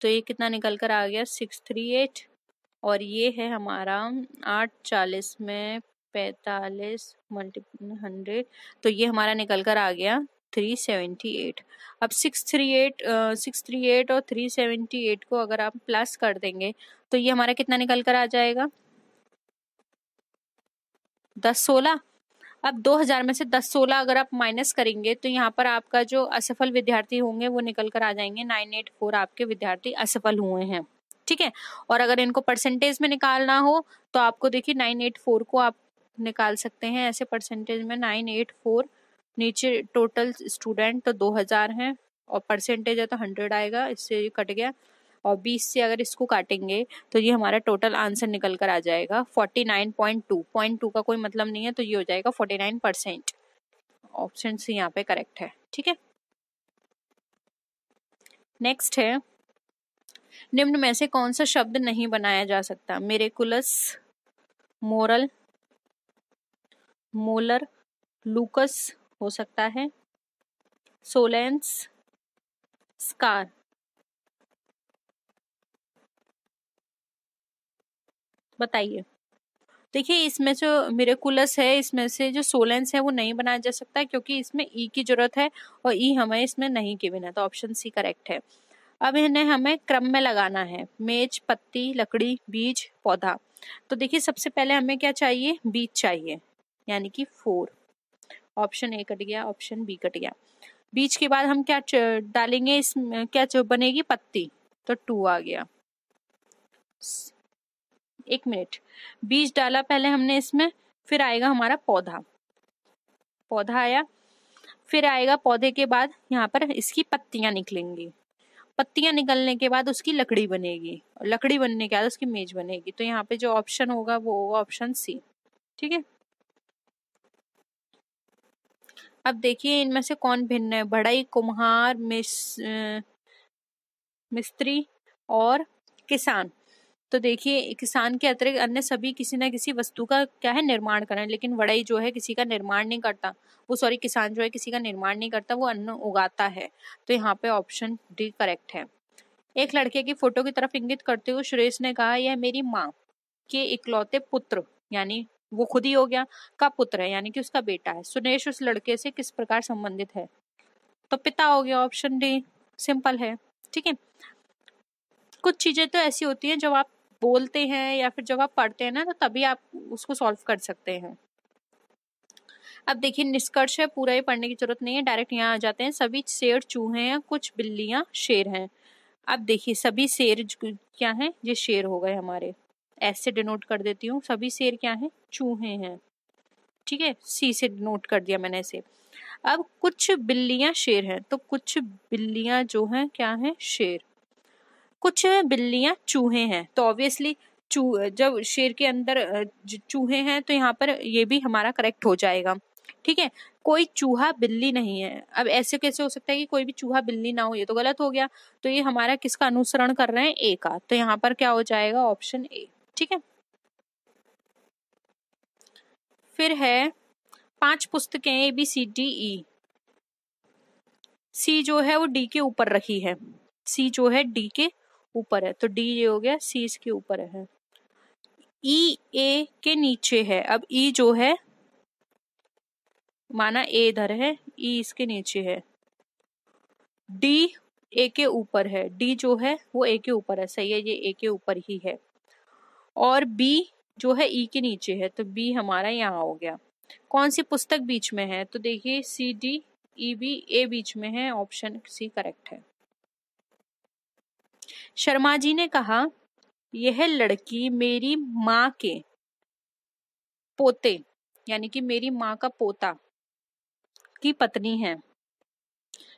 तो ये कितना निकल कर आ गया सिक्स थ्री एट और ये है हमारा आठ चालीस में पैतालीस मल्टीपल हंड्रेड तो ये हमारा निकल कर आ गया थ्री सेवेंटी एट अब six three eight six three eight और थ्री सेवेंटी एट को अगर आप प्लस कर देंगे तो ये हमारा कितना निकल कर आ जाएगा दस सोलह अब 2000 में से 10 16 अगर आप माइनस करेंगे तो यहाँ पर आपका जो असफल विद्यार्थी होंगे वो निकल कर आ जाएंगे 984 आपके विद्यार्थी असफल हुए हैं ठीक है और अगर इनको परसेंटेज में निकालना हो तो आपको देखिए 984 को आप निकाल सकते हैं ऐसे परसेंटेज में 984 नीचे टोटल स्टूडेंट तो दो हज़ार हैं और परसेंटेज है तो हंड्रेड आएगा इससे कट गया और बीस से अगर इसको काटेंगे तो ये हमारा टोटल आंसर निकल कर आ जाएगा forty nine point two point two का कोई मतलब नहीं है तो ये हो जाएगा forty nine percent option C यहाँ पे करेक्ट है ठीक है नेक्स्ट है निम्न में से कौन सा शब्द नहीं बनाया जा सकता मेरेकुलस मोरल मोलर लूकस हो सकता है सोलेंस स्कार बताइए देखिए इसमें जो मेरेकुलस है इसमें से जो सोलेंस है वो नहीं बनाया जा सकता क्योंकि इसमें ई e की जरूरत है और ई e हमें इसमें नहीं के बिना तो ऑप्शन सी करेक्ट है अब इन्हें हमें क्रम में लगाना है मेज पत्ती लकड़ी बीज पौधा तो देखिए सबसे पहले हमें क्या चाहिए बीज चाहिए यानी कि फोर ऑप्शन ए कट गया ऑप्शन बी कट गया बीज के बाद हम क्या डालेंगे इस क्या बनेगी पत्ती तो टू आ गया एक मिनट बीज डाला पहले हमने इसमें फिर आएगा हमारा पौधा पौधा आया फिर आएगा पौधे के बाद यहाँ पर इसकी पत्तियां निकलेंगी पत्तियां निकलने के बाद उसकी लकड़ी बनेगी लकड़ी बनने के बाद उसकी मेज बनेगी तो यहाँ पे जो ऑप्शन होगा वो होगा ऑप्शन सी ठीक है अब देखिए इनमें से कौन भिन्न है बड़ाई कुम्हार मिस मिस्त्री और किसान तो देखिए किसान के अतिरिक्त अन्य सभी किसी न किसी वस्तु का क्या है निर्माण करें लेकिन वड़ाई जो है किसी का निर्माण नहीं करता वो सॉरी किसान जो है किसी का निर्माण नहीं करता वो अन्न उगाता है तो यहाँ पे ऑप्शन डी करेक्ट है एक लड़के की फोटो की तरफ इंगित करते हुए सुरेश ने कहा यह मेरी माँ के इकलौते पुत्र यानी वो खुद ही हो गया का पुत्र है यानी कि उसका बेटा है सुनेश उस लड़के से किस प्रकार संबंधित है तो पिता हो गया ऑप्शन डी सिंपल है ठीक है कुछ चीजें तो ऐसी होती हैं जब आप बोलते हैं या फिर जब आप पढ़ते हैं ना तो तभी आप उसको सॉल्व कर सकते हैं अब देखिए निष्कर्ष है पूरा ही पढ़ने की जरूरत नहीं है डायरेक्ट यहाँ आ जाते हैं सभी शेर चूहे हैं कुछ बिल्लियां शेर हैं अब देखिए सभी शेर क्या हैं ये शेर हो गए हमारे एस से डिनोट कर देती हूँ सभी शेर क्या हैं चूहे हैं ठीक है सी से डिनोट कर दिया मैंने इसे अब कुछ बिल्लियां शेर हैं तो कुछ बिल्लियाँ जो हैं क्या हैं शेर कुछ बिल्लियाँ चूहे हैं तो ऑब्वियसली चू जब शेर के अंदर चूहे हैं तो यहाँ पर ये भी हमारा करेक्ट हो जाएगा ठीक है कोई चूहा बिल्ली नहीं है अब ऐसे कैसे हो सकता है कि कोई भी चूहा बिल्ली ना हो ये तो गलत हो गया तो ये हमारा किसका अनुसरण कर रहे हैं ए का तो यहाँ पर क्या हो जाएगा ऑप्शन ए ठीक है फिर है पांच पुस्तकें A B C D E सी जो है वो डी के ऊपर रखी है सी जो है डी के ऊपर है तो डी ये हो गया सी इसके ऊपर है ई e, ए के नीचे है अब ई e जो है माना ए इधर है ई e इसके नीचे है डी ए के ऊपर है डी जो है वो ए के ऊपर है सही है ये ए के ऊपर ही है और बी जो है ई e के नीचे है तो बी हमारा यहाँ हो गया कौन सी पुस्तक बीच में है तो देखिए सी डी ई बी ए बीच में है ऑप्शन सी करेक्ट है शर्मा जी ने कहा यह लड़की मेरी माँ के पोते यानी कि मेरी माँ का पोता की पत्नी है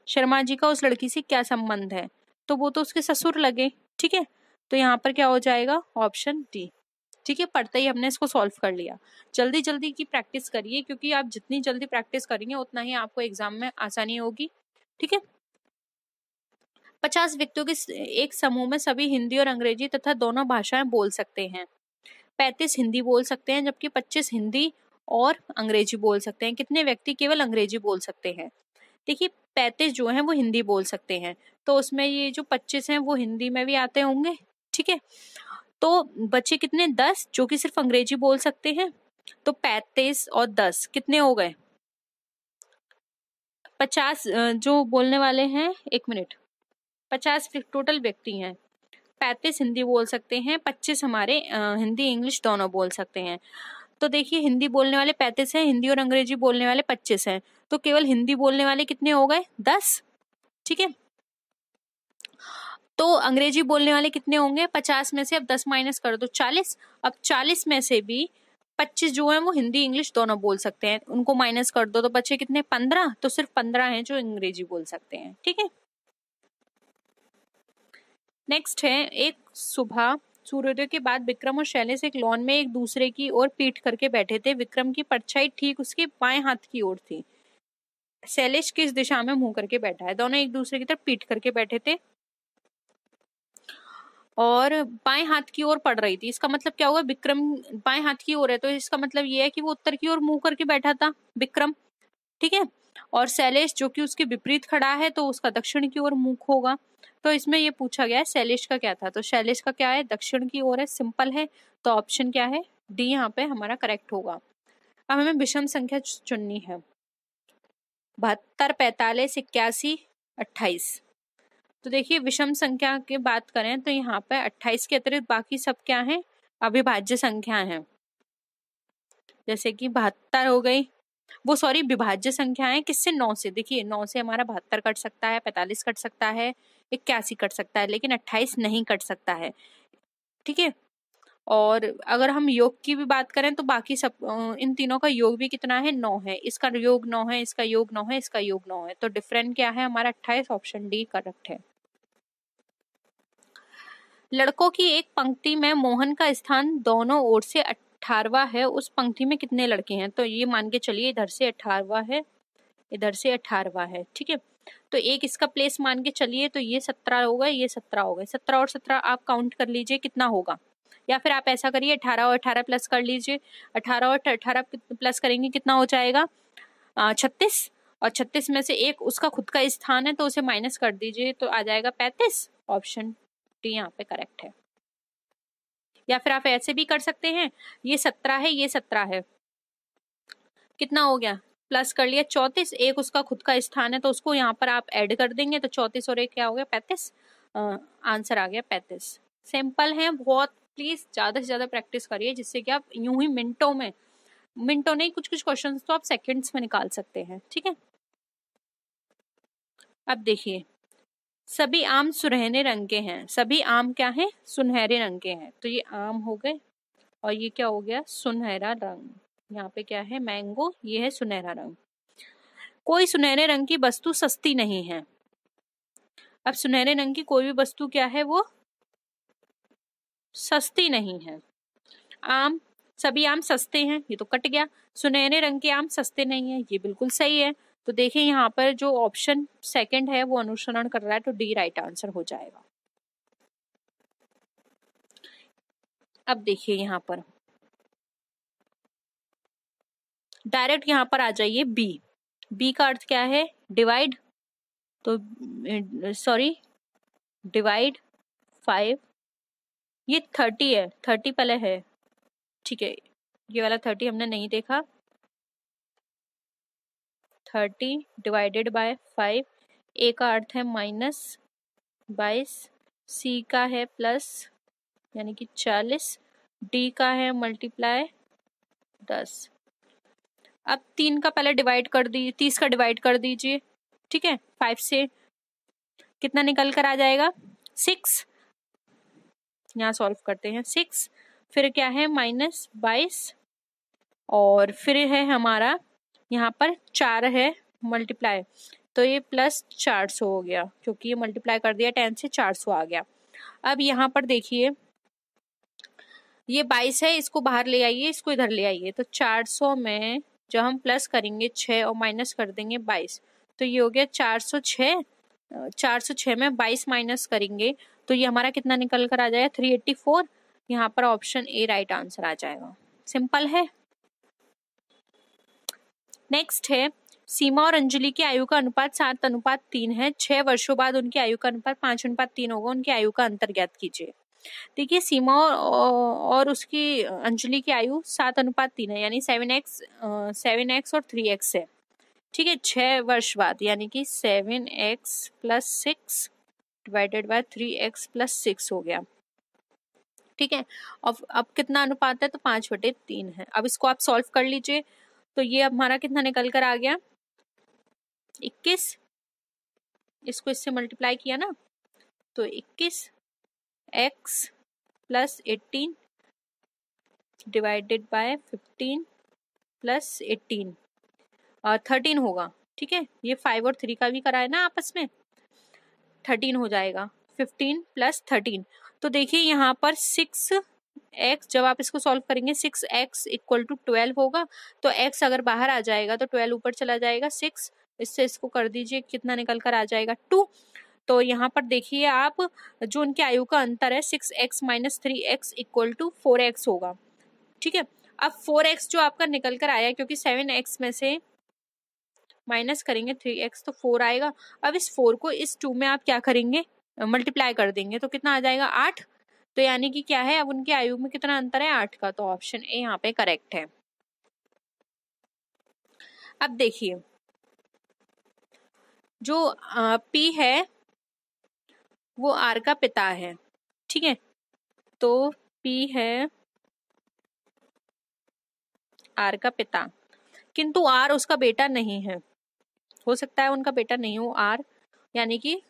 शर्मा जी का उस लड़की से क्या संबंध है तो वो तो उसके ससुर लगे ठीक है तो यहाँ पर क्या हो जाएगा ऑप्शन डी ठीक है पढ़ते ही हमने इसको सॉल्व कर लिया जल्दी जल्दी की प्रैक्टिस करिए क्योंकि आप जितनी जल्दी प्रैक्टिस करेंगे उतना ही आपको एग्जाम में आसानी होगी ठीक है पचास व्यक्तियों के एक समूह में सभी हिंदी और अंग्रेजी तथा दोनों भाषाएं बोल सकते हैं पैंतीस हिंदी बोल सकते हैं जबकि पच्चीस हिंदी और अंग्रेजी बोल सकते हैं कितने व्यक्ति केवल अंग्रेजी बोल सकते हैं देखिए पैंतीस जो हैं वो हिंदी बोल सकते हैं तो उसमें ये जो पच्चीस हैं वो हिंदी में भी आते होंगे ठीक है तो बच्चे कितने दस जो कि सिर्फ अंग्रेजी बोल सकते हैं तो पैतीस और दस कितने हो गए पचास जो बोलने वाले हैं एक मिनट पचास टोटल व्यक्ति हैं पैंतीस हिंदी बोल सकते हैं पच्चीस हमारे हिंदी इंग्लिश दोनों बोल सकते हैं तो देखिए हिंदी बोलने वाले पैंतीस हैं हिंदी और अंग्रेजी बोलने वाले पच्चीस हैं तो केवल हिंदी बोलने वाले कितने हो गए दस ठीक है तो अंग्रेजी बोलने वाले कितने होंगे पचास में से अब दस माइनस कर दो चालीस अब चालीस में से भी पच्चीस जो है वो हिंदी इंग्लिश दोनों बोल सकते हैं उनको माइनस कर दो तो बच्चे कितने पंद्रह तो सिर्फ पंद्रह हैं जो अंग्रेजी बोल सकते हैं ठीक है नेक्स्ट है एक सुबह सूर्योदय के बाद विक्रम और शैलेश एक लॉन में एक दूसरे की ओर पीठ करके बैठे थे विक्रम की परछाई ठीक उसके बाएं हाथ की ओर थी शैलेश किस दिशा में मुंह करके बैठा है दोनों एक दूसरे की तरफ पीठ करके बैठे थे और बाएं हाथ की ओर पड़ रही थी इसका मतलब क्या होगा विक्रम बाएं हाथ की ओर है तो इसका मतलब ये है कि वो उत्तर की ओर मुंह करके बैठा था विक्रम ठीक है और शैलेश जो कि उसके विपरीत खड़ा है तो उसका दक्षिण की ओर मुख होगा तो इसमें ये पूछा गया है शैलेश का क्या था तो शैलेश का क्या है दक्षिण की ओर है सिंपल है तो ऑप्शन क्या है डी यहाँ पे हमारा करेक्ट होगा अब हमें विषम संख्या चुननी है बहत्तर पैतालीस इक्यासी अट्ठाईस तो देखिए विषम संख्या की बात करें तो यहाँ पर 28 के अतिरिक्त बाकी सब क्या है अविभाज्य संख्या है जैसे कि बहत्तर हो गई वो सॉरी विभाज्य संख्या है किससे नौ से देखिए नौ से हमारा बहत्तर कट सकता है पैंतालीस कट सकता है इक्यासी कट सकता है लेकिन अट्ठाईस नहीं कट सकता है ठीक है और अगर हम योग की भी बात करें तो बाकी सब इन तीनों का योग भी कितना है नौ है इसका योग नौ है इसका योग नौ है इसका योग नौ है तो डिफरेंट क्या है हमारा अट्ठाईस ऑप्शन डी करेक्ट है लड़कों की एक पंक्ति में मोहन का स्थान दोनों ओर से अठारवा है उस पंक्ति में कितने लड़के हैं तो ये मान के चलिए इधर से अठारवा है इधर से अठारवा है ठीक है तो एक इसका प्लेस मान के चलिए तो ये सत्रह होगा ये सत्रह होगा सत्रह और सत्रह आप काउंट कर लीजिए कितना होगा या फिर आप ऐसा करिए अठारह और अठारह प्लस कर लीजिए अठारह और अठारह प्लस करेंगे कितना हो जाएगा छत्तीस और छत्तीस में से एक उसका खुद का स्थान है तो उसे माइनस कर दीजिए तो आ जाएगा पैंतीस ऑप्शन फिफ्टी यहाँ पे करेक्ट है या फिर आप ऐसे भी कर सकते हैं ये सत्रह है ये सत्रह है कितना हो गया प्लस कर लिया चौतीस एक उसका खुद का स्थान है तो उसको यहाँ पर आप ऐड कर देंगे तो चौतीस और एक क्या हो गया पैंतीस आंसर आ गया पैंतीस सिंपल है बहुत प्लीज़ ज़्यादा से ज़्यादा प्रैक्टिस करिए जिससे कि आप यूं ही मिनटों में मिनटों नहीं कुछ कुछ क्वेश्चन तो आप सेकेंड्स में निकाल सकते हैं ठीक है अब देखिए सभी आम सुनहरे रंग के हैं सभी आम क्या हैं सुनहरे रंग के हैं तो ये आम हो गए और ये क्या हो गया सुनहरा रंग यहाँ पे क्या है मैंगो ये है सुनहरा रंग कोई सुनहरे रंग की वस्तु सस्ती नहीं है अब सुनहरे रंग की कोई भी वस्तु क्या है वो सस्ती नहीं है आम सभी आम सस्ते हैं ये तो कट गया सुनहरे रंग के आम सस्ते नहीं है ये बिल्कुल सही है तो देखिए यहाँ पर जो ऑप्शन सेकंड है वो अनुसरण कर रहा है तो डी राइट आंसर हो जाएगा अब देखिए यहाँ पर डायरेक्ट यहाँ पर आ जाइए बी बी का अर्थ क्या है डिवाइड तो सॉरी डिवाइड फाइव ये थर्टी है थर्टी पहले है ठीक है ये वाला थर्टी हमने नहीं देखा thirty divided by five A का अर्थ है माइनस बाईस सी का है प्लस यानी कि चालीस डी का है मल्टीप्लाई दस अब तीन का पहले डिवाइड कर दी तीस का डिवाइड कर दीजिए ठीक है फाइव से कितना निकल कर आ जाएगा सिक्स यहाँ सॉल्व करते हैं सिक्स फिर क्या है माइनस बाईस और फिर है हमारा यहाँ पर चार है मल्टीप्लाई तो ये प्लस चार सौ हो गया क्योंकि ये मल्टीप्लाई कर दिया टेन से चार सौ आ गया अब यहाँ पर देखिए ये बाईस है इसको बाहर ले आइए इसको इधर ले आइए तो चार सौ में जो हम प्लस करेंगे छः और माइनस कर देंगे बाईस तो ये हो गया चार सौ छः चार सौ छः में बाईस माइनस करेंगे तो ये हमारा कितना निकल कर आ जाएगा थ्री एट्टी फोर यहाँ पर ऑप्शन ए राइट आंसर आ जाएगा सिंपल है नेक्स्ट है सीमा और अंजलि की आयु का अनुपात सात अनुपात तीन है छह वर्षों बाद उनकी आयु का अनुपात पांच अनुपात तीन होगा उनकी आयु का अंतर ज्ञात कीजिए देखिए सीमा और उसकी अंजलि की आयु सात अनुपात तीन है यानी सेवन एक्स सेवन एक्स और थ्री एक्स है ठीक है छह वर्ष बाद यानी कि seven x plus six divided by three x plus six हो गया ठीक है अब अब कितना अनुपात है तो पांच बटे तीन है अब इसको आप सॉल्व कर लीजिए तो ये हमारा कितना निकल कर आ गया इक्कीस इसको इससे मल्टीप्लाई किया ना तो इक्कीस x plus eighteen divided by fifteen plus eighteen thirteen होगा ठीक है ये फाइव और थ्री का भी कराए ना आपस में थर्टीन हो जाएगा फिफ्टीन प्लस थर्टीन तो देखिए यहाँ पर सिक्स एक्स जब आप इसको सॉल्व करेंगे six x equal to twelve होगा तो एक्स अगर बाहर आ जाएगा तो ट्वेल्व ऊपर चला जाएगा सिक्स इससे इसको कर दीजिए कितना निकल कर आ जाएगा टू तो यहाँ पर देखिए आप जो उनके आयु का अंतर है six x minus three x equal to four x होगा ठीक है अब फोर एक्स जो आपका निकल कर आया क्योंकि सेवन एक्स में से माइनस करेंगे थ्री एक्स तो फोर आएगा अब इस फोर को इस टू में आप क्या करेंगे मल्टीप्लाई कर देंगे तो कितना आ जाएगा आठ तो यानी कि क्या है अब उनकी आयु में कितना अंतर है आठ का तो ऑप्शन ए यहाँ पे करेक्ट है अब देखिए जो आ, पी है वो आर का पिता है ठीक है तो पी है आर का पिता किंतु आर उसका बेटा नहीं है हो सकता है उनका बेटा नहीं हो आर यानी कि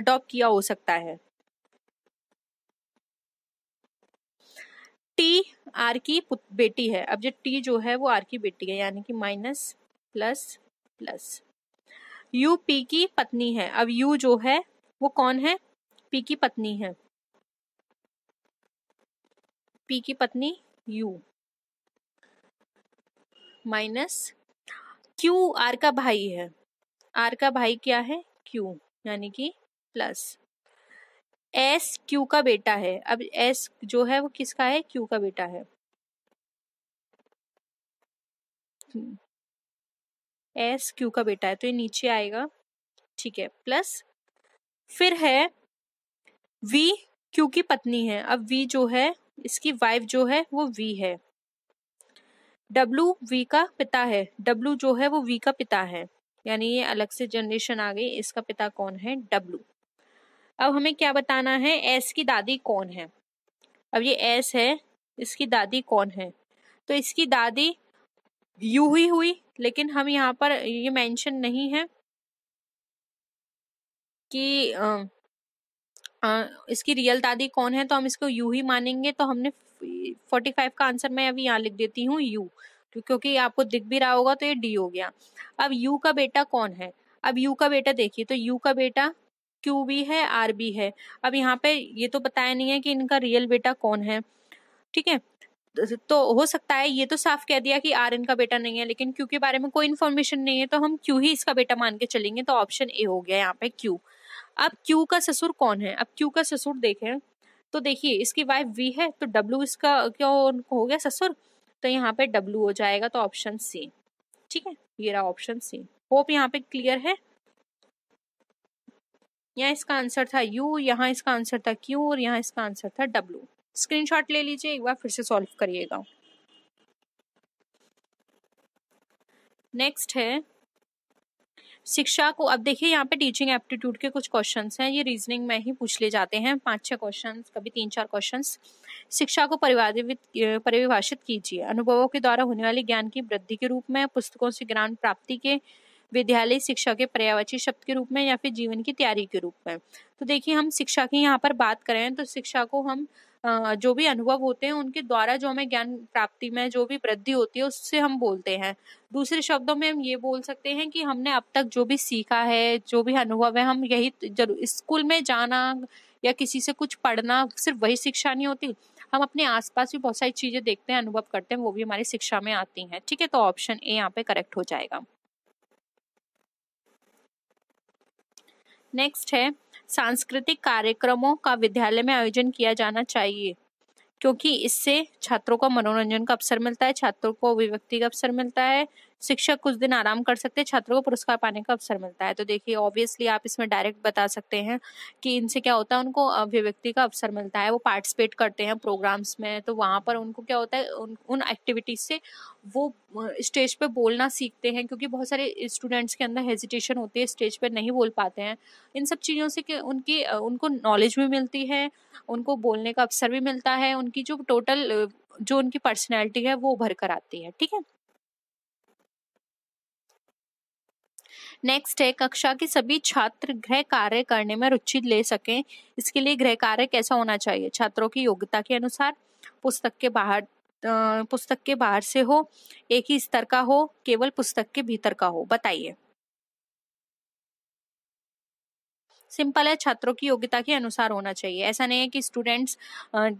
अडॉप्ट किया हो सकता है टी आर की बेटी है अब जो टी जो है वो आर की बेटी है यानी कि minus plus plus U P की पत्नी है अब यू जो है वो कौन है पी की पत्नी है पी की पत्नी यू माइनस क्यू आर का भाई है आर का भाई क्या है क्यू यानी कि प्लस एस क्यू का बेटा है अब एस जो है वो किसका है क्यू का बेटा है एस हम्म। क्यू का बेटा है तो ये नीचे आएगा ठीक है प्लस फिर है वी क्यू की पत्नी है अब वी जो है इसकी वाइफ जो है वो वी है डब्लू वी का पिता है डब्लू जो है वो वी का पिता है यानी ये अलग से जनरेशन आ गई इसका पिता कौन है डब्लू अब हमें क्या बताना है एस की दादी कौन है अब ये एस है इसकी दादी कौन है तो इसकी दादी यू ही हुई लेकिन हम यहाँ पर ये मेंशन नहीं है कि आ, आ, इसकी रियल दादी कौन है तो हम इसको यू ही मानेंगे तो हमने फोर्टी फाइव का आंसर मैं अभी यहाँ लिख देती हूँ यू क्योंकि आपको दिख भी रहा होगा तो ये डी हो गया अब यू का बेटा कौन है अब यू का बेटा देखिए तो यू का बेटा क्यू भी है आर भी है अब यहाँ पे ये तो बताया नहीं है कि इनका रियल बेटा कौन है ठीक है तो हो सकता है ये तो साफ कह दिया कि आर इनका बेटा नहीं है लेकिन क्यू के बारे में कोई इन्फॉर्मेशन नहीं है तो हम क्यू ही इसका बेटा मान के चलेंगे तो ऑप्शन ए हो गया यहाँ पे क्यू अब क्यू का ससुर कौन है अब क्यू का ससुर देखें तो देखिए इसकी वाइफ वी है तो डब्लू इसका क्यों हो गया ससुर तो यहाँ पे डब्लू हो जाएगा तो ऑप्शन सी ठीक है ये रहा ऑप्शन सी होप यहाँ पे क्लियर है यहाँ इसका आंसर था यू यहाँ इसका आंसर था क्यू और यहाँ इसका आंसर था डब्ल्यू स्क्रीनशॉट ले लीजिए एक बार फिर से सॉल्व करिएगा नेक्स्ट है शिक्षा को अब देखिए यहाँ पे टीचिंग एप्टीट्यूड के कुछ क्वेश्चंस हैं ये रीजनिंग में ही पूछ ले जाते हैं पांच छह क्वेश्चंस कभी तीन चार क्वेश्चंस शिक्षा को परिवादित परिभाषित कीजिए अनुभवों के द्वारा होने वाले ज्ञान की वृद्धि के रूप में पुस्तकों से ज्ञान प्राप्ति के विद्यालय शिक्षा के पर्यावाची शब्द के रूप में या फिर जीवन की तैयारी के रूप में तो देखिए हम शिक्षा की यहाँ पर बात करें तो शिक्षा को हम जो भी अनुभव होते हैं उनके द्वारा जो हमें ज्ञान प्राप्ति में जो भी वृद्धि होती है उससे हम बोलते हैं दूसरे शब्दों में हम ये बोल सकते हैं कि हमने अब तक जो भी सीखा है जो भी अनुभव है हम यही जरूर स्कूल में जाना या किसी से कुछ पढ़ना सिर्फ वही शिक्षा नहीं होती हम अपने आसपास भी बहुत सारी चीजें देखते हैं अनुभव करते हैं वो भी हमारी शिक्षा में आती हैं ठीक है तो ऑप्शन ए यहाँ पे करेक्ट हो जाएगा नेक्स्ट है सांस्कृतिक कार्यक्रमों का विद्यालय में आयोजन किया जाना चाहिए क्योंकि इससे छात्रों को मनोरंजन का अवसर मिलता है छात्रों को अभिव्यक्ति का अवसर मिलता है शिक्षक कुछ दिन आराम कर सकते हैं छात्रों को पुरस्कार पाने का अवसर मिलता है तो देखिए ऑब्वियसली आप इसमें डायरेक्ट बता सकते हैं कि इनसे क्या होता है उनको अभिव्यक्ति का अवसर मिलता है वो पार्टिसिपेट करते हैं प्रोग्राम्स में तो वहाँ पर उनको क्या होता है उन उन एक्टिविटीज से वो स्टेज पे बोलना सीखते हैं क्योंकि बहुत सारे स्टूडेंट्स के अंदर हेजिटेशन होती है स्टेज पे नहीं बोल पाते हैं इन सब चीज़ों से उनकी उनको नॉलेज भी मिलती है उनको बोलने का अवसर भी मिलता है उनकी जो टोटल जो उनकी पर्सनैलिटी है वो उभर कर आती है ठीक है नेक्स्ट है कक्षा के सभी छात्र गृह कार्य करने में रुचि ले सकें इसके लिए गृह कार्य कैसा होना चाहिए छात्रों की योग्यता के अनुसार पुस्तक के बाहर पुस्तक के बाहर से हो एक ही स्तर का हो केवल पुस्तक के भीतर का हो बताइए सिंपल है छात्रों की योग्यता के अनुसार होना चाहिए ऐसा नहीं है कि स्टूडेंट्स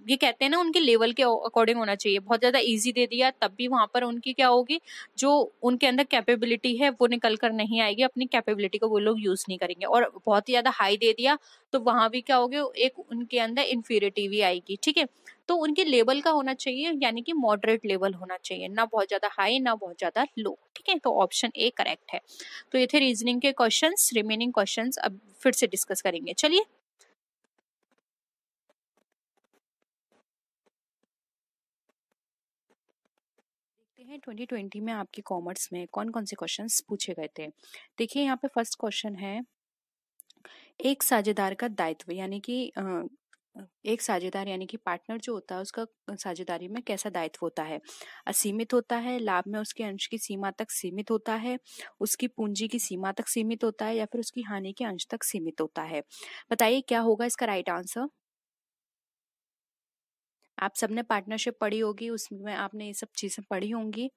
ये कहते हैं ना उनके लेवल के अकॉर्डिंग होना चाहिए बहुत ज़्यादा ईजी दे दिया तब भी वहां पर उनकी क्या होगी जो उनके अंदर कैपेबिलिटी है वो निकल कर नहीं आएगी अपनी कैपेबिलिटी को वो लोग यूज़ नहीं करेंगे और बहुत ही ज़्यादा हाई दे दिया तो वहां भी क्या हो गया एक उनके अंदर इन्फीरिटी भी आएगी ठीक है तो उनके लेवल का होना चाहिए यानी कि मॉडरेट लेवल होना चाहिए ना बहुत ज़्यादा हाई ना बहुत ज़्यादा लो ठीक है तो ऑप्शन ए करेक्ट है तो ये थे रीजनिंग के क्वेश्चन रिमेनिंग क्वेश्चन अब फिर से डिस्कस करेंगे चलिए हैं 2020 में आपके कॉमर्स में कौन कौन से क्वेश्चंस पूछे गए थे देखिए यहाँ पे फर्स्ट क्वेश्चन है एक साझेदार का दायित्व यानी कि एक साझेदार यानी कि पार्टनर जो होता है उसका साझेदारी में कैसा दायित्व होता है असीमित होता है लाभ में उसके अंश की सीमा तक सीमित होता है उसकी पूंजी की सीमा तक सीमित होता है या फिर उसकी हानि के अंश तक सीमित होता है बताइए क्या होगा इसका राइट आंसर आप सबने पार्टनरशिप पढ़ी होगी उसमें आपने ये सब चीज़ें पढ़ी होंगी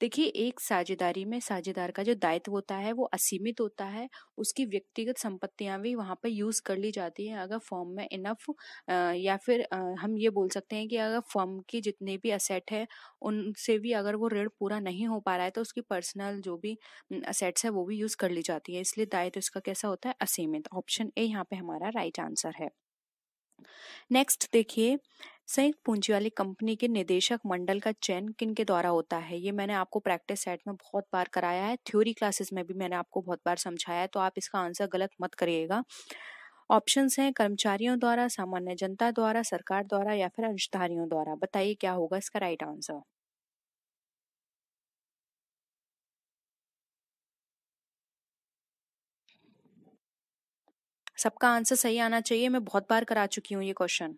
देखिए एक साझेदारी में साझेदार का जो दायित्व होता है वो असीमित होता है उसकी व्यक्तिगत संपत्तियां भी वहाँ पर यूज़ कर ली जाती हैं अगर फॉर्म में इनफ या फिर हम ये बोल सकते हैं कि अगर फॉर्म के जितने भी असेट है उनसे भी अगर वो ऋण पूरा नहीं हो पा रहा है तो उसकी पर्सनल जो भी असेट्स है वो भी यूज़ कर ली जाती है इसलिए दायित्व इसका कैसा होता है असीमित ऑप्शन ए यहाँ पे हमारा राइट आंसर है नेक्स्ट देखिए संयुक्त पूंजी वाली कंपनी के निदेशक मंडल का चयन किन के द्वारा होता है ये मैंने आपको प्रैक्टिस सेट में बहुत बार कराया है थ्योरी क्लासेस में भी मैंने आपको बहुत बार समझाया है तो आप इसका आंसर गलत मत करिएगा ऑप्शंस हैं कर्मचारियों द्वारा सामान्य जनता द्वारा सरकार द्वारा या फिर अंशधारियों द्वारा बताइए क्या होगा इसका राइट आंसर सबका आंसर सही आना चाहिए मैं बहुत बार करा चुकी हूँ ये क्वेश्चन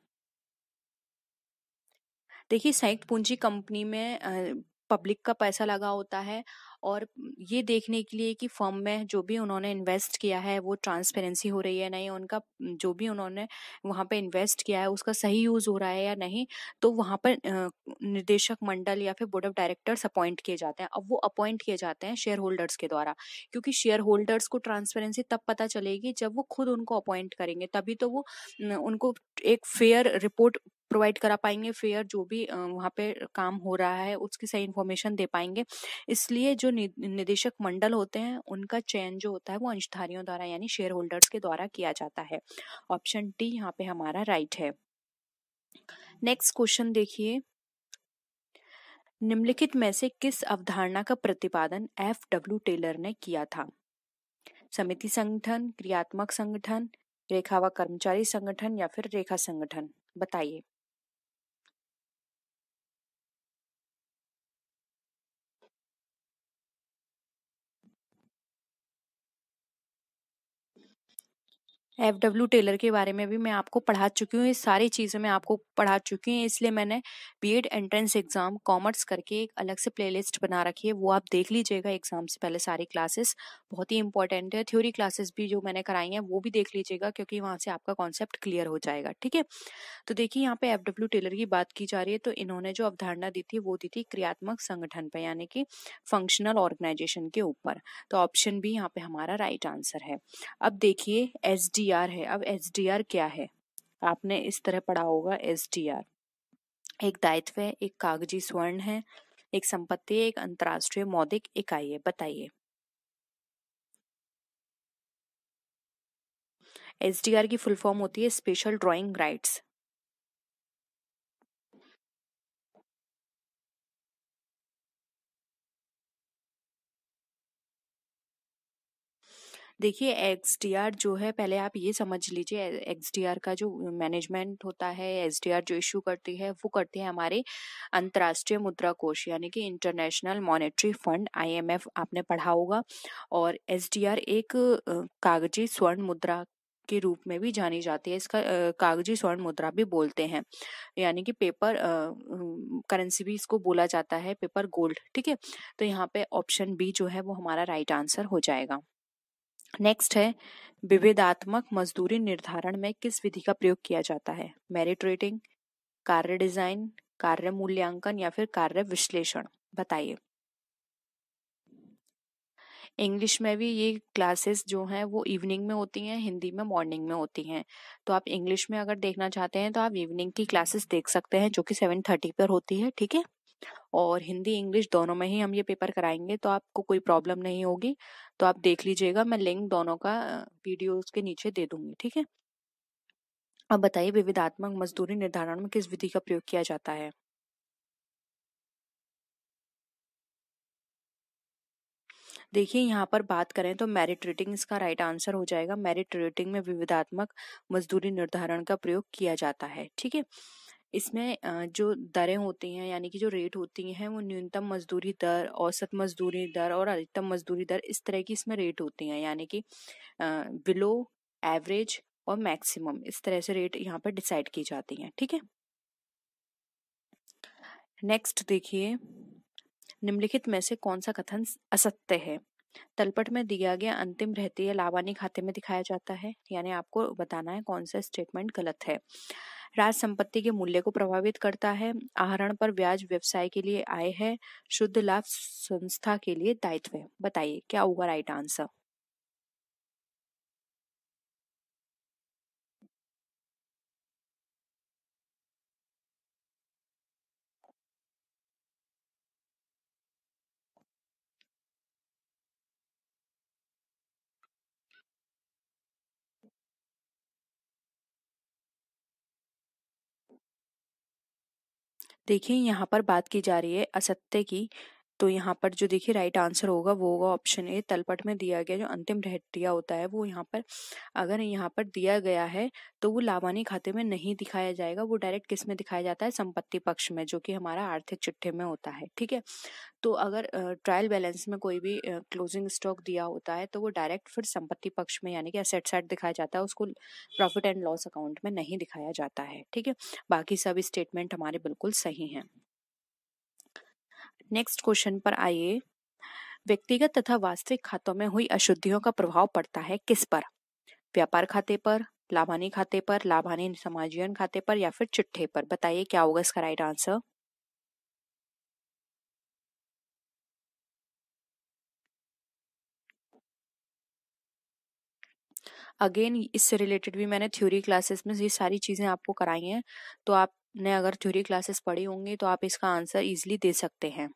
देखिए संयुक्त पूंजी कंपनी में पब्लिक का पैसा लगा होता है और ये देखने के लिए कि फर्म में जो भी उन्होंने इन्वेस्ट किया है वो ट्रांसपेरेंसी हो रही है नहीं उनका जो भी उन्होंने वहाँ पे इन्वेस्ट किया है उसका सही यूज़ हो रहा है या नहीं तो वहाँ पर निर्देशक मंडल या फिर बोर्ड ऑफ डायरेक्टर्स अपॉइंट किए जाते हैं अब वो अपॉइंट किए जाते हैं शेयर होल्डर्स के द्वारा क्योंकि शेयर होल्डर्स को ट्रांसपेरेंसी तब पता चलेगी जब वो खुद उनको अपॉइंट करेंगे तभी तो वो उनको एक फेयर रिपोर्ट प्रोवाइड करा पाएंगे फेयर जो भी वहाँ पे काम हो रहा है उसकी सही इन्फॉर्मेशन दे पाएंगे इसलिए जो निदेशक मंडल होते हैं उनका चयन जो होता है वो अंशधारियों द्वारा यानी शेयर होल्डर्स के द्वारा किया जाता है ऑप्शन टी यहाँ पे हमारा राइट है नेक्स्ट क्वेश्चन देखिए निम्नलिखित में से किस अवधारणा का प्रतिपादन एफ डब्ल्यू टेलर ने किया था समिति संगठन क्रियात्मक संगठन रेखा व कर्मचारी संगठन या फिर रेखा संगठन बताइए एफ डब्ल्यू टेलर के बारे में भी मैं आपको पढ़ा चुकी हूँ ये सारी चीज़ें मैं आपको पढ़ा चुकी हूँ इसलिए मैंने एड एंट्रेंस एग्ज़ाम कॉमर्स करके एक अलग से लिस्ट बना रखी है वो आप देख लीजिएगा एग्ज़ाम से पहले सारी क्लासेस बहुत ही इंपॉर्टेंट है थ्योरी क्लासेस भी जो मैंने कराई हैं वो भी देख लीजिएगा क्योंकि वहाँ से आपका कॉन्सेप्ट क्लियर हो जाएगा ठीक है तो देखिए यहाँ पे एफ डब्ल्यू टेलर की बात की जा रही है तो इन्होंने जो अवधारणा दी थी वो दी थी क्रियात्मक संगठन पर यानी कि फंक्शनल ऑर्गेनाइजेशन के ऊपर तो ऑप्शन भी यहाँ पे हमारा राइट आंसर है अब देखिए एस डी है अब एसडीआर क्या है आपने इस तरह पढ़ा होगा एसडीआर एक दायित्व है एक कागजी स्वर्ण है एक संपत्ति एक अंतर्राष्ट्रीय मौद्रिक इकाई है बताइए एसडीआर की फुल फॉर्म होती है स्पेशल ड्राइंग राइट्स देखिए एक्सडीआर जो है पहले आप ये समझ लीजिए एक्सडीआर का जो मैनेजमेंट होता है एस जो इशू करती है वो करते हैं हमारे अंतर्राष्ट्रीय मुद्रा कोष यानी कि इंटरनेशनल मॉनेटरी फंड आईएमएफ आपने पढ़ा होगा और एस एक कागजी स्वर्ण मुद्रा के रूप में भी जानी जाती है इसका कागजी स्वर्ण मुद्रा भी बोलते हैं यानी कि पेपर करेंसी भी इसको बोला जाता है पेपर गोल्ड ठीक है तो यहाँ पे ऑप्शन बी जो है वो हमारा राइट आंसर हो जाएगा नेक्स्ट है विभेदात्मक मजदूरी निर्धारण में किस विधि का प्रयोग किया जाता है मेरिट रेटिंग कार्य डिजाइन कार्य मूल्यांकन या फिर कार्य विश्लेषण बताइए इंग्लिश में भी ये क्लासेस जो हैं वो इवनिंग में होती हैं हिंदी में मॉर्निंग में होती हैं तो आप इंग्लिश में अगर देखना चाहते हैं तो आप इवनिंग की क्लासेस देख सकते हैं जो कि सेवन थर्टी पर होती है ठीक है और हिंदी इंग्लिश दोनों में ही हम ये पेपर कराएंगे तो आपको कोई प्रॉब्लम नहीं होगी तो आप देख लीजिएगा मैं लिंक दोनों का वीडियोस के नीचे दे दूंगी ठीक है अब बताइए विविधात्मक मजदूरी निर्धारण में किस विधि का प्रयोग किया जाता है देखिए यहाँ पर बात करें तो मेरिट रेटिंग इसका राइट आंसर हो जाएगा मेरिट रेटिंग में विविधात्मक मजदूरी निर्धारण का प्रयोग किया जाता है ठीक है इसमें जो दरें होती हैं यानी कि जो रेट होती हैं वो न्यूनतम मजदूरी दर औसत मजदूरी दर और अधिकतम मजदूरी दर इस तरह की इसमें रेट होती हैं यानी कि बिलो एवरेज और मैक्सिमम इस तरह से रेट यहाँ पर डिसाइड की जाती हैं ठीक है नेक्स्ट देखिए निम्नलिखित में से कौन सा कथन असत्य है तलपट में दिया गया अंतिम रहती है लाभानी खाते में दिखाया जाता है यानी आपको बताना है कौन सा स्टेटमेंट गलत है राज संपत्ति के मूल्य को प्रभावित करता है आहरण पर ब्याज व्यवसाय के लिए आय है शुद्ध लाभ संस्था के लिए दायित्व है बताइए क्या होगा राइट आंसर देखिए यहाँ पर बात की जा रही है असत्य की तो यहाँ पर जो देखिए राइट आंसर होगा वो होगा ऑप्शन ए तलपट में दिया गया जो अंतिम दिया होता है वो यहाँ पर अगर यहाँ पर दिया गया है तो वो लाभानी खाते में नहीं दिखाया जाएगा वो डायरेक्ट किस में दिखाया जाता है संपत्ति पक्ष में जो कि हमारा आर्थिक चिट्ठे में होता है ठीक है तो अगर ट्रायल बैलेंस में कोई भी क्लोजिंग स्टॉक दिया होता है तो वो डायरेक्ट फिर संपत्ति पक्ष में यानी कि असेट साइड दिखाया जाता है उसको प्रॉफिट एंड लॉस अकाउंट में नहीं दिखाया जाता है ठीक है बाकी सब स्टेटमेंट हमारे बिल्कुल सही हैं नेक्स्ट क्वेश्चन पर आइए व्यक्तिगत तथा वास्तविक खातों में हुई अशुद्धियों का प्रभाव पड़ता है किस पर व्यापार खाते पर लाभानी खाते पर लाभानी समाजीयन खाते पर या फिर चिट्ठे पर बताइए क्या होगा इसका राइट आंसर अगेन इससे रिलेटेड भी मैंने थ्योरी क्लासेस में ये सारी चीज़ें आपको कराई हैं तो आपने अगर थ्योरी क्लासेस पढ़ी होंगी तो आप इसका आंसर इजीली दे सकते हैं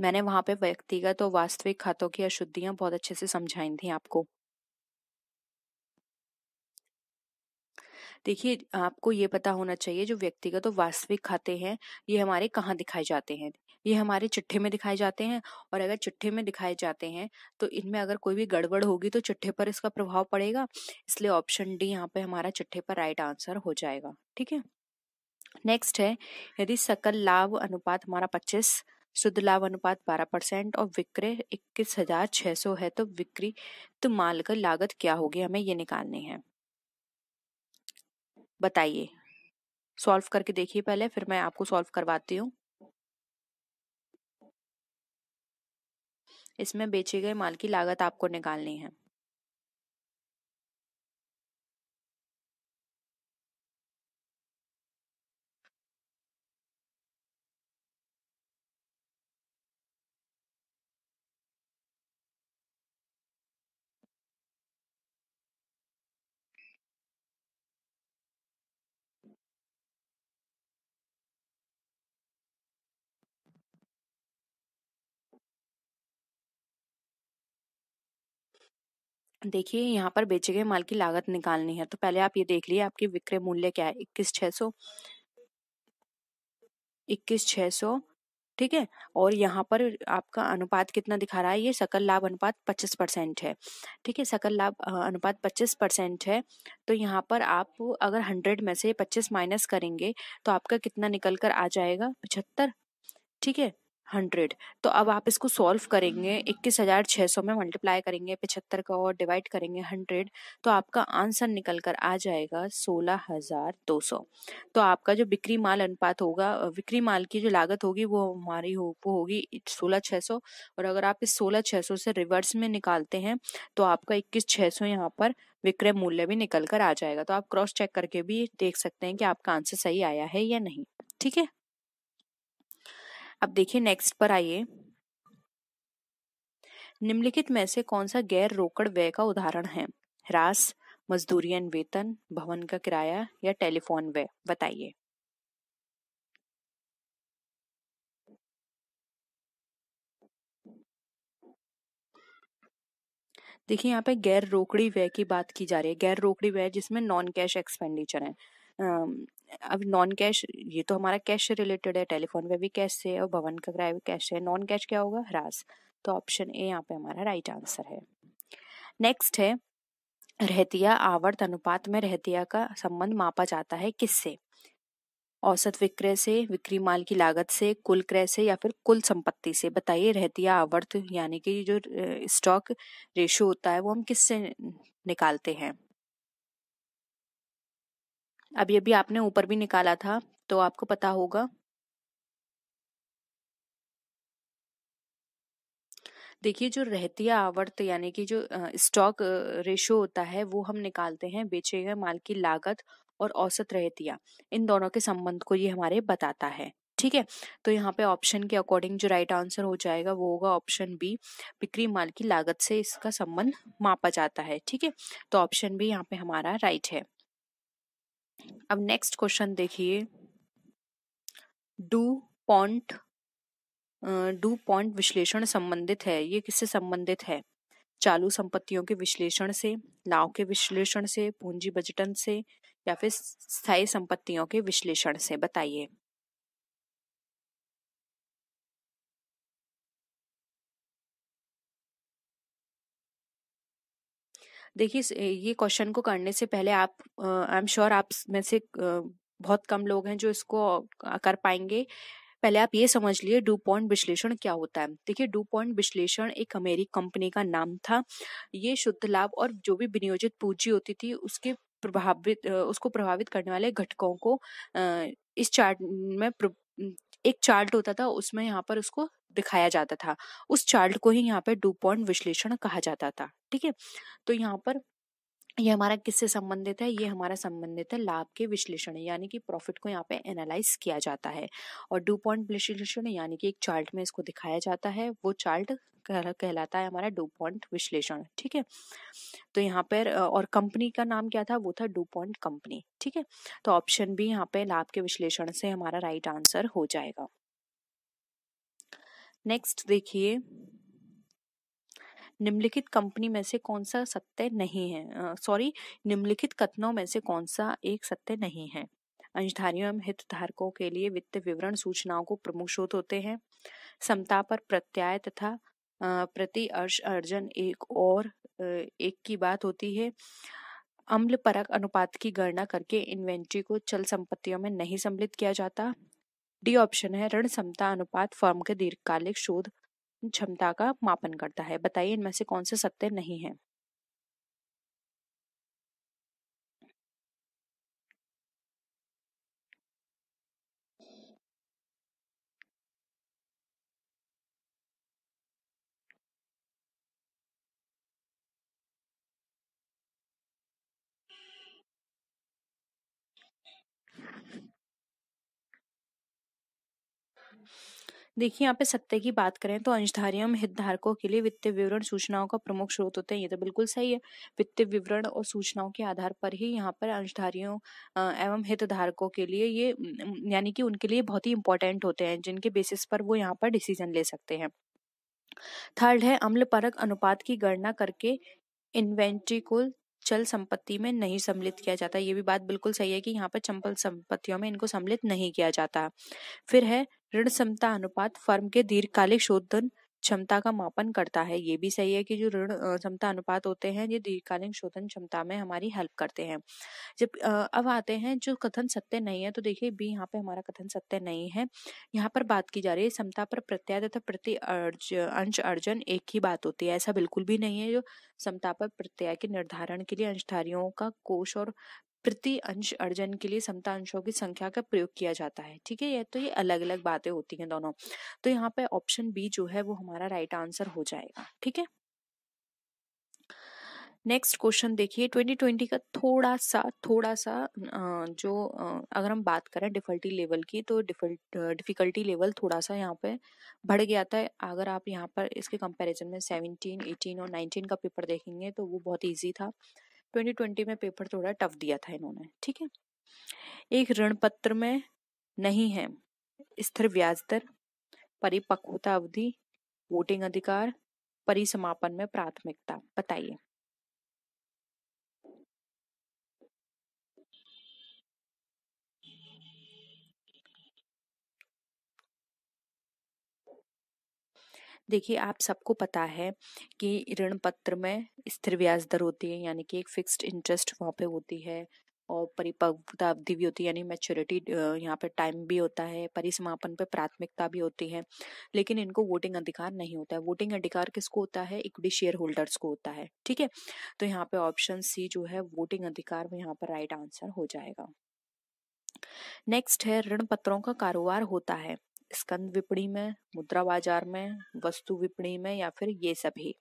मैंने वहाँ पे व्यक्तिगत और वास्तविक खातों की अशुद्धियाँ बहुत अच्छे से समझाई थी आपको देखिए आपको ये पता होना चाहिए जो व्यक्तिगत और वास्तविक खाते हैं ये हमारे कहाँ दिखाए जाते हैं ये हमारे चिट्ठे में दिखाए जाते हैं और अगर चिट्ठे में दिखाए जाते हैं तो इनमें अगर कोई भी गड़बड़ होगी तो चिट्ठे पर इसका प्रभाव पड़ेगा इसलिए ऑप्शन डी यहाँ पे हमारा चिट्ठे पर राइट आंसर हो जाएगा ठीक है नेक्स्ट है यदि सकल लाभ अनुपात हमारा पच्चीस शुद्ध लाभ अनुपात 12 परसेंट और विक्रय इक्कीस हजार छह सौ है तो विक्री तो माल का लागत क्या होगी हमें ये निकालनी है बताइए सॉल्व करके देखिए पहले फिर मैं आपको सॉल्व करवाती हूँ इसमें बेचे गए माल की लागत आपको निकालनी है देखिए यहाँ पर बेचे गए माल की लागत निकालनी है तो पहले आप ये देख लिए आपकी विक्रय मूल्य क्या है इक्कीस छः सौ इक्कीस छः सौ ठीक है और यहाँ पर आपका अनुपात कितना दिखा रहा है ये सकल लाभ अनुपात पच्चीस परसेंट है ठीक है सकल लाभ अनुपात पच्चीस परसेंट है तो यहाँ पर आप अगर हंड्रेड में से पच्चीस माइनस करेंगे तो आपका कितना निकल कर आ जाएगा पचहत्तर ठीक है हंड्रेड तो अब आप इसको सॉल्व करेंगे हम्म। इक्कीस हजार छः सौ में मल्टीप्लाई करेंगे पिछहत्तर का और डिवाइड करेंगे हंड्रेड तो आपका आंसर निकल कर आ जाएगा सोलह हजार दो सौ तो आपका जो बिक्री माल अनुपात होगा बिक्री माल की जो लागत होगी वो हमारी हो वो होगी सोलह छः सौ और अगर आप इस सोलह छः सौ से रिवर्स में निकालते हैं तो आपका इक्कीस छः सौ यहाँ पर विक्रय मूल्य भी निकल कर आ जाएगा तो आप क्रॉस चेक करके भी देख सकते हैं कि आपका आंसर सही आया है या नहीं ठीक है अब देखिए नेक्स्ट पर आइए निम्नलिखित में से कौन सा गैर रोकड़ व्यय का उदाहरण है मजदूरी एंड वेतन भवन का किराया या टेलीफोन व्यय बताइए देखिए यहाँ पे गैर रोकड़ी व्यय की बात की जा रही है गैर रोकड़ी व्यय जिसमें नॉन कैश एक्सपेंडिचर है अब नॉन कैश ये तो हमारा कैश से रिलेटेड है टेलीफोन पे भी कैश से और भवन का किराया भी कैश है नॉन कैश क्या होगा ह्रास तो ऑप्शन ए यहाँ पे हमारा राइट आंसर है नेक्स्ट है रहतिया आवर्त अनुपात में रहतिया का संबंध मापा जाता है किससे औसत विक्रय से विक्री माल की लागत से कुल क्रय से या फिर कुल संपत्ति से बताइए रहतिया आवर्त यानी कि जो स्टॉक रेशो होता है वो हम किससे निकालते हैं अभी अभी आपने ऊपर भी निकाला था तो आपको पता होगा देखिए जो रहतिया आवर्त यानी कि जो स्टॉक रेशो होता है वो हम निकालते हैं बेचे गए माल की लागत और औसत रहतिया इन दोनों के संबंध को ये हमारे बताता है ठीक है तो यहाँ पे ऑप्शन के अकॉर्डिंग जो राइट आंसर हो जाएगा वो होगा ऑप्शन बी बिक्री माल की लागत से इसका संबंध मापा जाता है ठीक है तो ऑप्शन बी यहाँ पे हमारा राइट है अब नेक्स्ट क्वेश्चन देखिए डू पॉन्ट डू पॉन्ट विश्लेषण संबंधित है ये किससे संबंधित है चालू संपत्तियों के विश्लेषण से लाभ के विश्लेषण से पूंजी बजटन से या फिर स्थायी संपत्तियों के विश्लेषण से बताइए देखिए ये क्वेश्चन को करने से पहले आप आई एम श्योर आप में से बहुत कम लोग हैं जो इसको कर पाएंगे पहले आप ये समझ लिए डू पॉइंट विश्लेषण क्या होता है देखिए डू पॉइंट विश्लेषण एक अमेरिकी कंपनी का नाम था ये शुद्ध लाभ और जो भी विनियोजित पूंजी होती थी उसके प्रभावित उसको प्रभावित करने वाले घटकों को इस चार्ट में एक चार्ट होता था उसमें यहाँ पर उसको दिखाया जाता था उस चार्ट को ही यहाँ डू पॉइंट विश्लेषण कहा जाता था ठीक है तो यहाँ पर ये हमारा किससे संबंधित है ये हमारा संबंधित है लाभ के विश्लेषण यानी कि प्रॉफिट को यहाँ पे एनालाइज किया जाता है और डू पॉइंट विश्लेषण यानी कि एक चार्ट में इसको दिखाया जाता है वो चार्ट कहलाता है हमारा डू पॉइंट विश्लेषण ठीक है तो यहाँ पर और कंपनी का नाम क्या था वो था डू पॉइंट कंपनी ठीक है तो ऑप्शन भी यहाँ पे लाभ के विश्लेषण से हमारा राइट आंसर हो जाएगा नेक्स्ट देखिए निम्नलिखित कंपनी में से कौन सा सत्य नहीं है सॉरी निम्नलिखित कथनों में से कौन सा एक सत्य नहीं है अंशधारियों एवं हितधारकों के लिए वित्त विवरण सूचनाओं को प्रमुख स्रोत होते हैं समता पर प्रत्याय तथा प्रति अर्श अर्जन एक और एक की बात होती है अम्ल परक अनुपात की गणना करके इन्वेंट्री को चल संपत्तियों में नहीं सम्मिलित किया जाता डी ऑप्शन है ऋण समता अनुपात फर्म के दीर्घकालिक शोध क्षमता का मापन करता है बताइए इनमें से कौन से सत्य नहीं है देखिए यहाँ पे सत्य की बात करें तो अंशधारियम हितधारकों के लिए वित्तीय विवरण सूचनाओं का प्रमुख स्रोत होते हैं ये तो बिल्कुल सही है वित्तीय विवरण और सूचनाओं के आधार पर ही यहाँ पर अंशधारियों एवं हितधारकों के लिए ये यानी कि उनके लिए बहुत ही इंपॉर्टेंट होते हैं जिनके बेसिस पर वो यहाँ पर डिसीजन ले सकते हैं थर्ड है अम्ल परक अनुपात की गणना करके इन्वेंट्री को चल संपत्ति में नहीं सम्मिलित किया जाता ये भी बात बिल्कुल सही है कि यहाँ पर चंपल संपत्तियों में इनको सम्मिलित नहीं किया जाता फिर है ऋण समता अनुपात फर्म के दीर्घकालिक शोधन क्षमता का मापन करता है ये भी सही है कि जो ऋण क्षमता अनुपात होते हैं ये दीर्घकालीन शोधन क्षमता में हमारी हेल्प करते हैं जब अब आते हैं जो कथन सत्य नहीं है तो देखिए भी यहाँ पे हमारा कथन सत्य नहीं है यहाँ पर बात की जा रही है क्षमता पर प्रत्यय तथा प्रति अर्ज अंश अर्जन एक ही बात होती है ऐसा बिल्कुल भी नहीं है जो क्षमता पर प्रत्यय के निर्धारण के लिए अंशधारियों का कोष और प्रति अंश अर्जन के लिए समता अंशों की संख्या का प्रयोग किया जाता है ठीक है ये तो ये अलग अलग बातें होती हैं दोनों तो यहाँ पे ऑप्शन बी जो है वो हमारा राइट आंसर हो जाएगा ठीक है नेक्स्ट क्वेश्चन देखिए 2020 का थोड़ा सा थोड़ा सा जो अगर हम बात करें डिफिकल्टी लेवल की तो डिफल्ट डिफिकल्टी लेवल थोड़ा सा यहाँ पे बढ़ गया था अगर आप यहाँ पर इसके कंपैरिजन में 17, 18 और 19 का पेपर देखेंगे तो वो बहुत इजी था 2020 में पेपर थोड़ा टफ दिया था इन्होंने ठीक है एक ऋण पत्र में नहीं है स्थिर ब्याज दर परिपक्वता अवधि वोटिंग अधिकार परिसमापन में प्राथमिकता बताइए देखिए आप सबको पता है कि ऋण पत्र में स्थिर ब्याज दर होती है यानी कि एक फिक्स्ड इंटरेस्ट वहाँ पे होती है और परिपक्वता अवधि भी होती है यानी मैच्योरिटी यहाँ पे टाइम भी होता है परिसमापन पे प्राथमिकता भी होती है लेकिन इनको वोटिंग अधिकार नहीं होता है वोटिंग अधिकार किसको होता है इक्विटी शेयर होल्डर्स को होता है ठीक है तो यहाँ पे ऑप्शन सी जो है वोटिंग अधिकार में यहाँ पर राइट आंसर हो जाएगा नेक्स्ट है ऋण पत्रों का कारोबार होता है स्कंद विपणी में मुद्रा बाजार में वस्तु विपणी में या फिर ये सभी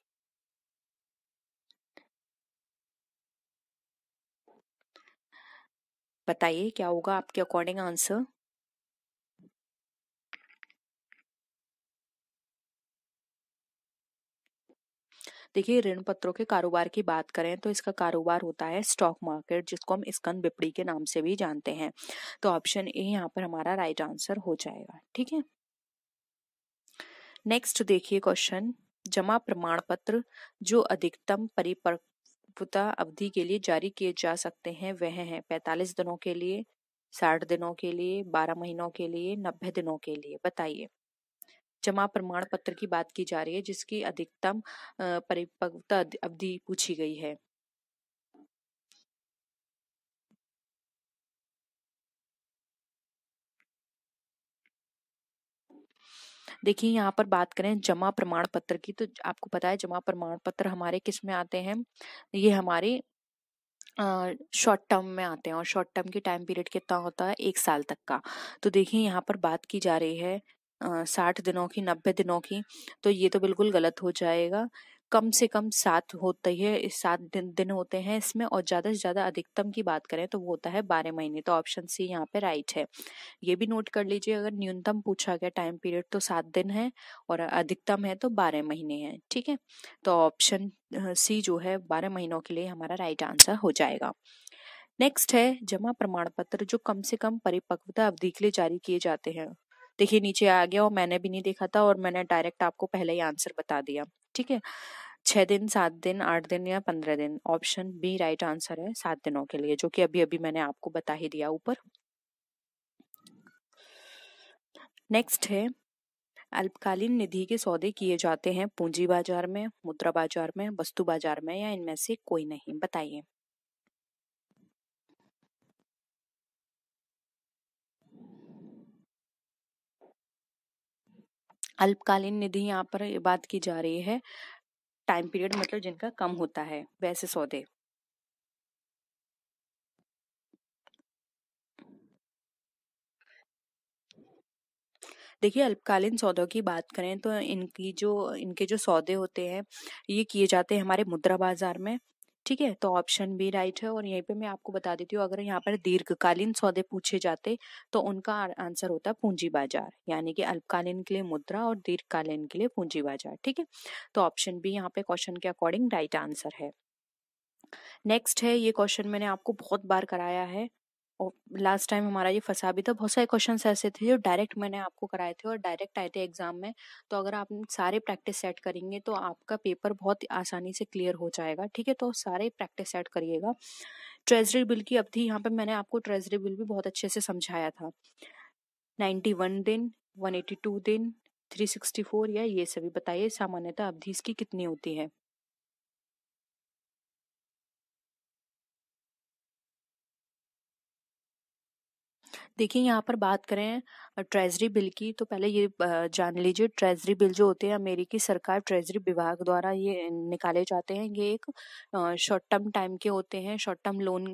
बताइए क्या होगा आपके अकॉर्डिंग आंसर देखिए ऋण पत्रों के कारोबार की बात करें तो इसका कारोबार होता है स्टॉक मार्केट जिसको हम स्कंद बिपड़ी के नाम से भी जानते हैं तो ऑप्शन ए यहाँ पर हमारा राइट आंसर हो जाएगा ठीक है नेक्स्ट देखिए क्वेश्चन जमा प्रमाण पत्र जो अधिकतम परिपक्वता अवधि के लिए जारी किए जा सकते हैं वह हैं पैंतालीस दिनों के लिए साठ दिनों के लिए बारह महीनों के लिए नब्बे दिनों के लिए बताइए जमा प्रमाण पत्र की बात की जा रही है जिसकी अधिकतम परिपक्वता अवधि पूछी गई है देखिए यहाँ पर बात करें जमा प्रमाण पत्र की तो आपको पता है जमा प्रमाण पत्र हमारे किस में आते हैं ये हमारे शॉर्ट टर्म में आते हैं और शॉर्ट टर्म के टाइम पीरियड कितना होता है एक साल तक का तो देखिए यहाँ पर बात की जा रही है साठ दिनों की नब्बे दिनों की तो ये तो बिल्कुल गलत हो जाएगा कम से कम सात होते है सात दिन दिन होते हैं इसमें और ज़्यादा से ज़्यादा अधिकतम की बात करें तो वो होता है बारह महीने तो ऑप्शन सी यहाँ पे राइट है ये भी नोट कर लीजिए अगर न्यूनतम पूछा गया टाइम पीरियड तो सात दिन है और अधिकतम है तो बारह महीने हैं ठीक है तो ऑप्शन सी जो है बारह महीनों के लिए हमारा राइट आंसर हो जाएगा नेक्स्ट है जमा प्रमाण पत्र जो कम से कम परिपक्वता अवधि के लिए जारी किए जाते हैं देखिए नीचे आ गया और मैंने भी नहीं देखा था और मैंने डायरेक्ट आपको पहले ही आंसर बता दिया ठीक है छः दिन सात दिन आठ दिन या पंद्रह दिन ऑप्शन बी राइट आंसर है सात दिनों के लिए जो कि अभी अभी मैंने आपको बता ही दिया ऊपर नेक्स्ट है अल्पकालीन निधि के सौदे किए जाते हैं पूंजी बाजार में मुद्रा बाजार में वस्तु बाजार में या इनमें से कोई नहीं बताइए अल्पकालीन निधि यहाँ पर बात की जा रही है टाइम पीरियड मतलब जिनका कम होता है वैसे सौदे देखिए अल्पकालीन सौदों की बात करें तो इनकी जो इनके जो सौदे होते हैं ये किए जाते हैं हमारे मुद्रा बाजार में ठीक है तो ऑप्शन बी राइट है और यहीं पे मैं आपको बता देती हूँ अगर यहाँ पर दीर्घकालीन सौदे पूछे जाते तो उनका आंसर होता पूंजी बाजार यानी कि अल्पकालीन के लिए मुद्रा और दीर्घकालीन के लिए पूंजी बाजार ठीक है तो ऑप्शन बी यहाँ पे क्वेश्चन के अकॉर्डिंग राइट आंसर है नेक्स्ट है ये क्वेश्चन मैंने आपको बहुत बार कराया है और लास्ट टाइम हमारा ये फंसा भी था बहुत सारे क्वेश्चन ऐसे थे जो डायरेक्ट मैंने आपको कराए थे और डायरेक्ट आए थे एग्जाम में तो अगर आप सारे प्रैक्टिस सेट करेंगे तो आपका पेपर बहुत आसानी से क्लियर हो जाएगा ठीक है तो सारे प्रैक्टिस सेट करिएगा ट्रेजरी बिल की अवधि यहाँ पर मैंने आपको ट्रेजरी बिल भी बहुत अच्छे से समझाया था नाइन्टी वन दिन वन एटी टू दिन थ्री सिक्सटी फोर या ये सभी बताइए सामान्यतः अवधि इसकी कितनी होती है देखिए यहाँ पर बात करें ट्रेजरी बिल की तो पहले ये जान लीजिए ट्रेजरी बिल जो होते हैं अमेरिकी सरकार ट्रेजरी विभाग द्वारा ये निकाले जाते हैं ये एक शॉर्ट टर्म टाइम के होते हैं शॉर्ट टर्म लोन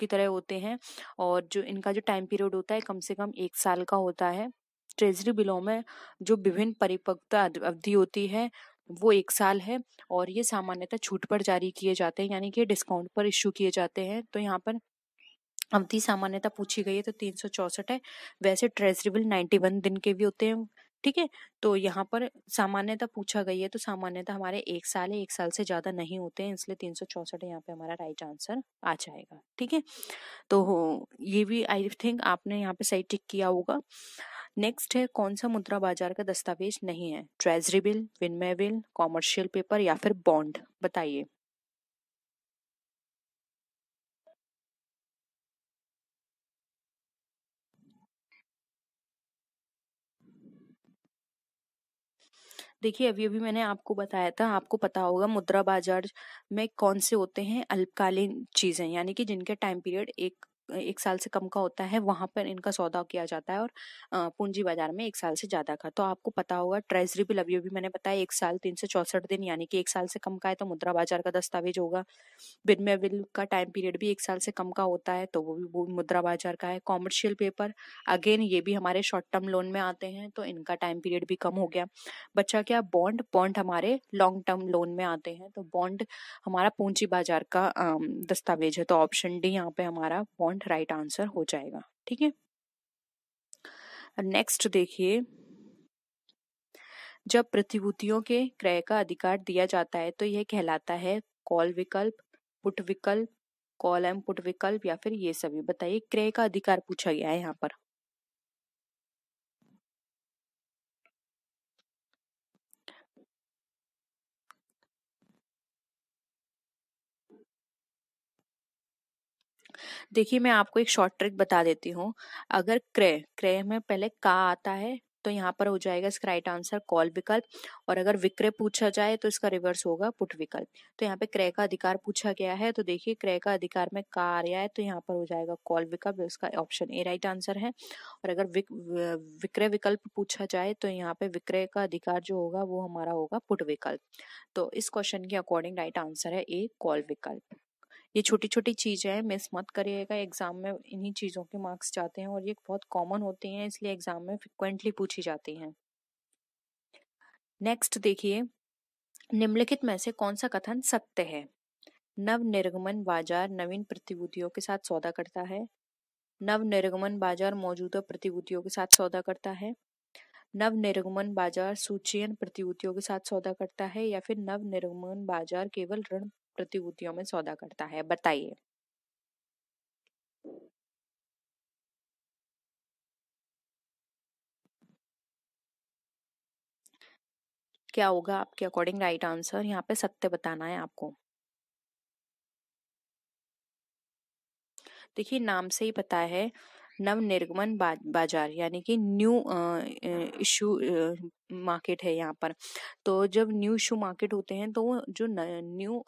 की तरह होते हैं और जो इनका जो टाइम पीरियड होता है कम से कम एक साल का होता है ट्रेजरी बिलों में जो विभिन्न परिपक्वता अवधि होती है वो एक साल है और ये सामान्यतः छूट पर जारी किए जाते हैं यानी कि डिस्काउंट पर इशू किए जाते हैं तो यहाँ पर अवधि सामान्यता पूछी गई है तो तीन सौ चौसठ है वैसे ट्रेजरी बिल नाइन्टी वन दिन के भी होते हैं ठीक है तो यहाँ पर सामान्यता पूछा गई है तो सामान्यता हमारे एक साल है एक साल से ज्यादा नहीं होते हैं इसलिए तीन सौ चौसठ यहाँ पे हमारा राइट आंसर आ जाएगा ठीक है तो ये भी आई थिंक आपने यहाँ पे सही टिक किया होगा नेक्स्ट है कौन सा मुद्रा बाजार का दस्तावेज नहीं है ट्रेजरी बिल विनमय बिल कॉमर्शियल पेपर या फिर बॉन्ड बताइए देखिए अभी अभी मैंने आपको बताया था आपको पता होगा मुद्रा बाजार में कौन से होते हैं अल्पकालीन चीज़ें यानी कि जिनके टाइम पीरियड एक एक साल से कम का होता है वहां पर इनका सौदा किया जाता है और पूंजी बाजार में एक साल से ज्यादा का तो आपको पता होगा ट्रेजरी बिल अभी भी मैंने बताया एक साल तीन से चौसठ दिन यानी कि एक साल से कम का है तो मुद्रा बाजार का दस्तावेज होगा विनिमय बिल का टाइम पीरियड भी एक साल से कम का होता है तो वो भी वो मुद्रा बाजार का है कॉमर्शियल पेपर अगेन ये भी हमारे शॉर्ट टर्म लोन में आते हैं तो इनका टाइम पीरियड भी कम हो गया बच्चा क्या बॉन्ड बॉन्ड हमारे लॉन्ग टर्म लोन में आते हैं तो बॉन्ड हमारा पूंजी बाजार का दस्तावेज है तो ऑप्शन डी यहाँ पे हमारा बॉन्ड पॉइंट राइट आंसर हो जाएगा ठीक है नेक्स्ट देखिए जब प्रतिभूतियों के क्रय का अधिकार दिया जाता है तो यह कहलाता है कॉल विकल्प पुट विकल्प कॉल एम पुट विकल्प या फिर ये सभी बताइए क्रय का अधिकार पूछा गया है यहाँ पर देखिए मैं आपको एक शॉर्ट ट्रिक बता देती हूँ अगर क्रय क्रय में पहले का आता है तो यहाँ पर हो जाएगा इसका राइट आंसर कॉल विकल्प और अगर विक्रय पूछा जाए तो इसका रिवर्स होगा पुट विकल्प तो यहाँ पे क्रय का अधिकार पूछा गया है तो देखिए क्रय का अधिकार में का आ रहा है तो यहाँ पर हो जाएगा कॉल विकल्प इसका ऑप्शन ए राइट आंसर है और अगर विक, विक्रय विकल्प पूछा जाए तो यहाँ पे विक्रय का अधिकार जो होगा वो हमारा होगा पुट विकल्प तो इस क्वेश्चन के अकॉर्डिंग राइट आंसर है ए कॉल विकल्प ये छोटी छोटी चीज़ें हैं मिस मत करिएगा एग्ज़ाम में इन्हीं चीज़ों के मार्क्स जाते हैं और ये बहुत कॉमन होते हैं इसलिए एग्ज़ाम में फ्रिक्वेंटली पूछी जाती हैं नेक्स्ट देखिए निम्नलिखित में से कौन सा कथन सत्य है नव निर्गमन बाजार नवीन प्रतिभूतियों के साथ सौदा करता है नव निर्गमन बाजार मौजूदा प्रतिभूतियों के साथ सौदा करता है नव निर्गमन बाजार सूचीयन प्रतिभूतियों के साथ सौदा करता है या फिर नव निर्गमन बाजार केवल ऋण प्रतिभूतियों में सौदा करता है बताइए क्या होगा आपके अकॉर्डिंग राइट आंसर यहाँ पे सत्य बताना है आपको देखिए नाम से ही पता है नवनिर्गमन निर्गमन बाजार यानी कि न्यू इशू मार्केट है यहाँ पर तो जब न्यू इशू मार्केट होते हैं तो जो न्यू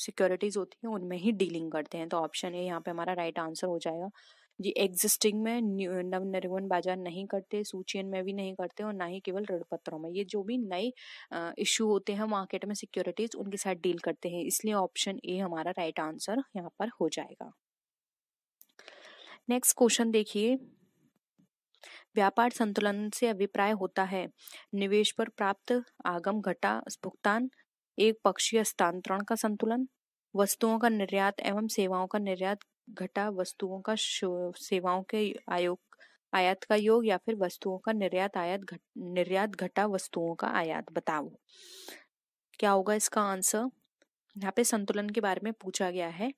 सिक्योरिटीज होती हैं उनमें ही डीलिंग करते हैं तो ऑप्शन ए यहाँ पे हमारा राइट right आंसर हो जाएगा जी एग्जिस्टिंग में नवनिर्गमन बाजार नहीं करते सूचियन में भी नहीं करते और ना ही केवल ऋण पत्रों में ये जो भी नए इशू होते हैं मार्केट में सिक्योरिटीज उनके साथ डील करते हैं इसलिए ऑप्शन ए हमारा राइट आंसर यहाँ पर हो जाएगा नेक्स्ट क्वेश्चन देखिए व्यापार संतुलन से अभिप्राय होता है निवेश पर प्राप्त आगम घटा भुगतान एक पक्षीय हस्तांतरण का संतुलन वस्तुओं का निर्यात एवं सेवाओं का निर्यात घटा वस्तुओं का सेवाओं के आयोग आयात का योग या फिर वस्तुओं का निर्यात आयात घट निर्यात घटा वस्तुओं का आयात बताओ क्या होगा इसका आंसर यहाँ पे संतुलन के बारे में पूछा गया है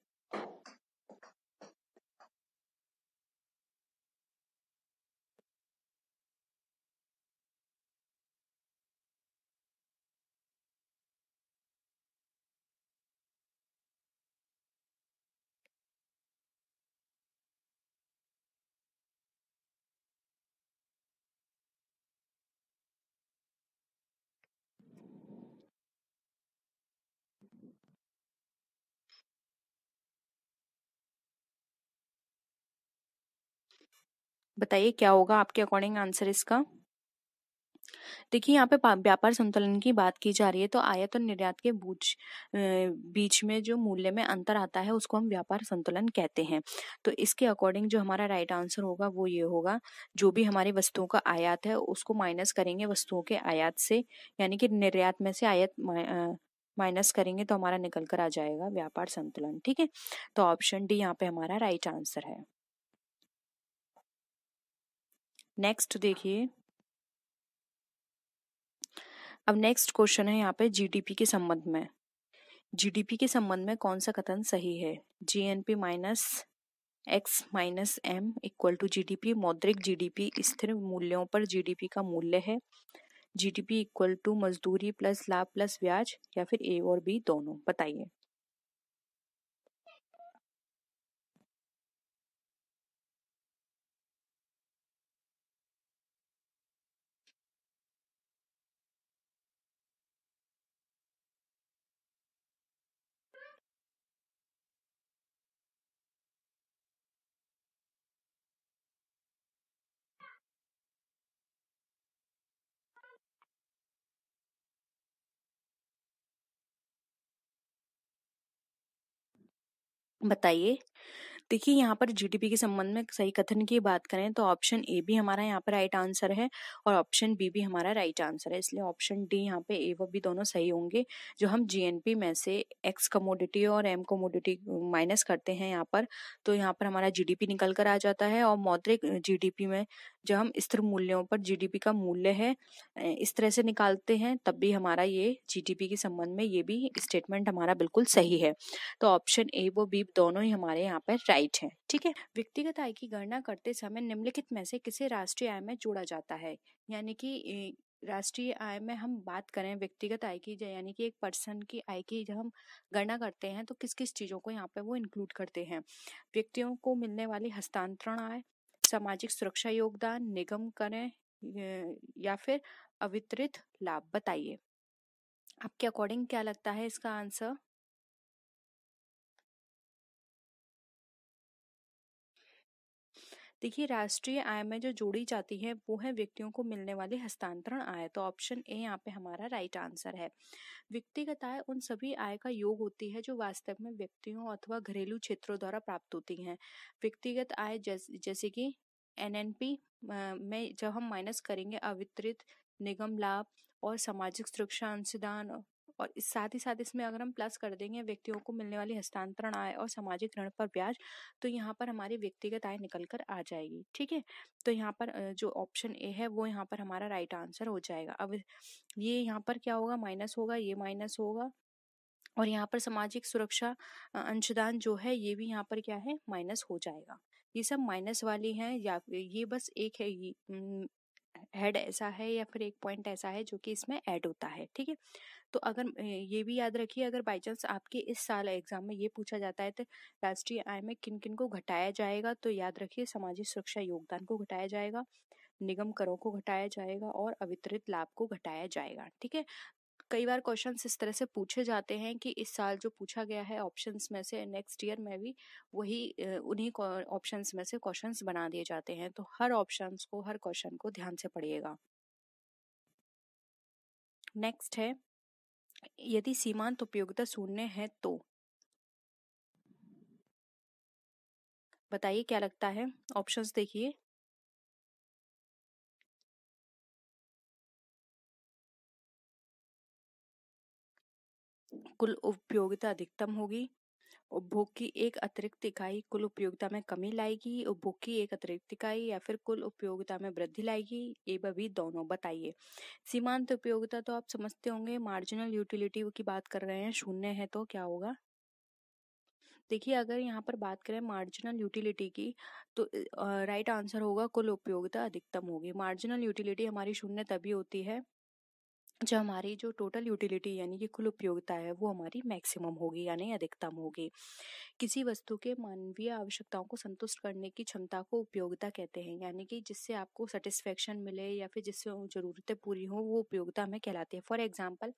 बताइए क्या होगा आपके अकॉर्डिंग आंसर इसका देखिए यहाँ पे व्यापार संतुलन की बात की जा रही है तो आयात और निर्यात के बीच बीच में जो मूल्य में अंतर आता है उसको हम व्यापार संतुलन कहते हैं तो इसके अकॉर्डिंग जो हमारा राइट आंसर होगा वो ये होगा जो भी हमारी वस्तुओं का आयात है उसको माइनस करेंगे वस्तुओं के आयात से यानी कि निर्यात में से आयात माइनस करेंगे तो हमारा निकल कर आ जाएगा व्यापार संतुलन ठीक है तो ऑप्शन डी यहाँ पे हमारा राइट आंसर है नेक्स्ट देखिए अब नेक्स्ट क्वेश्चन है यहाँ पे जीडीपी के संबंध में जीडीपी के संबंध में कौन सा कथन सही है GNP minus X minus M equal to GDP मौद्रिक जीडीपी स्थिर मूल्यों पर जीडीपी का मूल्य है जीडीपी इक्वल टू मजदूरी प्लस लाभ प्लस ब्याज या फिर ए और बी दोनों बताइए बताइए देखिए यहाँ पर जीडीपी के संबंध में सही कथन की बात करें तो ऑप्शन ए भी हमारा यहाँ पर राइट आंसर है और ऑप्शन बी भी हमारा राइट आंसर है इसलिए ऑप्शन डी यहाँ पे ए व बी दोनों सही होंगे जो हम जीएनपी में से एक्स कमोडिटी और एम कमोडिटी माइनस करते हैं यहाँ पर तो यहाँ पर हमारा जीडीपी निकल कर आ जाता है और मौद्रिक जीडीपी में जो हम स्थिर मूल्यों पर जीडीपी का मूल्य है इस तरह से निकालते हैं तब भी हमारा ये जीडीपी के संबंध में ये भी स्टेटमेंट हमारा बिल्कुल सही है तो ऑप्शन ए वो बी दोनों ही हमारे यहाँ पर राइट राइट है ठीक है व्यक्तिगत आय की गणना करते समय निम्नलिखित में से किसे राष्ट्रीय आय में जोड़ा जाता है यानी कि राष्ट्रीय आय में हम बात करें व्यक्तिगत आय की यानी कि एक पर्सन की आय की जब हम गणना करते हैं तो किस किस चीज़ों को यहाँ पे वो इंक्लूड करते हैं व्यक्तियों को मिलने वाली हस्तांतरण आय सामाजिक सुरक्षा योगदान निगम करें या फिर अवितरित लाभ बताइए आपके अकॉर्डिंग क्या लगता है इसका आंसर देखिए राष्ट्रीय आय में जो जोड़ी जाती है वो है व्यक्तियों को मिलने वाली हस्तांतरण आय तो ऑप्शन ए यहाँ पे हमारा राइट आंसर है व्यक्तिगत आय उन सभी आय का योग होती है जो वास्तव में व्यक्तियों अथवा घरेलू क्षेत्रों द्वारा प्राप्त होती है व्यक्तिगत आय जैसे की एनएनपी में जब हम माइनस करेंगे अवितरित निगम लाभ और सामाजिक सुरक्षा अंशदान और इस साथ ही साथ इसमें अगर हम प्लस कर देंगे व्यक्तियों को मिलने वाली हस्तांतरण आय और सामाजिक ऋण पर ब्याज तो यहाँ पर हमारी व्यक्तिगत आय निकल कर आ जाएगी ठीक है तो यहाँ पर जो ऑप्शन ए है वो यहाँ पर हमारा राइट आंसर हो जाएगा अब ये यहाँ पर क्या होगा माइनस होगा ये माइनस होगा और यहाँ पर सामाजिक सुरक्षा अंशदान जो है ये भी यहाँ पर क्या है माइनस हो जाएगा ये सब माइनस वाली हैं या ये बस एक है हेड ऐसा है या फिर एक पॉइंट ऐसा है जो कि इसमें ऐड होता है ठीक है तो अगर ये भी याद रखिए अगर बाई चांस आपके इस साल एग्जाम में ये पूछा जाता है तो राष्ट्रीय आय में किन किन को घटाया जाएगा तो याद रखिए सामाजिक सुरक्षा योगदान को घटाया जाएगा निगम करों को घटाया जाएगा और अवितरित लाभ को घटाया जाएगा ठीक है कई बार क्वेश्चन इस तरह से पूछे जाते हैं कि इस साल जो पूछा गया है ऑप्शंस में से नेक्स्ट ईयर में भी वही उन्हीं ऑप्शंस में से क्वेश्चंस बना दिए जाते हैं तो हर ऑप्शंस को हर क्वेश्चन को ध्यान से पढ़िएगा नेक्स्ट है यदि सीमांत उपयोगिता शून्य है तो बताइए क्या लगता है ऑप्शंस देखिए कुल उपयोगिता अधिकतम होगी उपभोग की एक अतिरिक्त इकाई कुल उपयोगिता में कमी लाएगी उपभोग की एक अतिरिक्त इकाई या फिर कुल उपयोगिता में वृद्धि लाएगी ये भी दोनों बताइए सीमांत उपयोगिता तो आप समझते होंगे मार्जिनल यूटिलिटी की बात कर रहे हैं शून्य है तो क्या होगा देखिए अगर यहाँ पर बात करें मार्जिनल यूटिलिटी की तो राइट आंसर होगा कुल उपयोगिता अधिकतम होगी मार्जिनल यूटिलिटी हमारी शून्य तभी होती है जो हमारी जो टोटल यूटिलिटी यानी कि कुल उपयोगिता है वो हमारी मैक्सिमम होगी यानी अधिकतम होगी किसी वस्तु के मानवीय आवश्यकताओं को संतुष्ट करने की क्षमता को उपयोगिता कहते हैं यानी कि जिससे आपको सेटिस्फेक्शन मिले या फिर जिससे ज़रूरतें पूरी हों वो उपयोगिता हमें कहलाती है फॉर एग्जाम्पल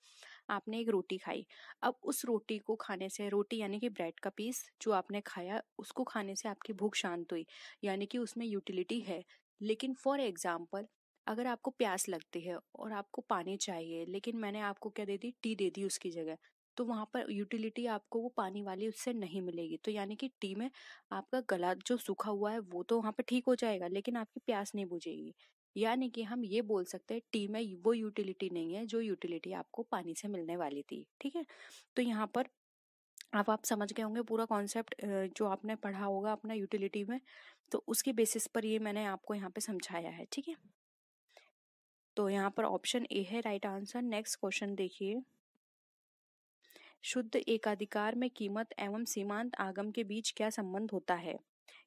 आपने एक रोटी खाई अब उस रोटी को खाने से रोटी यानी कि ब्रेड का पीस जो आपने खाया उसको खाने से आपकी भूख शांत हुई यानी कि उसमें यूटिलिटी है लेकिन फॉर एग्ज़ाम्पल अगर आपको प्यास लगती है और आपको पानी चाहिए लेकिन मैंने आपको क्या दे दी टी दे दी उसकी जगह तो वहाँ पर यूटिलिटी आपको वो पानी वाली उससे नहीं मिलेगी तो यानी कि टी में आपका गला जो सूखा हुआ है वो तो वहाँ पर ठीक हो जाएगा लेकिन आपकी प्यास नहीं बुझेगी यानी कि हम ये बोल सकते हैं टी में वो यूटिलिटी नहीं है जो यूटिलिटी आपको पानी से मिलने वाली थी ठीक है तो यहाँ पर आप आप समझ गए होंगे पूरा कॉन्सेप्ट जो आपने पढ़ा होगा अपना यूटिलिटी में तो उसके बेसिस पर ये मैंने आपको यहाँ पे समझाया है ठीक है तो यहाँ पर ऑप्शन ए है राइट आंसर नेक्स्ट क्वेश्चन देखिए शुद्ध एकाधिकार में कीमत एवं सीमांत आगम के बीच क्या संबंध होता है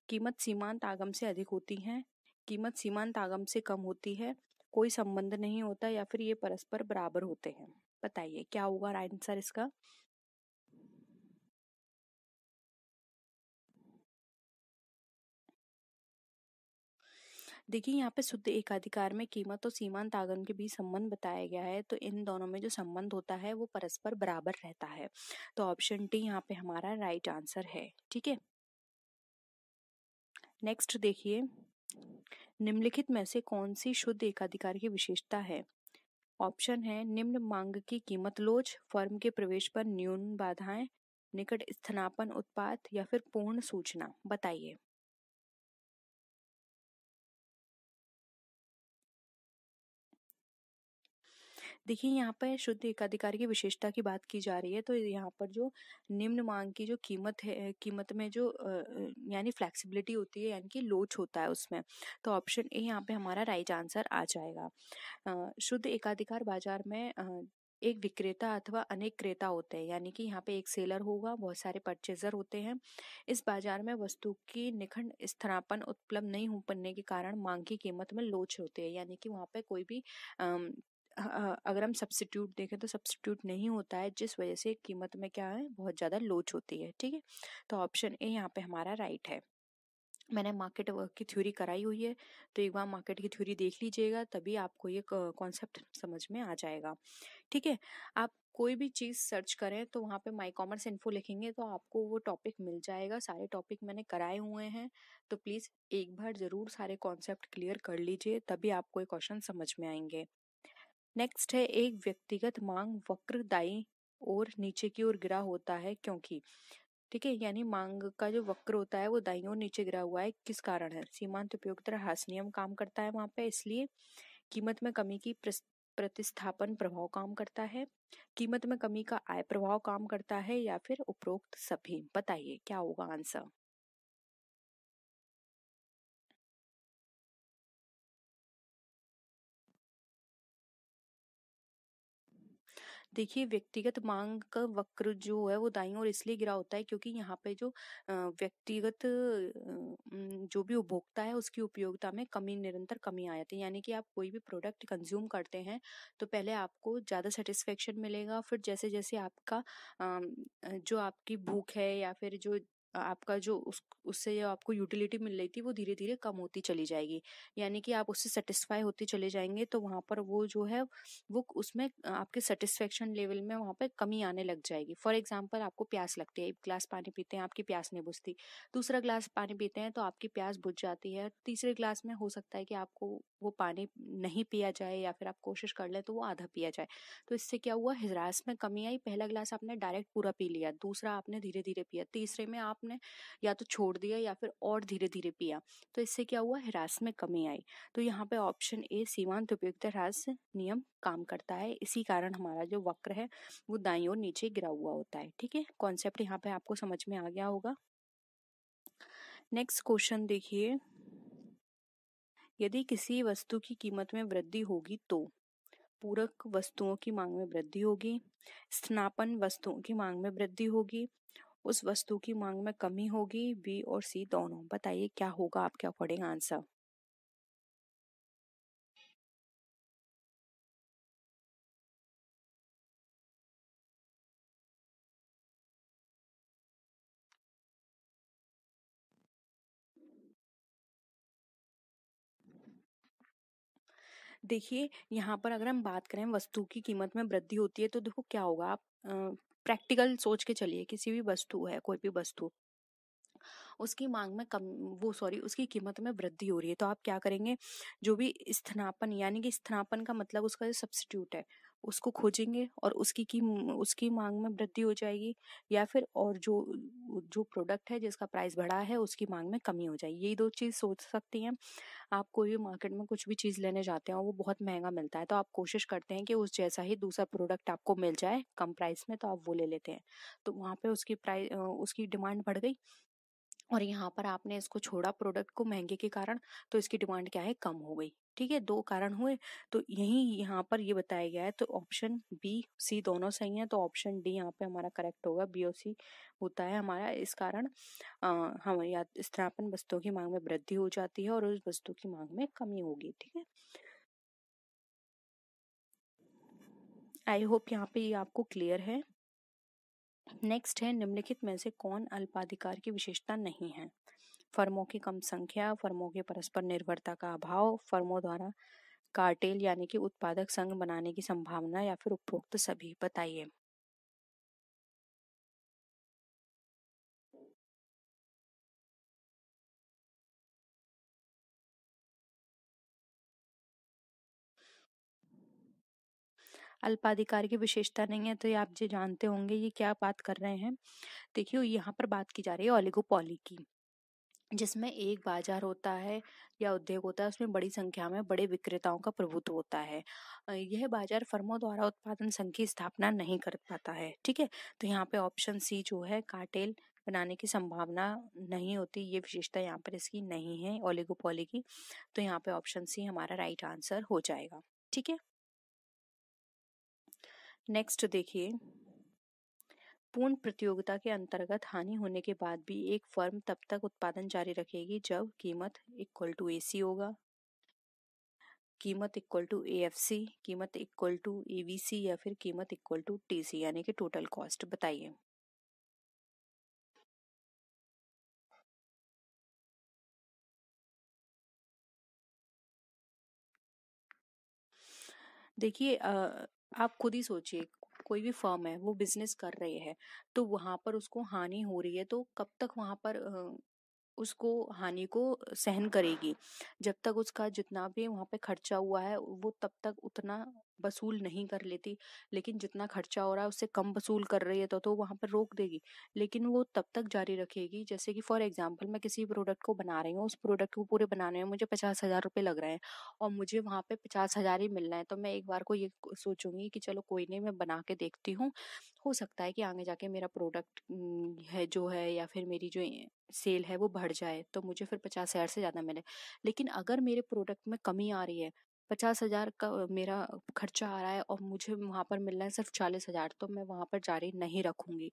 कीमत सीमांत आगम से अधिक होती है कीमत सीमांत आगम से कम होती है कोई संबंध नहीं होता या फिर ये परस्पर बराबर होते हैं बताइए क्या होगा आंसर इसका देखिए यहाँ पे शुद्ध एकाधिकार में कीमत और सीमांत आगम के बीच संबंध बताया गया है तो इन दोनों में जो संबंध होता है वो परस्पर बराबर रहता है तो ऑप्शन डी यहाँ पे हमारा राइट आंसर है ठीक है नेक्स्ट देखिए निम्नलिखित में से कौन सी शुद्ध एकाधिकार की विशेषता है ऑप्शन है निम्न मांग की कीमत लोच फर्म के प्रवेश पर न्यून बाधाएं निकट स्थानापन उत्पाद या फिर पूर्ण सूचना बताइए देखिए यहाँ पर शुद्ध एकाधिकार की विशेषता की बात की जा रही है तो यहाँ पर जो निम्न मांग की जो कीमत है कीमत में जो यानी फ्लेक्सिबिलिटी होती है यानी कि लोच होता है उसमें तो ऑप्शन ए यहाँ पे हमारा राइट आंसर आ जाएगा शुद्ध एकाधिकार बाजार में एक विक्रेता अथवा अनेक क्रेता होते हैं यानी कि यहाँ पे एक सेलर होगा बहुत सारे परचेजर होते हैं इस बाजार में वस्तु की निखंड स्थानापन उपलब्ध नहीं हो पन्ने के कारण मांग की कीमत में लोच होते है यानी कि वहाँ पे कोई भी अगर हम सब्सिट्यूट देखें तो सब्सिट्यूट नहीं होता है जिस वजह से कीमत में क्या है बहुत ज़्यादा लोच होती है ठीक है तो ऑप्शन ए यहाँ पे हमारा राइट है मैंने मार्केट वर्क की थ्योरी कराई हुई है तो एक बार मार्केट की थ्योरी देख लीजिएगा तभी आपको ये कॉन्सेप्ट समझ में आ जाएगा ठीक है आप कोई भी चीज़ सर्च करें तो वहाँ पे माई कॉमर्स इन्फो लिखेंगे तो आपको वो टॉपिक मिल जाएगा सारे टॉपिक मैंने कराए हुए हैं तो प्लीज़ एक बार ज़रूर सारे कॉन्सेप्ट क्लियर कर लीजिए तभी आपको ये क्वेश्चन समझ में आएंगे नेक्स्ट है एक व्यक्तिगत मांग वक्र दाई और नीचे की ओर गिरा होता है क्योंकि ठीक है यानी मांग का जो वक्र होता है वो दाई और नीचे गिरा हुआ है किस कारण है सीमांत उपयोग ह्रास नियम काम करता है वहां पे इसलिए कीमत में कमी की प्रतिस्थापन प्रभाव काम करता है कीमत में कमी का आय प्रभाव काम करता है या फिर उपरोक्त सभी बताइए क्या होगा आंसर देखिए व्यक्तिगत मांग का वक्र जो है वो दाई और इसलिए गिरा होता है क्योंकि यहाँ पे जो व्यक्तिगत जो भी उपभोक्ता है उसकी उपयोगिता में कमी निरंतर कमी आ जाती है यानी कि आप कोई भी प्रोडक्ट कंज्यूम करते हैं तो पहले आपको ज़्यादा सेटिस्फेक्शन मिलेगा फिर जैसे जैसे आपका जो आपकी भूख है या फिर जो आपका जो उस उससे जो आपको यूटिलिटी मिल रही थी वो धीरे धीरे कम होती चली जाएगी यानी कि आप उससे सेटिस्फाई होते चले जाएंगे तो वहाँ पर वो जो है वो उसमें आपके सेटिस्फेक्शन लेवल में वहाँ पर कमी आने लग जाएगी फॉर एग्जाम्पल आपको प्यास लगती है एक ग्लास पानी पीते हैं आपकी प्यास नहीं बुझती दूसरा ग्लास पानी पीते हैं तो आपकी प्यास बुझ जाती है तीसरे ग्लास में हो सकता है कि आपको वो पानी नहीं पिया जाए या फिर आप कोशिश कर लें तो वो आधा पिया जाए तो इससे क्या हुआ हिरास में कमी आई पहला ग्लास आपने डायरेक्ट पूरा पी लिया दूसरा आपने धीरे धीरे पिया तीसरे में आप आपने या तो छोड़ दिया या फिर और धीरे धीरे पिया तो इससे क्या हुआ ह्रास में कमी आई तो यहाँ पे ऑप्शन ए सीमांत उपयुक्त ह्रास नियम काम करता है इसी कारण हमारा जो वक्र है वो दाई और नीचे गिरा हुआ होता है ठीक है कॉन्सेप्ट यहाँ पे आपको समझ में आ गया होगा नेक्स्ट क्वेश्चन देखिए यदि किसी वस्तु की कीमत में वृद्धि होगी तो पूरक वस्तुओं की मांग में वृद्धि होगी स्नापन वस्तुओं की मांग में वृद्धि होगी उस वस्तु की मांग में कमी होगी बी और सी दोनों बताइए क्या होगा आपके अकॉर्डिंग आंसर देखिए यहाँ पर अगर हम बात करें वस्तु की कीमत में वृद्धि होती है तो देखो क्या होगा आप प्रैक्टिकल सोच के चलिए किसी भी वस्तु है कोई भी वस्तु उसकी मांग में कम वो सॉरी उसकी कीमत में वृद्धि हो रही है तो आप क्या करेंगे जो भी स्थानापन यानी कि स्थानापन का मतलब उसका जो सब्सिट्यूट है उसको खोजेंगे और उसकी की उसकी मांग में वृद्धि हो जाएगी या फिर और जो जो प्रोडक्ट है जिसका प्राइस बढ़ा है उसकी मांग में कमी हो जाएगी यही दो चीज़ सोच सकती हैं आप कोई भी मार्केट में कुछ भी चीज़ लेने जाते हैं वो बहुत महंगा मिलता है तो आप कोशिश करते हैं कि उस जैसा ही दूसरा प्रोडक्ट आपको मिल जाए कम प्राइस में तो आप वो ले लेते हैं तो वहाँ पर उसकी प्राइस उसकी डिमांड बढ़ गई और यहाँ पर आपने इसको छोड़ा प्रोडक्ट को महंगे के कारण तो इसकी डिमांड क्या है कम हो गई ठीक है दो कारण हुए तो यही यहाँ पर ये बताया गया है तो ऑप्शन बी सी दोनों सही हैं तो ऑप्शन डी यहाँ पे हमारा करेक्ट होगा बी और सी होता है हमारा इस कारण हम या स्थापन वस्तुओं की मांग में वृद्धि हो जाती है और उस वस्तु की मांग में कमी होगी ठीक है आई होप यहाँ पे ये आपको क्लियर है नेक्स्ट है निम्नलिखित में से कौन अल्पाधिकार की विशेषता नहीं है फर्मों की कम संख्या फर्मों की परस्पर निर्भरता का अभाव फर्मों द्वारा कार्टेल यानी कि उत्पादक संघ बनाने की संभावना या फिर उपरोक्त सभी बताइए अल्पाधिकार की विशेषता नहीं है तो ये आप जो जानते होंगे ये क्या बात कर रहे हैं देखिए यहाँ पर बात की जा रही है ओलिगोपॉली की जिसमें एक बाजार होता है या उद्योग होता है उसमें बड़ी संख्या में बड़े विक्रेताओं का प्रभुत्व होता है यह बाजार फर्मों द्वारा उत्पादन संघ की स्थापना नहीं कर पाता है ठीक है तो यहाँ पे ऑप्शन सी जो है कार्टेल बनाने की संभावना नहीं होती ये विशेषता यहाँ पर इसकी नहीं है ओलिगोपोली की तो यहाँ पे ऑप्शन सी हमारा राइट आंसर हो जाएगा ठीक है नेक्स्ट देखिए पूर्ण प्रतियोगिता के अंतर्गत हानि होने के बाद भी एक फर्म तब तक उत्पादन जारी रखेगी जब कीमत इक्वल टू एसी होगा कीमत इक्वल टू एएफसी कीमत इक्वल टू एवीसी या फिर कीमत इक्वल टू टीसी यानी कि टोटल कॉस्ट बताइए देखिए आप खुद ही सोचिए कोई भी फर्म है वो बिजनेस कर रही है तो वहाँ पर उसको हानि हो रही है तो कब तक वहाँ पर उसको हानि को सहन करेगी जब तक उसका जितना भी वहाँ पे खर्चा हुआ है वो तब तक उतना वसूल नहीं कर लेती लेकिन जितना खर्चा हो रहा है उससे कम वसूल कर रही है तो तो वहाँ पर रोक देगी लेकिन वो तब तक जारी रखेगी जैसे कि फॉर एग्जांपल मैं किसी प्रोडक्ट को बना रही हूँ उस प्रोडक्ट को पूरे बनाने में मुझे पचास हज़ार रुपये लग रहे हैं और मुझे वहाँ पर पचास हज़ार ही मिलना है तो मैं एक बार को ये सोचूंगी कि चलो कोई नहीं मैं बना के देखती हूँ हो सकता है कि आगे जाके मेरा प्रोडक्ट है जो है या फिर मेरी जो सेल है वो बढ़ जाए तो मुझे फिर पचास हज़ार से ज़्यादा मिले लेकिन अगर मेरे प्रोडक्ट में कमी आ रही है पचास हजार का मेरा खर्चा आ रहा है और मुझे वहाँ पर मिल रहा है सिर्फ चालीस हजार तो मैं वहाँ पर जारी नहीं रखूंगी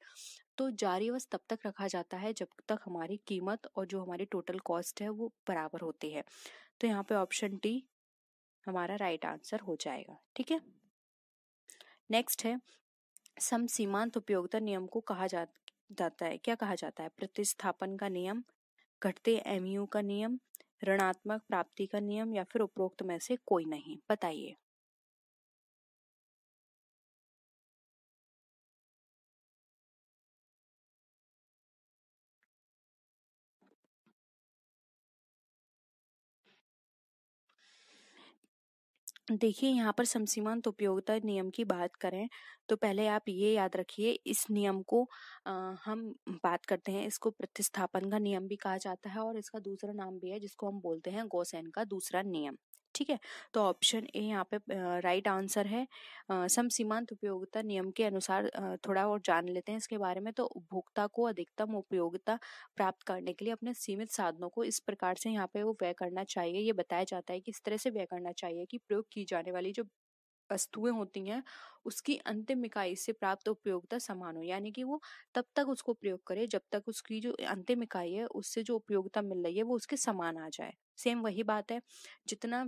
तो जारी बस तब तक रखा जाता है जब तक हमारी कीमत और जो हमारी टोटल कॉस्ट है वो बराबर होती है तो यहाँ पे ऑप्शन डी हमारा राइट आंसर हो जाएगा ठीक है नेक्स्ट है सम सीमांत उपयोगिता नियम को कहा जाता है क्या कहा जाता है प्रतिस्थापन का नियम घटते एमयू का नियम ऋणात्मक प्राप्ति का नियम या फिर उपरोक्त में से कोई नहीं बताइए देखिए यहाँ पर समसीमांत उपयोगिता नियम की बात करें तो पहले आप ये याद रखिए इस नियम को आ, हम बात करते हैं इसको प्रतिस्थापन का नियम भी कहा जाता है और इसका दूसरा नाम भी है जिसको हम बोलते हैं गोसेन का दूसरा नियम ठीक है तो ऑप्शन ए यहाँ पे राइट आंसर है सम सीमांत उपयोगिता नियम के अनुसार थोड़ा और जान लेते हैं इसके बारे में तो उपभोक्ता को अधिकतम उपयोगिता प्राप्त करने के लिए अपने सीमित साधनों को इस प्रकार से यहाँ पे वो व्यय करना चाहिए ये बताया जाता है कि इस तरह से व्यय करना चाहिए कि प्रयोग की जाने वाली जो वस्तुएं होती हैं उसकी अंतिम इकाई से प्राप्त उपयोगिता समान हो यानी कि वो तब तक उसको प्रयोग करे जब तक उसकी जो अंतिम इकाई है उससे जो उपयोगिता मिल रही है वो उसके समान आ जाए सेम वही बात है जितना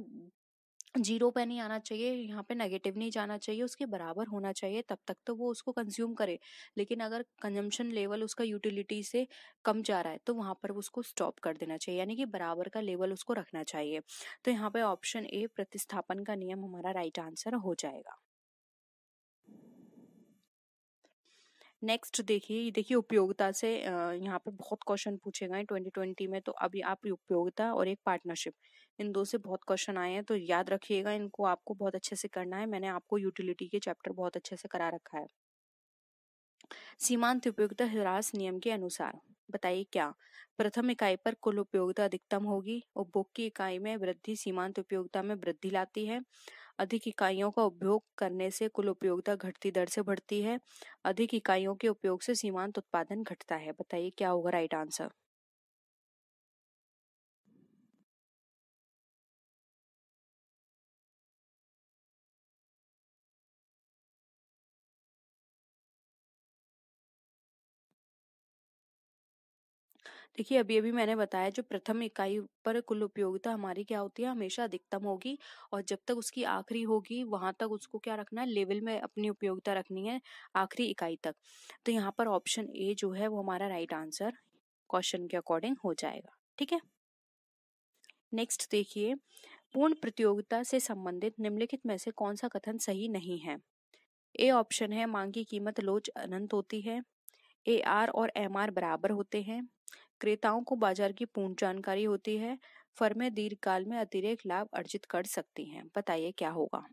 जीरो पे नहीं आना चाहिए यहाँ पे नेगेटिव नहीं जाना चाहिए उसके बराबर होना चाहिए तब तक तो वो उसको कंज्यूम करे लेकिन अगर कंजम्पशन लेवल उसका यूटिलिटी से कम जा रहा है तो वहाँ पर उसको स्टॉप कर देना चाहिए यानी कि बराबर का लेवल उसको रखना चाहिए तो यहाँ पे ऑप्शन ए प्रतिस्थापन का नियम हमारा राइट आंसर हो जाएगा नेक्स्ट देखिए देखिए उपयोगिता से यहाँ पे बहुत क्वेश्चन पूछे गए 2020 में तो अभी आप उपयोगिता और एक पार्टनरशिप इन दो से बहुत क्वेश्चन आए हैं तो याद रखिएगा इनको आपको बहुत अच्छे से करना है मैंने आपको यूटिलिटी के चैप्टर बहुत अच्छे से करा रखा है सीमांत उपयोगिता ह्रास नियम के अनुसार बताइए क्या प्रथम इकाई पर कुल उपयोगिता अधिकतम होगी उपभोग की इकाई में वृद्धि सीमांत उपयोगिता में वृद्धि लाती है अधिक इकाइयों का उपयोग करने से कुल उपयोगिता घटती दर से बढ़ती है अधिक इकाइयों के उपयोग से सीमांत उत्पादन घटता है बताइए क्या होगा राइट आंसर देखिए अभी अभी मैंने बताया जो प्रथम इकाई पर कुल उपयोगिता हमारी क्या होती है हमेशा अधिकतम होगी और जब तक उसकी आखिरी होगी वहां तक उसको क्या रखना है लेवल में अपनी उपयोगिता रखनी है आखिरी इकाई तक तो यहाँ पर ऑप्शन ए जो है वो हमारा राइट आंसर क्वेश्चन के अकॉर्डिंग हो जाएगा ठीक है नेक्स्ट देखिए पूर्ण प्रतियोगिता से संबंधित निम्नलिखित में से कौन सा कथन सही नहीं है ए ऑप्शन है मांग की कीमत लोच अनंत होती है ए आर और एम आर बराबर होते हैं क्रेताओं को बाजार की पूर्ण जानकारी होती है फर्में दीर्घकाल में अतिरिक्त लाभ अर्जित कर सकती हैं बताइए क्या होगा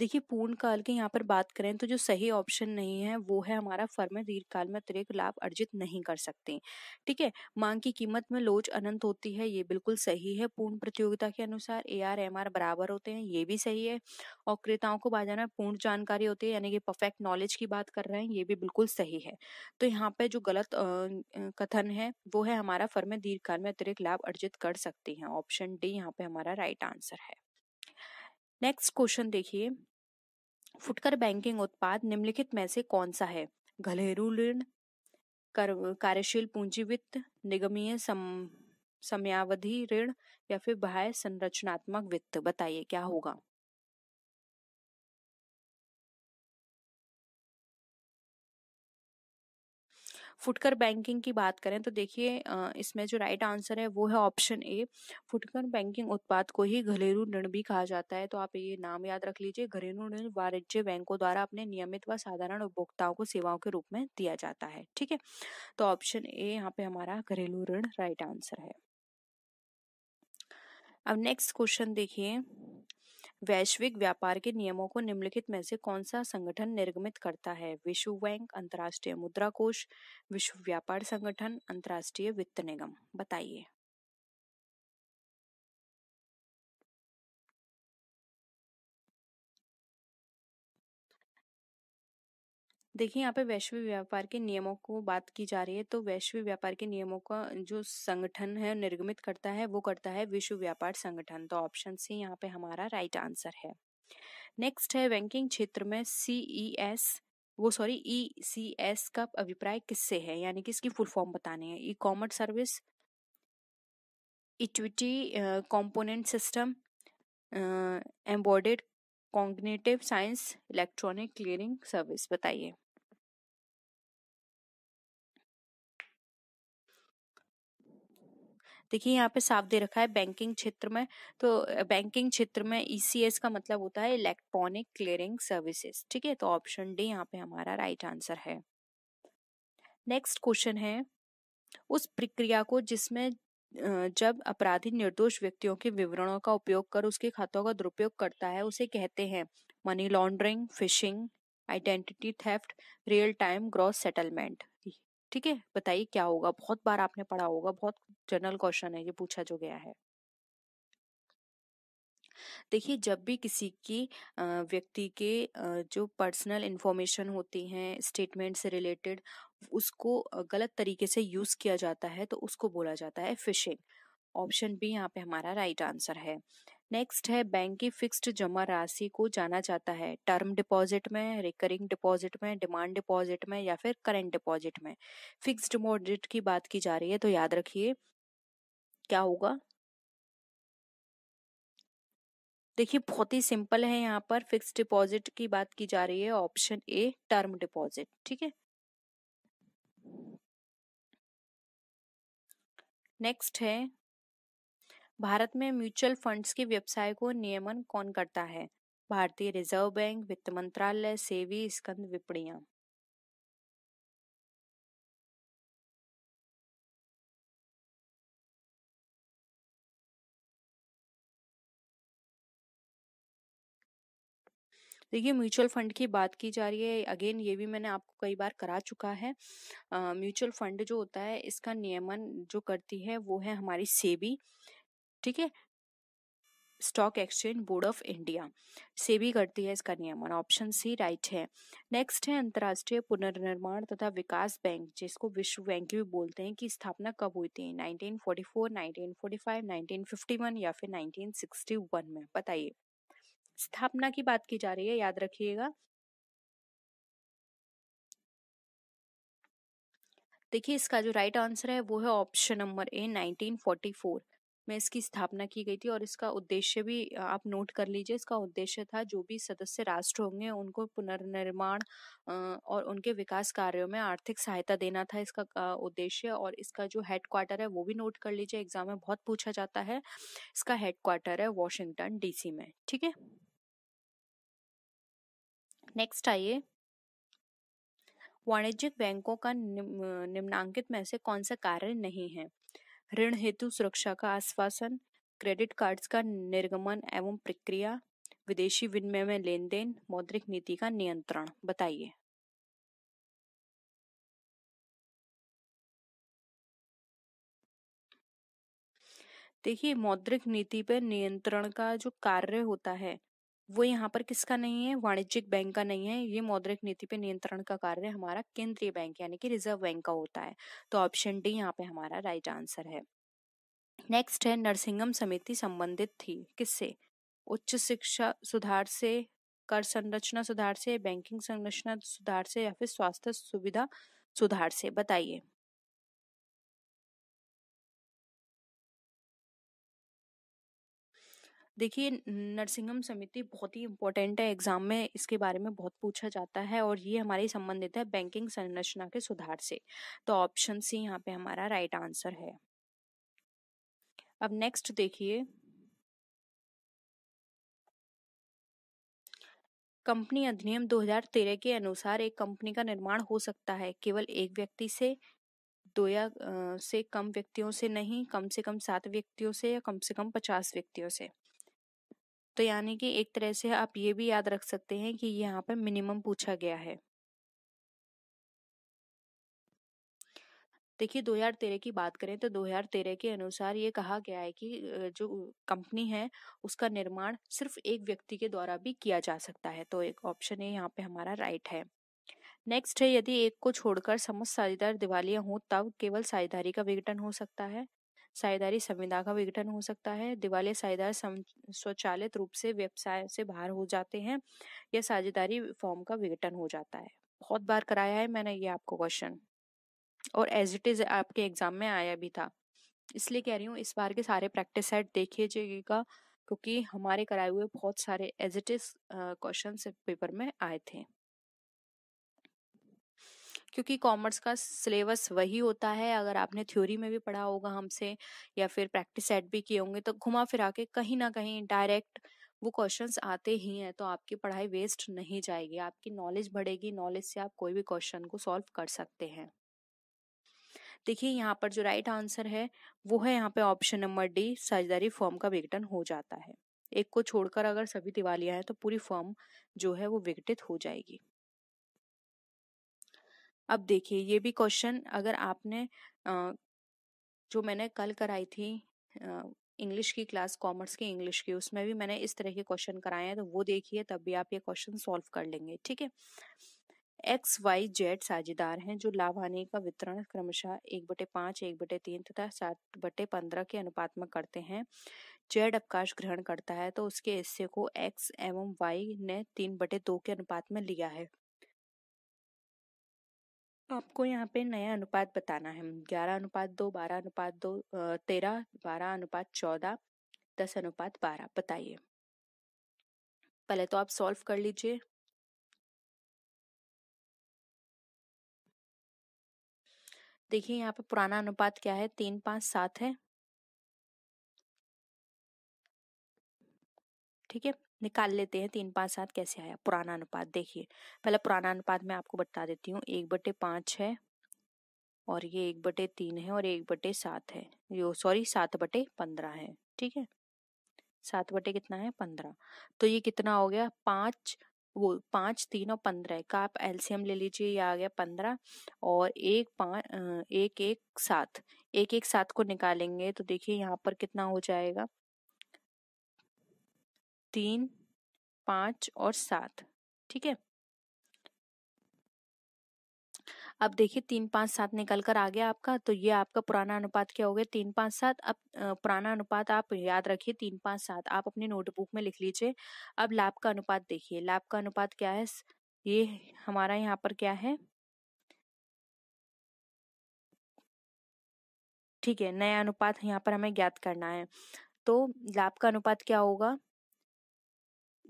देखिए पूर्ण काल की यहाँ पर बात करें तो जो सही ऑप्शन नहीं है वो है हमारा फर्म दीर्घ काल में अतिरिक्त लाभ अर्जित नहीं कर सकती ठीक है मांग की कीमत में लोच अनंत होती है ये बिल्कुल सही है पूर्ण प्रतियोगिता के अनुसार ए आर एम आर बराबर होते हैं ये भी सही है और क्रेताओं को बाजार में पूर्ण जानकारी होती है यानी कि परफेक्ट नॉलेज की बात कर रहे हैं ये भी बिल्कुल सही है तो यहाँ पे जो गलत कथन है वो है हमारा फर्म दीर्घ काल में अतिरिक्त लाभ अर्जित कर सकती हैं ऑप्शन डी यहाँ पे हमारा राइट आंसर है नेक्स्ट क्वेश्चन देखिए फुटकर बैंकिंग उत्पाद निम्नलिखित में से कौन सा है घरेलू ऋण कार्यशील पूंजी वित्त निगमीय सम, समयावधि ऋण या फिर बाह्य संरचनात्मक वित्त बताइए क्या होगा फुटकर बैंकिंग की बात करें तो देखिए इसमें जो राइट आंसर है वो है ऑप्शन ए फुटकर बैंकिंग उत्पाद को ही घरेलू ऋण भी कहा जाता है तो आप ये नाम याद रख लीजिए घरेलू ऋण वाणिज्य बैंकों द्वारा अपने नियमित व साधारण उपभोक्ताओं को सेवाओं के रूप में दिया जाता है ठीक है तो ऑप्शन ए यहाँ पे हमारा घरेलू ऋण राइट आंसर है अब नेक्स्ट क्वेश्चन देखिए वैश्विक व्यापार के नियमों को निम्नलिखित में से कौन सा संगठन निर्गमित करता है विश्व बैंक अंतर्राष्ट्रीय मुद्रा कोष विश्व व्यापार संगठन अंतर्राष्ट्रीय वित्त निगम बताइए देखिए यहाँ पे वैश्विक व्यापार के नियमों को बात की जा रही है तो वैश्विक व्यापार के नियमों का जो संगठन है निर्गमित करता है वो करता है विश्व व्यापार संगठन तो ऑप्शन सी यहाँ पे हमारा राइट आंसर है नेक्स्ट है बैंकिंग क्षेत्र में एस वो सॉरी ई सी एस का अभिप्राय किससे है यानी कि इसकी फुल फॉर्म बताने हैं e commerce service equity component system embedded cognitive science electronic clearing service बताइए देखिए यहाँ पे साफ दे रखा है बैंकिंग क्षेत्र में तो बैंकिंग क्षेत्र में ईसीएस e का मतलब होता है इलेक्ट्रॉनिक क्लियरिंग सर्विसेज ठीक है तो ऑप्शन डी यहाँ पे हमारा राइट आंसर है नेक्स्ट क्वेश्चन है उस प्रक्रिया को जिसमें जब अपराधी निर्दोष व्यक्तियों के विवरणों का उपयोग कर उसके खातों का दुरुपयोग करता है उसे कहते हैं money laundering phishing identity theft real time gross settlement ठीक है बताइए क्या होगा बहुत बार आपने पढ़ा होगा बहुत जनरल क्वेश्चन है ये पूछा जो गया है देखिए जब भी किसी की व्यक्ति के जो पर्सनल इन्फॉर्मेशन होती हैं स्टेटमेंट से रिलेटेड उसको गलत तरीके से यूज़ किया जाता है तो उसको बोला जाता है फिशिंग ऑप्शन बी यहाँ पे हमारा राइट आंसर है नेक्स्ट है बैंक की फिक्स्ड जमा राशि को जाना जाता है टर्म डिपॉजिट में रिकरिंग डिपॉजिट में डिमांड डिपॉजिट में या फिर करेंट डिपॉजिट में फिक्स्ड डिपॉजिट की बात की जा रही है तो याद रखिए क्या होगा देखिए बहुत ही सिंपल है यहाँ पर फिक्स डिपॉजिट की बात की जा रही है ऑप्शन ए टर्म डिपॉजिट ठीक है नेक्स्ट है भारत में म्यूचुअल फंड्स के व्यवसाय को नियमन कौन करता है भारतीय रिजर्व बैंक वित्त मंत्रालय सेवी स्कंद विपणियां देखिए म्यूचुअल फंड की बात की जा रही है अगेन ये भी मैंने आपको कई बार करा चुका है म्यूचुअल फंड जो होता है इसका नियमन जो करती है वो है हमारी सेबी ठीक है stock exchange board of India से भी करती है इसका नियमन ऑप्शन सी राइट है नेक्स्ट है अंतर्राष्ट्रीय पुनर्निर्माण तथा विकास बैंक जिसको विश्व बैंक भी बोलते हैं कि स्थापना कब हुई थी 1944, 1945, 1951 या फिर 1961 में बताइए स्थापना की बात की जा रही है याद रखिएगा देखिए इसका जो राइट आंसर है वो है ऑप्शन नंबर ए 1944 में इसकी स्थापना की गई थी और इसका उद्देश्य भी आप नोट कर लीजिए इसका उद्देश्य था जो भी सदस्य राष्ट्र होंगे उनको पुनर्निर्माण और उनके विकास कार्यों में आर्थिक सहायता देना था इसका उद्देश्य और इसका जो हेडक्वार्टर है वो भी नोट कर लीजिए एग्जाम में बहुत पूछा जाता है इसका हेडक्वार्टर है वॉशिंगटन डीसी में ठीक है नेक्स्ट आइए वाणिज्यिक बैंकों का निम्नांकित में से कौन सा कार्य नहीं है ऋण हेतु सुरक्षा का आश्वासन क्रेडिट कार्ड्स का निर्गमन एवं प्रक्रिया विदेशी विनिमय में लेन देन मौद्रिक नीति का नियंत्रण बताइए देखिए मौद्रिक नीति पर नियंत्रण का जो कार्य होता है वो यहाँ पर किसका नहीं है वाणिज्यिक बैंक का नहीं है ये मौद्रिक नीति पे नियंत्रण का कार्य हमारा केंद्रीय बैंक यानी कि रिजर्व बैंक का होता है तो ऑप्शन डी यहाँ पे हमारा राइट आंसर है नेक्स्ट है नरसिंहम समिति संबंधित थी किससे उच्च शिक्षा सुधार से कर संरचना सुधार से बैंकिंग संरचना सुधार से या फिर स्वास्थ्य सुविधा सुधार से बताइए देखिए नरसिंहम समिति बहुत ही इंपॉर्टेंट है एग्जाम में इसके बारे में बहुत पूछा जाता है और ये हमारे संबंधित है बैंकिंग संरचना के सुधार से तो ऑप्शन सी यहाँ पे हमारा राइट आंसर है अब नेक्स्ट देखिए कंपनी अधिनियम 2013 के अनुसार एक कंपनी का निर्माण हो सकता है केवल एक व्यक्ति से दो या से कम व्यक्तियों से नहीं कम से कम सात व्यक्तियों से या कम से कम पचास व्यक्तियों से तो यानी कि एक तरह से आप ये भी याद रख सकते हैं कि यहाँ पर मिनिमम पूछा गया है देखिए 2013 की बात करें तो 2013 के अनुसार ये कहा गया है कि जो कंपनी है उसका निर्माण सिर्फ एक व्यक्ति के द्वारा भी किया जा सकता है तो एक ऑप्शन है यहाँ पे हमारा राइट है नेक्स्ट है यदि एक को छोड़कर समस्त साझेदार दिवालिया हो तब केवल साझेदारी का विघटन हो सकता है साझेदारी संविदा का विघटन हो सकता है दिवालिया साझेदार स्वचालित रूप से व्यवसाय से बाहर हो जाते हैं या साझेदारी फॉर्म का विघटन हो जाता है बहुत बार कराया है मैंने ये आपको क्वेश्चन और एज इट इज आपके एग्जाम में आया भी था इसलिए कह रही हूँ इस बार के सारे प्रैक्टिस सेट देखिए जाइएगा क्योंकि हमारे कराए हुए बहुत सारे as it is question paper में आए थे क्योंकि कॉमर्स का सिलेबस वही होता है अगर आपने थ्योरी में भी पढ़ा होगा हमसे या फिर प्रैक्टिस सेट भी किए होंगे तो घुमा फिरा के कहीं ना कहीं डायरेक्ट वो क्वेश्चंस आते ही हैं तो आपकी पढ़ाई वेस्ट नहीं जाएगी आपकी नॉलेज बढ़ेगी नॉलेज से आप कोई भी क्वेश्चन को सॉल्व कर सकते हैं देखिए यहाँ पर जो राइट आंसर है वो है यहाँ पे ऑप्शन नंबर डी साझेदारी फॉर्म का विघटन हो जाता है एक को छोड़कर अगर सभी दिवालिया है तो पूरी फॉर्म जो है वो विघटित हो जाएगी अब देखिए ये भी क्वेश्चन अगर आपने जो मैंने कल कराई थी इंग्लिश की क्लास कॉमर्स की इंग्लिश की उसमें भी मैंने इस तरह के क्वेश्चन कराए हैं तो वो देखिए तब भी आप ये क्वेश्चन सॉल्व कर लेंगे ठीक है एक्स वाई जेड साझेदार हैं जो लाभ हानि का वितरण क्रमशः एक बटे पाँच एक बटे तीन तथा सात बटे पंद्रह के अनुपात में करते हैं जेड अवकाश ग्रहण करता है तो उसके हिस्से को एक्स एवं वाई ने तीन बटे दो के अनुपात में लिया है आपको यहाँ पे नया अनुपात बताना है ग्यारह अनुपात दो बारह अनुपात दो तेरह बारह अनुपात चौदह दस अनुपात बारह बताइए पहले तो आप सॉल्व कर लीजिए देखिए यहाँ पे पुराना अनुपात क्या है तीन पांच सात है ठीक है निकाल लेते हैं तीन पाँच सात कैसे आया पुराना अनुपात देखिए पहले पुराना अनुपात मैं आपको बता देती हूँ एक बटे पाँच है और ये एक बटे तीन है और एक बटे सात है यो सॉरी सात बटे पंद्रह है ठीक है सात बटे कितना है पंद्रह तो ये कितना हो गया पाँच वो पाँच तीन और पंद्रह का आप एलसीएम ले लीजिए ये आ गया पंद्रह और एक पाँच एक एक सात एक एक सात को निकालेंगे तो देखिए यहाँ पर कितना हो जाएगा तीन पाँच और सात ठीक है अब देखिए तीन पाँच सात निकल कर आ गया आपका तो ये आपका पुराना अनुपात क्या हो गया तीन पाँच सात अब पुराना अनुपात आप याद रखिए तीन पाँच सात आप अपने नोटबुक में लिख लीजिए अब लाभ का अनुपात देखिए लाभ का अनुपात क्या है ये हमारा यहाँ पर क्या है ठीक है नया अनुपात यहाँ पर हमें ज्ञात करना है तो लाभ का अनुपात क्या होगा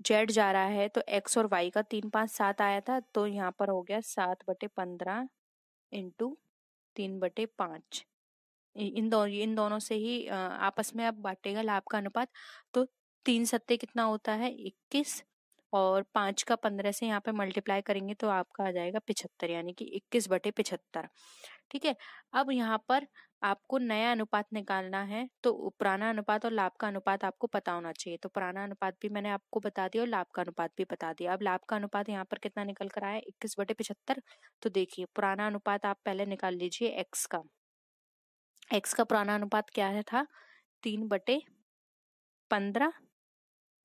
जेड जा रहा है तो एक्स और वाई का तीन पाँच सात आया था तो यहाँ पर हो गया सात बटे पंद्रह इंटू तीन बटे पाँच इन दो इन दोनों से ही आपस में आप बांटेगा लाभ का अनुपात तो तीन सत्ते कितना होता है इक्कीस और पाँच का पंद्रह से यहाँ पर मल्टीप्लाई करेंगे तो आपका आ जाएगा पिछहत्तर यानी कि इक्कीस बटे पिछहत्तर ठीक है अब यहाँ पर आपको नया अनुपात निकालना है तो पुराना अनुपात और लाभ का अनुपात आपको पता होना चाहिए तो पुराना अनुपात भी मैंने आपको बता दिया और लाभ का अनुपात भी बता दिया अब लाभ का अनुपात यहाँ पर कितना निकल कर आया इक्कीस बटे पिछहत्तर तो देखिए पुराना अनुपात आप पहले निकाल लीजिए एक्स का एक्स का पुराना अनुपात क्या है था तीन बटे पंद्रह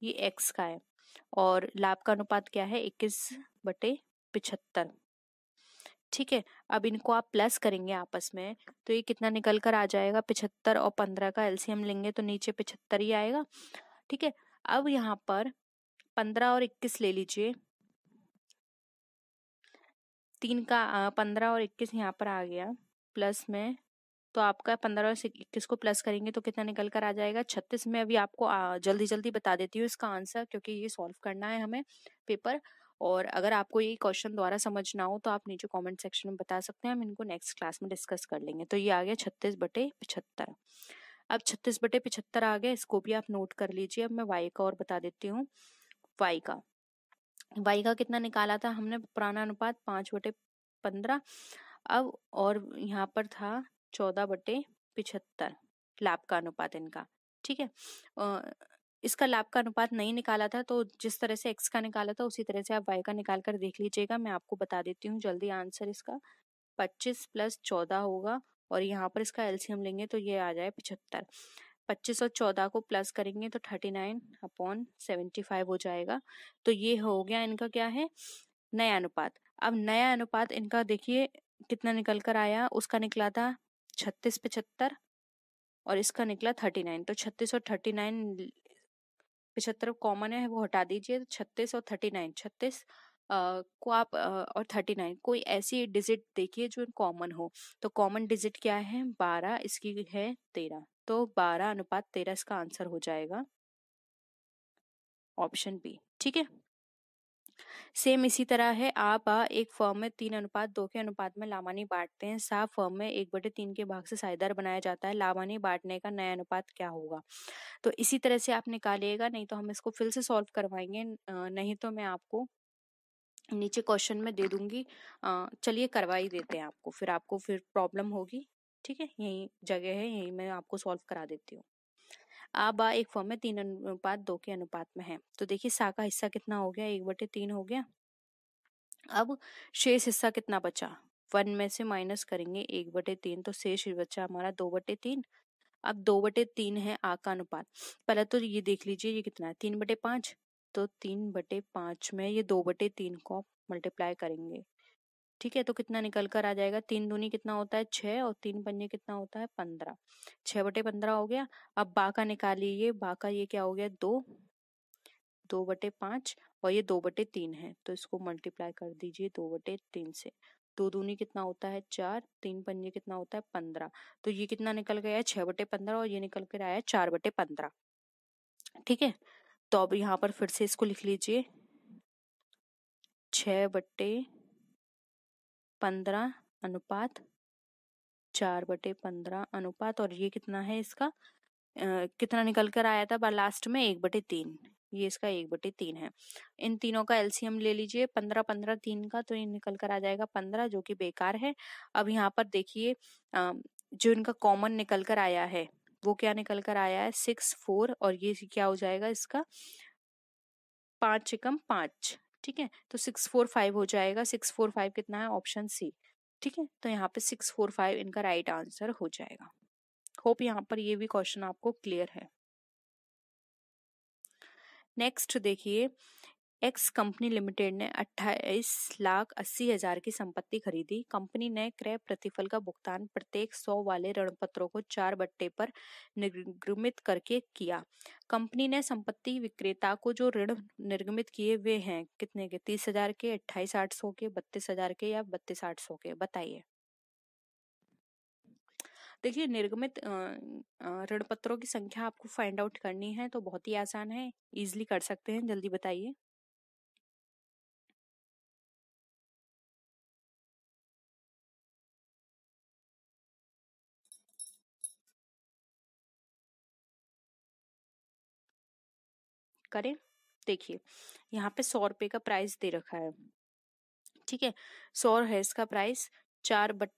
ये एक्स का है और लाभ का अनुपात क्या है इक्कीस बटे पिछहत्तर ठीक है अब इनको आप प्लस करेंगे आपस में तो ये कितना निकल कर आ जाएगा पिछहत्तर और पंद्रह का एलसीएम लेंगे तो नीचे पिछहत्तर ही आएगा ठीक है अब यहाँ पर पंद्रह और इक्कीस ले लीजिए तीन का पंद्रह और इक्कीस यहाँ पर आ गया प्लस में तो आपका पंद्रह और इक्कीस को प्लस करेंगे तो कितना निकल कर आ जाएगा छत्तीस में अभी आपको जल्दी जल्दी बता देती हूँ इसका आंसर क्योंकि ये सॉल्व करना है हमें पेपर और अगर आपको ये क्वेश्चन द्वारा समझना हो तो आप नीचे कमेंट सेक्शन में बता सकते हैं हम इनको नेक्स्ट क्लास में डिस्कस कर लेंगे तो ये आ गया छत्तीस बटे पिछहत्तर अब छत्तीस बटे पिछहत्तर आ गया इसको भी आप नोट कर लीजिए अब मैं वाई का और बता देती हूँ वाई का वाई का कितना निकाला था हमने पुराना अनुपात पाँच बटे पंद्रह अब और यहाँ पर था चौदह बटे पिछहत्तर लाभ का अनुपात इनका ठीक है इसका लाभ का अनुपात नहीं निकाला था तो जिस तरह से एक्स का निकाला था उसी तरह से आप वाई का निकाल कर देख लीजिएगा मैं आपको बता देती हूँ जल्दी आंसर इसका पच्चीस प्लस चौदह होगा और यहाँ पर इसका एल्सियम लेंगे तो ये आ जाए पचहत्तर पच्चीस और चौदह को प्लस करेंगे तो thirty nine upon seventy five हो जाएगा तो ये हो गया इनका क्या है नया अनुपात अब नया अनुपात इनका देखिए कितना निकल कर आया उसका निकला था छत्तीस पचहत्तर और इसका निकला थर्टी नाइन तो छत्तीस और थर्टी नाइन पिछहत्तर कॉमन है वो हटा दीजिए छत्तीस और थर्टी नाइन छत्तीस को आप और थर्टी नाइन कोई ऐसी डिजिट देखिए जो कॉमन हो तो कॉमन डिजिट क्या है बारह इसकी है तेरह तो बारह अनुपात तेरह इसका आंसर हो जाएगा ऑप्शन बी ठीक है सेम इसी तरह है आ एक फॉर्म में तीन अनुपात दो के अनुपात में लामानी बांटते हैं साफ फॉर्म में एक बटे तीन के भाग से साइदार बनाया जाता है लामानी बांटने का नया अनुपात क्या होगा तो इसी तरह से आप निकालिएगा नहीं तो हम इसको फिर से सॉल्व करवाएंगे नहीं तो मैं आपको नीचे क्वेश्चन में दे दूंगी चलिए करवा ही देते हैं आपको फिर आपको फिर प्रॉब्लम होगी ठीक है यही जगह है यही मैं आपको सॉल्व करा देती हूँ आ बा एक फॉर्म में तीन अनुपात दो के अनुपात में है तो देखिए सा का हिस्सा कितना हो गया एक बटे तीन हो गया अब शेष हिस्सा कितना बचा वन में से माइनस करेंगे एक बटे तीन तो शेष बचा हमारा दो बटे तीन अब दो बटे तीन है आ का अनुपात पहले तो ये देख लीजिए ये कितना है तीन बटे पांच तो तीन बटे पांच में ये दो बटे तीन को मल्टीप्लाई करेंगे ठीक है तो कितना निकल कर आ जाएगा तीन दूनी कितना होता है छः और तीन पंजे कितना होता है पंद्रह छः बटे पंद्रह हो गया अब बाका निकालिए बाका ये क्या हो गया दो दो बटे पाँच और ये दो बटे तीन है तो इसको मल्टीप्लाई कर दीजिए दो बटे तीन से दो दूनी कितना होता है चार तीन पंजे कितना होता है पंद्रह तो ये कितना निकल गया है छः बटे पंद्रह और ये निकल कर आया चार बटे पंद्रह ठीक है तो अब यहाँ पर फिर से इसको लिख लीजिए छः बटे पंद्रह अनुपात चार बटे पंद्रह अनुपात और ये कितना है इसका आ, कितना निकल कर आया था लास्ट में एक बटे तीन ये इसका एक बटे तीन है इन तीनों का एलसीएम ले लीजिए पंद्रह पंद्रह तीन का तो ये निकल कर आ जाएगा पंद्रह जो कि बेकार है अब यहाँ पर देखिए जो इनका कॉमन निकल कर आया है वो क्या निकल कर आया है सिक्स फोर और ये क्या हो जाएगा इसका पांच एकम पांच ठीक है तो सिक्स फोर फाइव हो जाएगा सिक्स फोर फाइव कितना है ऑप्शन सी ठीक है तो यहाँ पे सिक्स फोर फाइव इनका राइट आंसर हो जाएगा होप यहाँ पर ये भी क्वेश्चन आपको क्लियर है नेक्स्ट देखिए एक्स कंपनी लिमिटेड ने 28 लाख अस्सी हजार की संपत्ति खरीदी कंपनी ने क्रय प्रतिफल का भुगतान प्रत्येक सौ वाले ऋण पत्रों को चार बट्टे पर निर्गमित करके किया कंपनी ने संपत्ति विक्रेता को जो ऋण निर्गमित किए हुए हैं कितने के तीस हजार के अट्ठाईस आठ सौ के बत्तीस हजार के या बत्तीस आठ सौ के बताइए देखिए निर्गमित ऋण पत्रों की संख्या आपको फाइंड आउट करनी है तो बहुत ही आसान है इजिली कर सकते हैं जल्दी बताइए करें देखिए यहाँ पे सौ रुपये का प्राइस दे रखा है ठीक है सौ है इसका प्राइस चार बट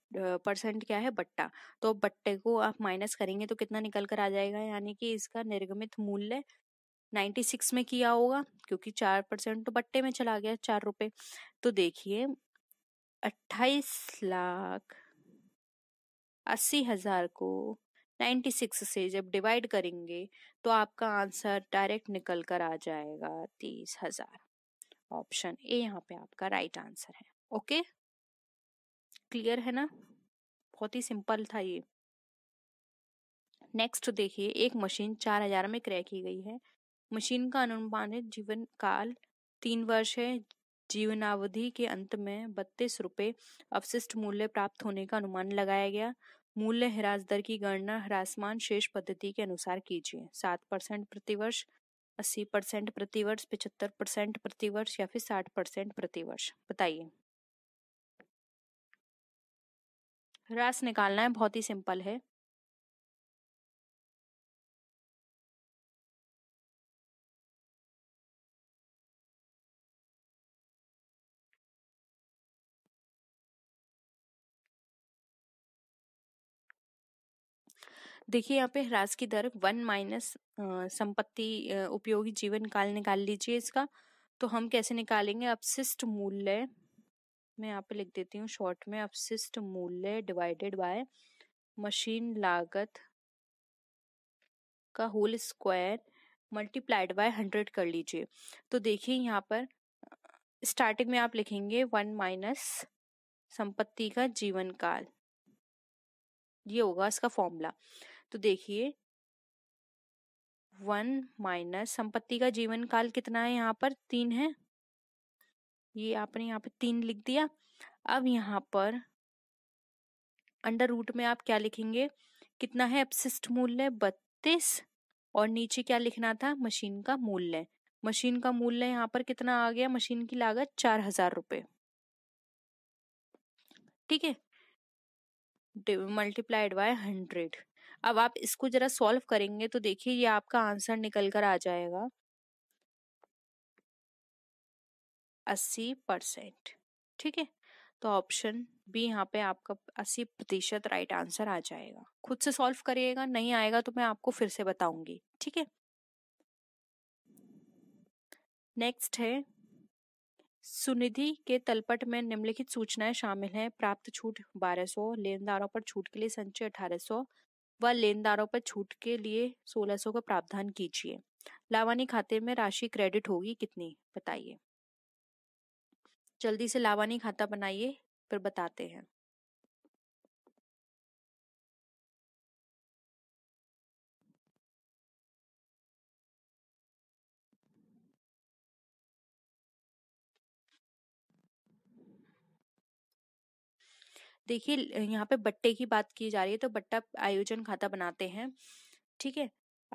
परसेंट क्या है बट्टा तो बट्टे को आप माइनस करेंगे तो कितना निकल कर आ जाएगा यानी कि इसका निर्गमित मूल्य 96 में किया होगा क्योंकि चार परसेंट तो बट्टे में चला गया चार रुपए तो देखिए अट्ठाईस लाख अस्सी हजार को 96 से जब डिवाइड करेंगे तो आपका आंसर डायरेक्ट निकल कर आ जाएगा तीस हजार ऑप्शन ए यहाँ पे आपका राइट आंसर है ओके क्लियर है ना बहुत ही सिंपल था ये नेक्स्ट देखिए एक मशीन चार हजार में क्रय की गई है मशीन का अनुमानित जीवन काल तीन वर्ष है जीवनावधि के अंत में बत्तीस रुपए अवशिष्ट मूल्य प्राप्त होने का अनुमान लगाया गया मूल्य ह्रास दर की गणना ह्रासमान शेष पद्धति के अनुसार कीजिए सात परसेंट प्रतिवर्ष अस्सी परसेंट प्रतिवर्ष पिछहत्तर परसेंट प्रतिवर्ष या फिर साठ परसेंट प्रतिवर्ष बताइए ह्रास निकालना है बहुत ही सिंपल है देखिए यहाँ पे ह्रास की दर वन माइनस संपत्ति उपयोगी जीवन काल निकाल लीजिए इसका तो हम कैसे निकालेंगे अपशिष्ट मूल्य मैं यहाँ पे लिख देती हूँ शॉर्ट में अपशिष्ट मूल्य डिवाइडेड बाय मशीन लागत का whole square multiplied by hundred कर लीजिए तो देखिए यहाँ पर स्टार्टिंग में आप लिखेंगे वन माइनस संपत्ति का जीवन काल ये होगा इसका फॉर्मूला तो देखिए वन माइनस संपत्ति का जीवन काल कितना है यहाँ पर तीन है ये आपने यहाँ पे तीन लिख दिया अब यहाँ पर अंडर रूट में आप क्या लिखेंगे कितना है अपशिष्ट मूल्य बत्तीस और नीचे क्या लिखना था मशीन का मूल्य मशीन का मूल्य यहाँ पर कितना आ गया मशीन की लागत चार हजार रुपये ठीक है मल्टीप्लाइड बाय हंड्रेड अब आप इसको जरा सॉल्व करेंगे तो देखिए ये आपका आंसर निकल कर आ जाएगा अस्सी परसेंट ठीक है तो ऑप्शन बी यहाँ पे आपका अस्सी प्रतिशत राइट आंसर आ जाएगा खुद से सॉल्व करिएगा नहीं आएगा तो मैं आपको फिर से बताऊंगी ठीक है नेक्स्ट है सुनिधि के तलपट में निम्नलिखित सूचनाएं शामिल हैं प्राप्त छूट 1200 लेनदारों पर छूट के लिए संचय 1800 व लेनदारों पर छूट के लिए सोलह सौ का प्रावधान कीजिए लावानी खाते में राशि क्रेडिट होगी कितनी बताइए जल्दी से लावानी खाता बनाइए फिर बताते हैं देखिए यहाँ पे बट्टे की बात की जा रही है तो बट्टा आयोजन खाता बनाते हैं ठीक है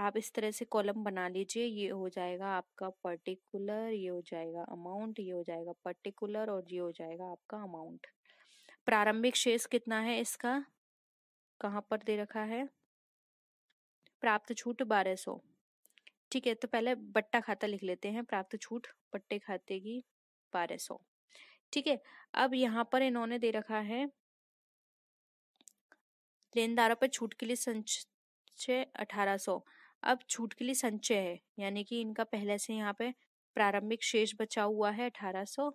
आप इस तरह से कॉलम बना लीजिए ये हो जाएगा आपका पर्टिकुलर ये हो जाएगा अमाउंट ये हो जाएगा पर्टिकुलर और ये हो जाएगा आपका अमाउंट प्रारंभिक शेष कितना है इसका कहाँ पर दे रखा है प्राप्त छूट बारह सौ ठीक है तो पहले बट्टा खाता लिख लेते हैं प्राप्त छूट बट्टे खाते की बारह सौ ठीक है अब यहाँ पर इन्होंने दे रखा है लेनदारों पर छूट के लिए संचय अठारह सौ अब छूट के लिए संचय है यानी कि इनका पहले से यहाँ पे प्रारंभिक शेष बचा हुआ है अठारह सौ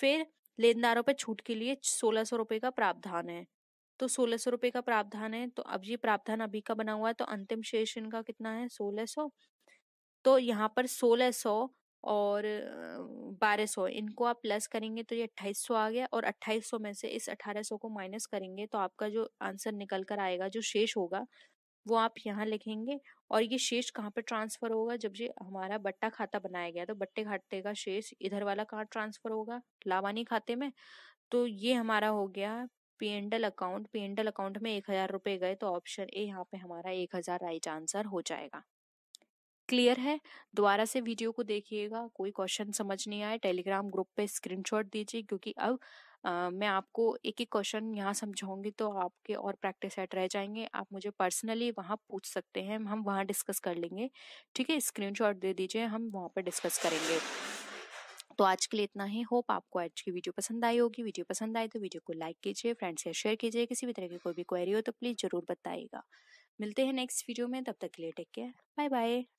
फिर लेनदारों पर छूट के लिए सोलह सौ रुपये का प्रावधान है तो सोलह सौ रुपये का प्रावधान है तो अब ये प्रावधान अभी का बना हुआ है तो अंतिम शेष इनका कितना है सोलह सौ तो यहाँ पर सोलह सौ और बारह सौ इनको आप प्लस करेंगे तो ये अट्ठाईस सौ आ गया और अट्ठाईस सौ में से इस अठारह सौ को माइनस करेंगे तो आपका जो आंसर निकल कर आएगा जो शेष होगा वो आप यहाँ लिखेंगे और ये शेष कहाँ पर ट्रांसफर होगा जब ये हमारा बट्टा खाता बनाया गया तो बट्टे खाते का शेष इधर वाला कहाँ ट्रांसफर होगा लावानी खाते में तो ये हमारा हो गया एंडल अकाउंट एंडल अकाउंट में एक हजार रुपये गए तो ऑप्शन ए यहाँ पे हमारा एक हजार राइट आंसर हो जाएगा क्लियर है दोबारा से वीडियो को देखिएगा कोई क्वेश्चन समझ नहीं आए टेलीग्राम ग्रुप पे स्क्रीनशॉट दीजिए क्योंकि अब आ, मैं आपको एक एक क्वेश्चन यहाँ समझाऊंगी तो आपके और प्रैक्टिस सेट रह जाएंगे आप मुझे पर्सनली वहाँ पूछ सकते हैं हम वहाँ डिस्कस कर लेंगे ठीक है स्क्रीनशॉट दे दीजिए हम वहाँ पर डिस्कस करेंगे तो आज के लिए इतना ही होप आपको आज की वीडियो पसंद आई होगी वीडियो पसंद आए तो वीडियो को लाइक कीजिए फ्रेंड्स से शेयर कीजिए किसी भी तरह की कोई भी क्वेरी हो तो प्लीज़ ज़रूर बताइएगा मिलते हैं नेक्स्ट वीडियो में तब तक के लिए टेक केयर बाय बाय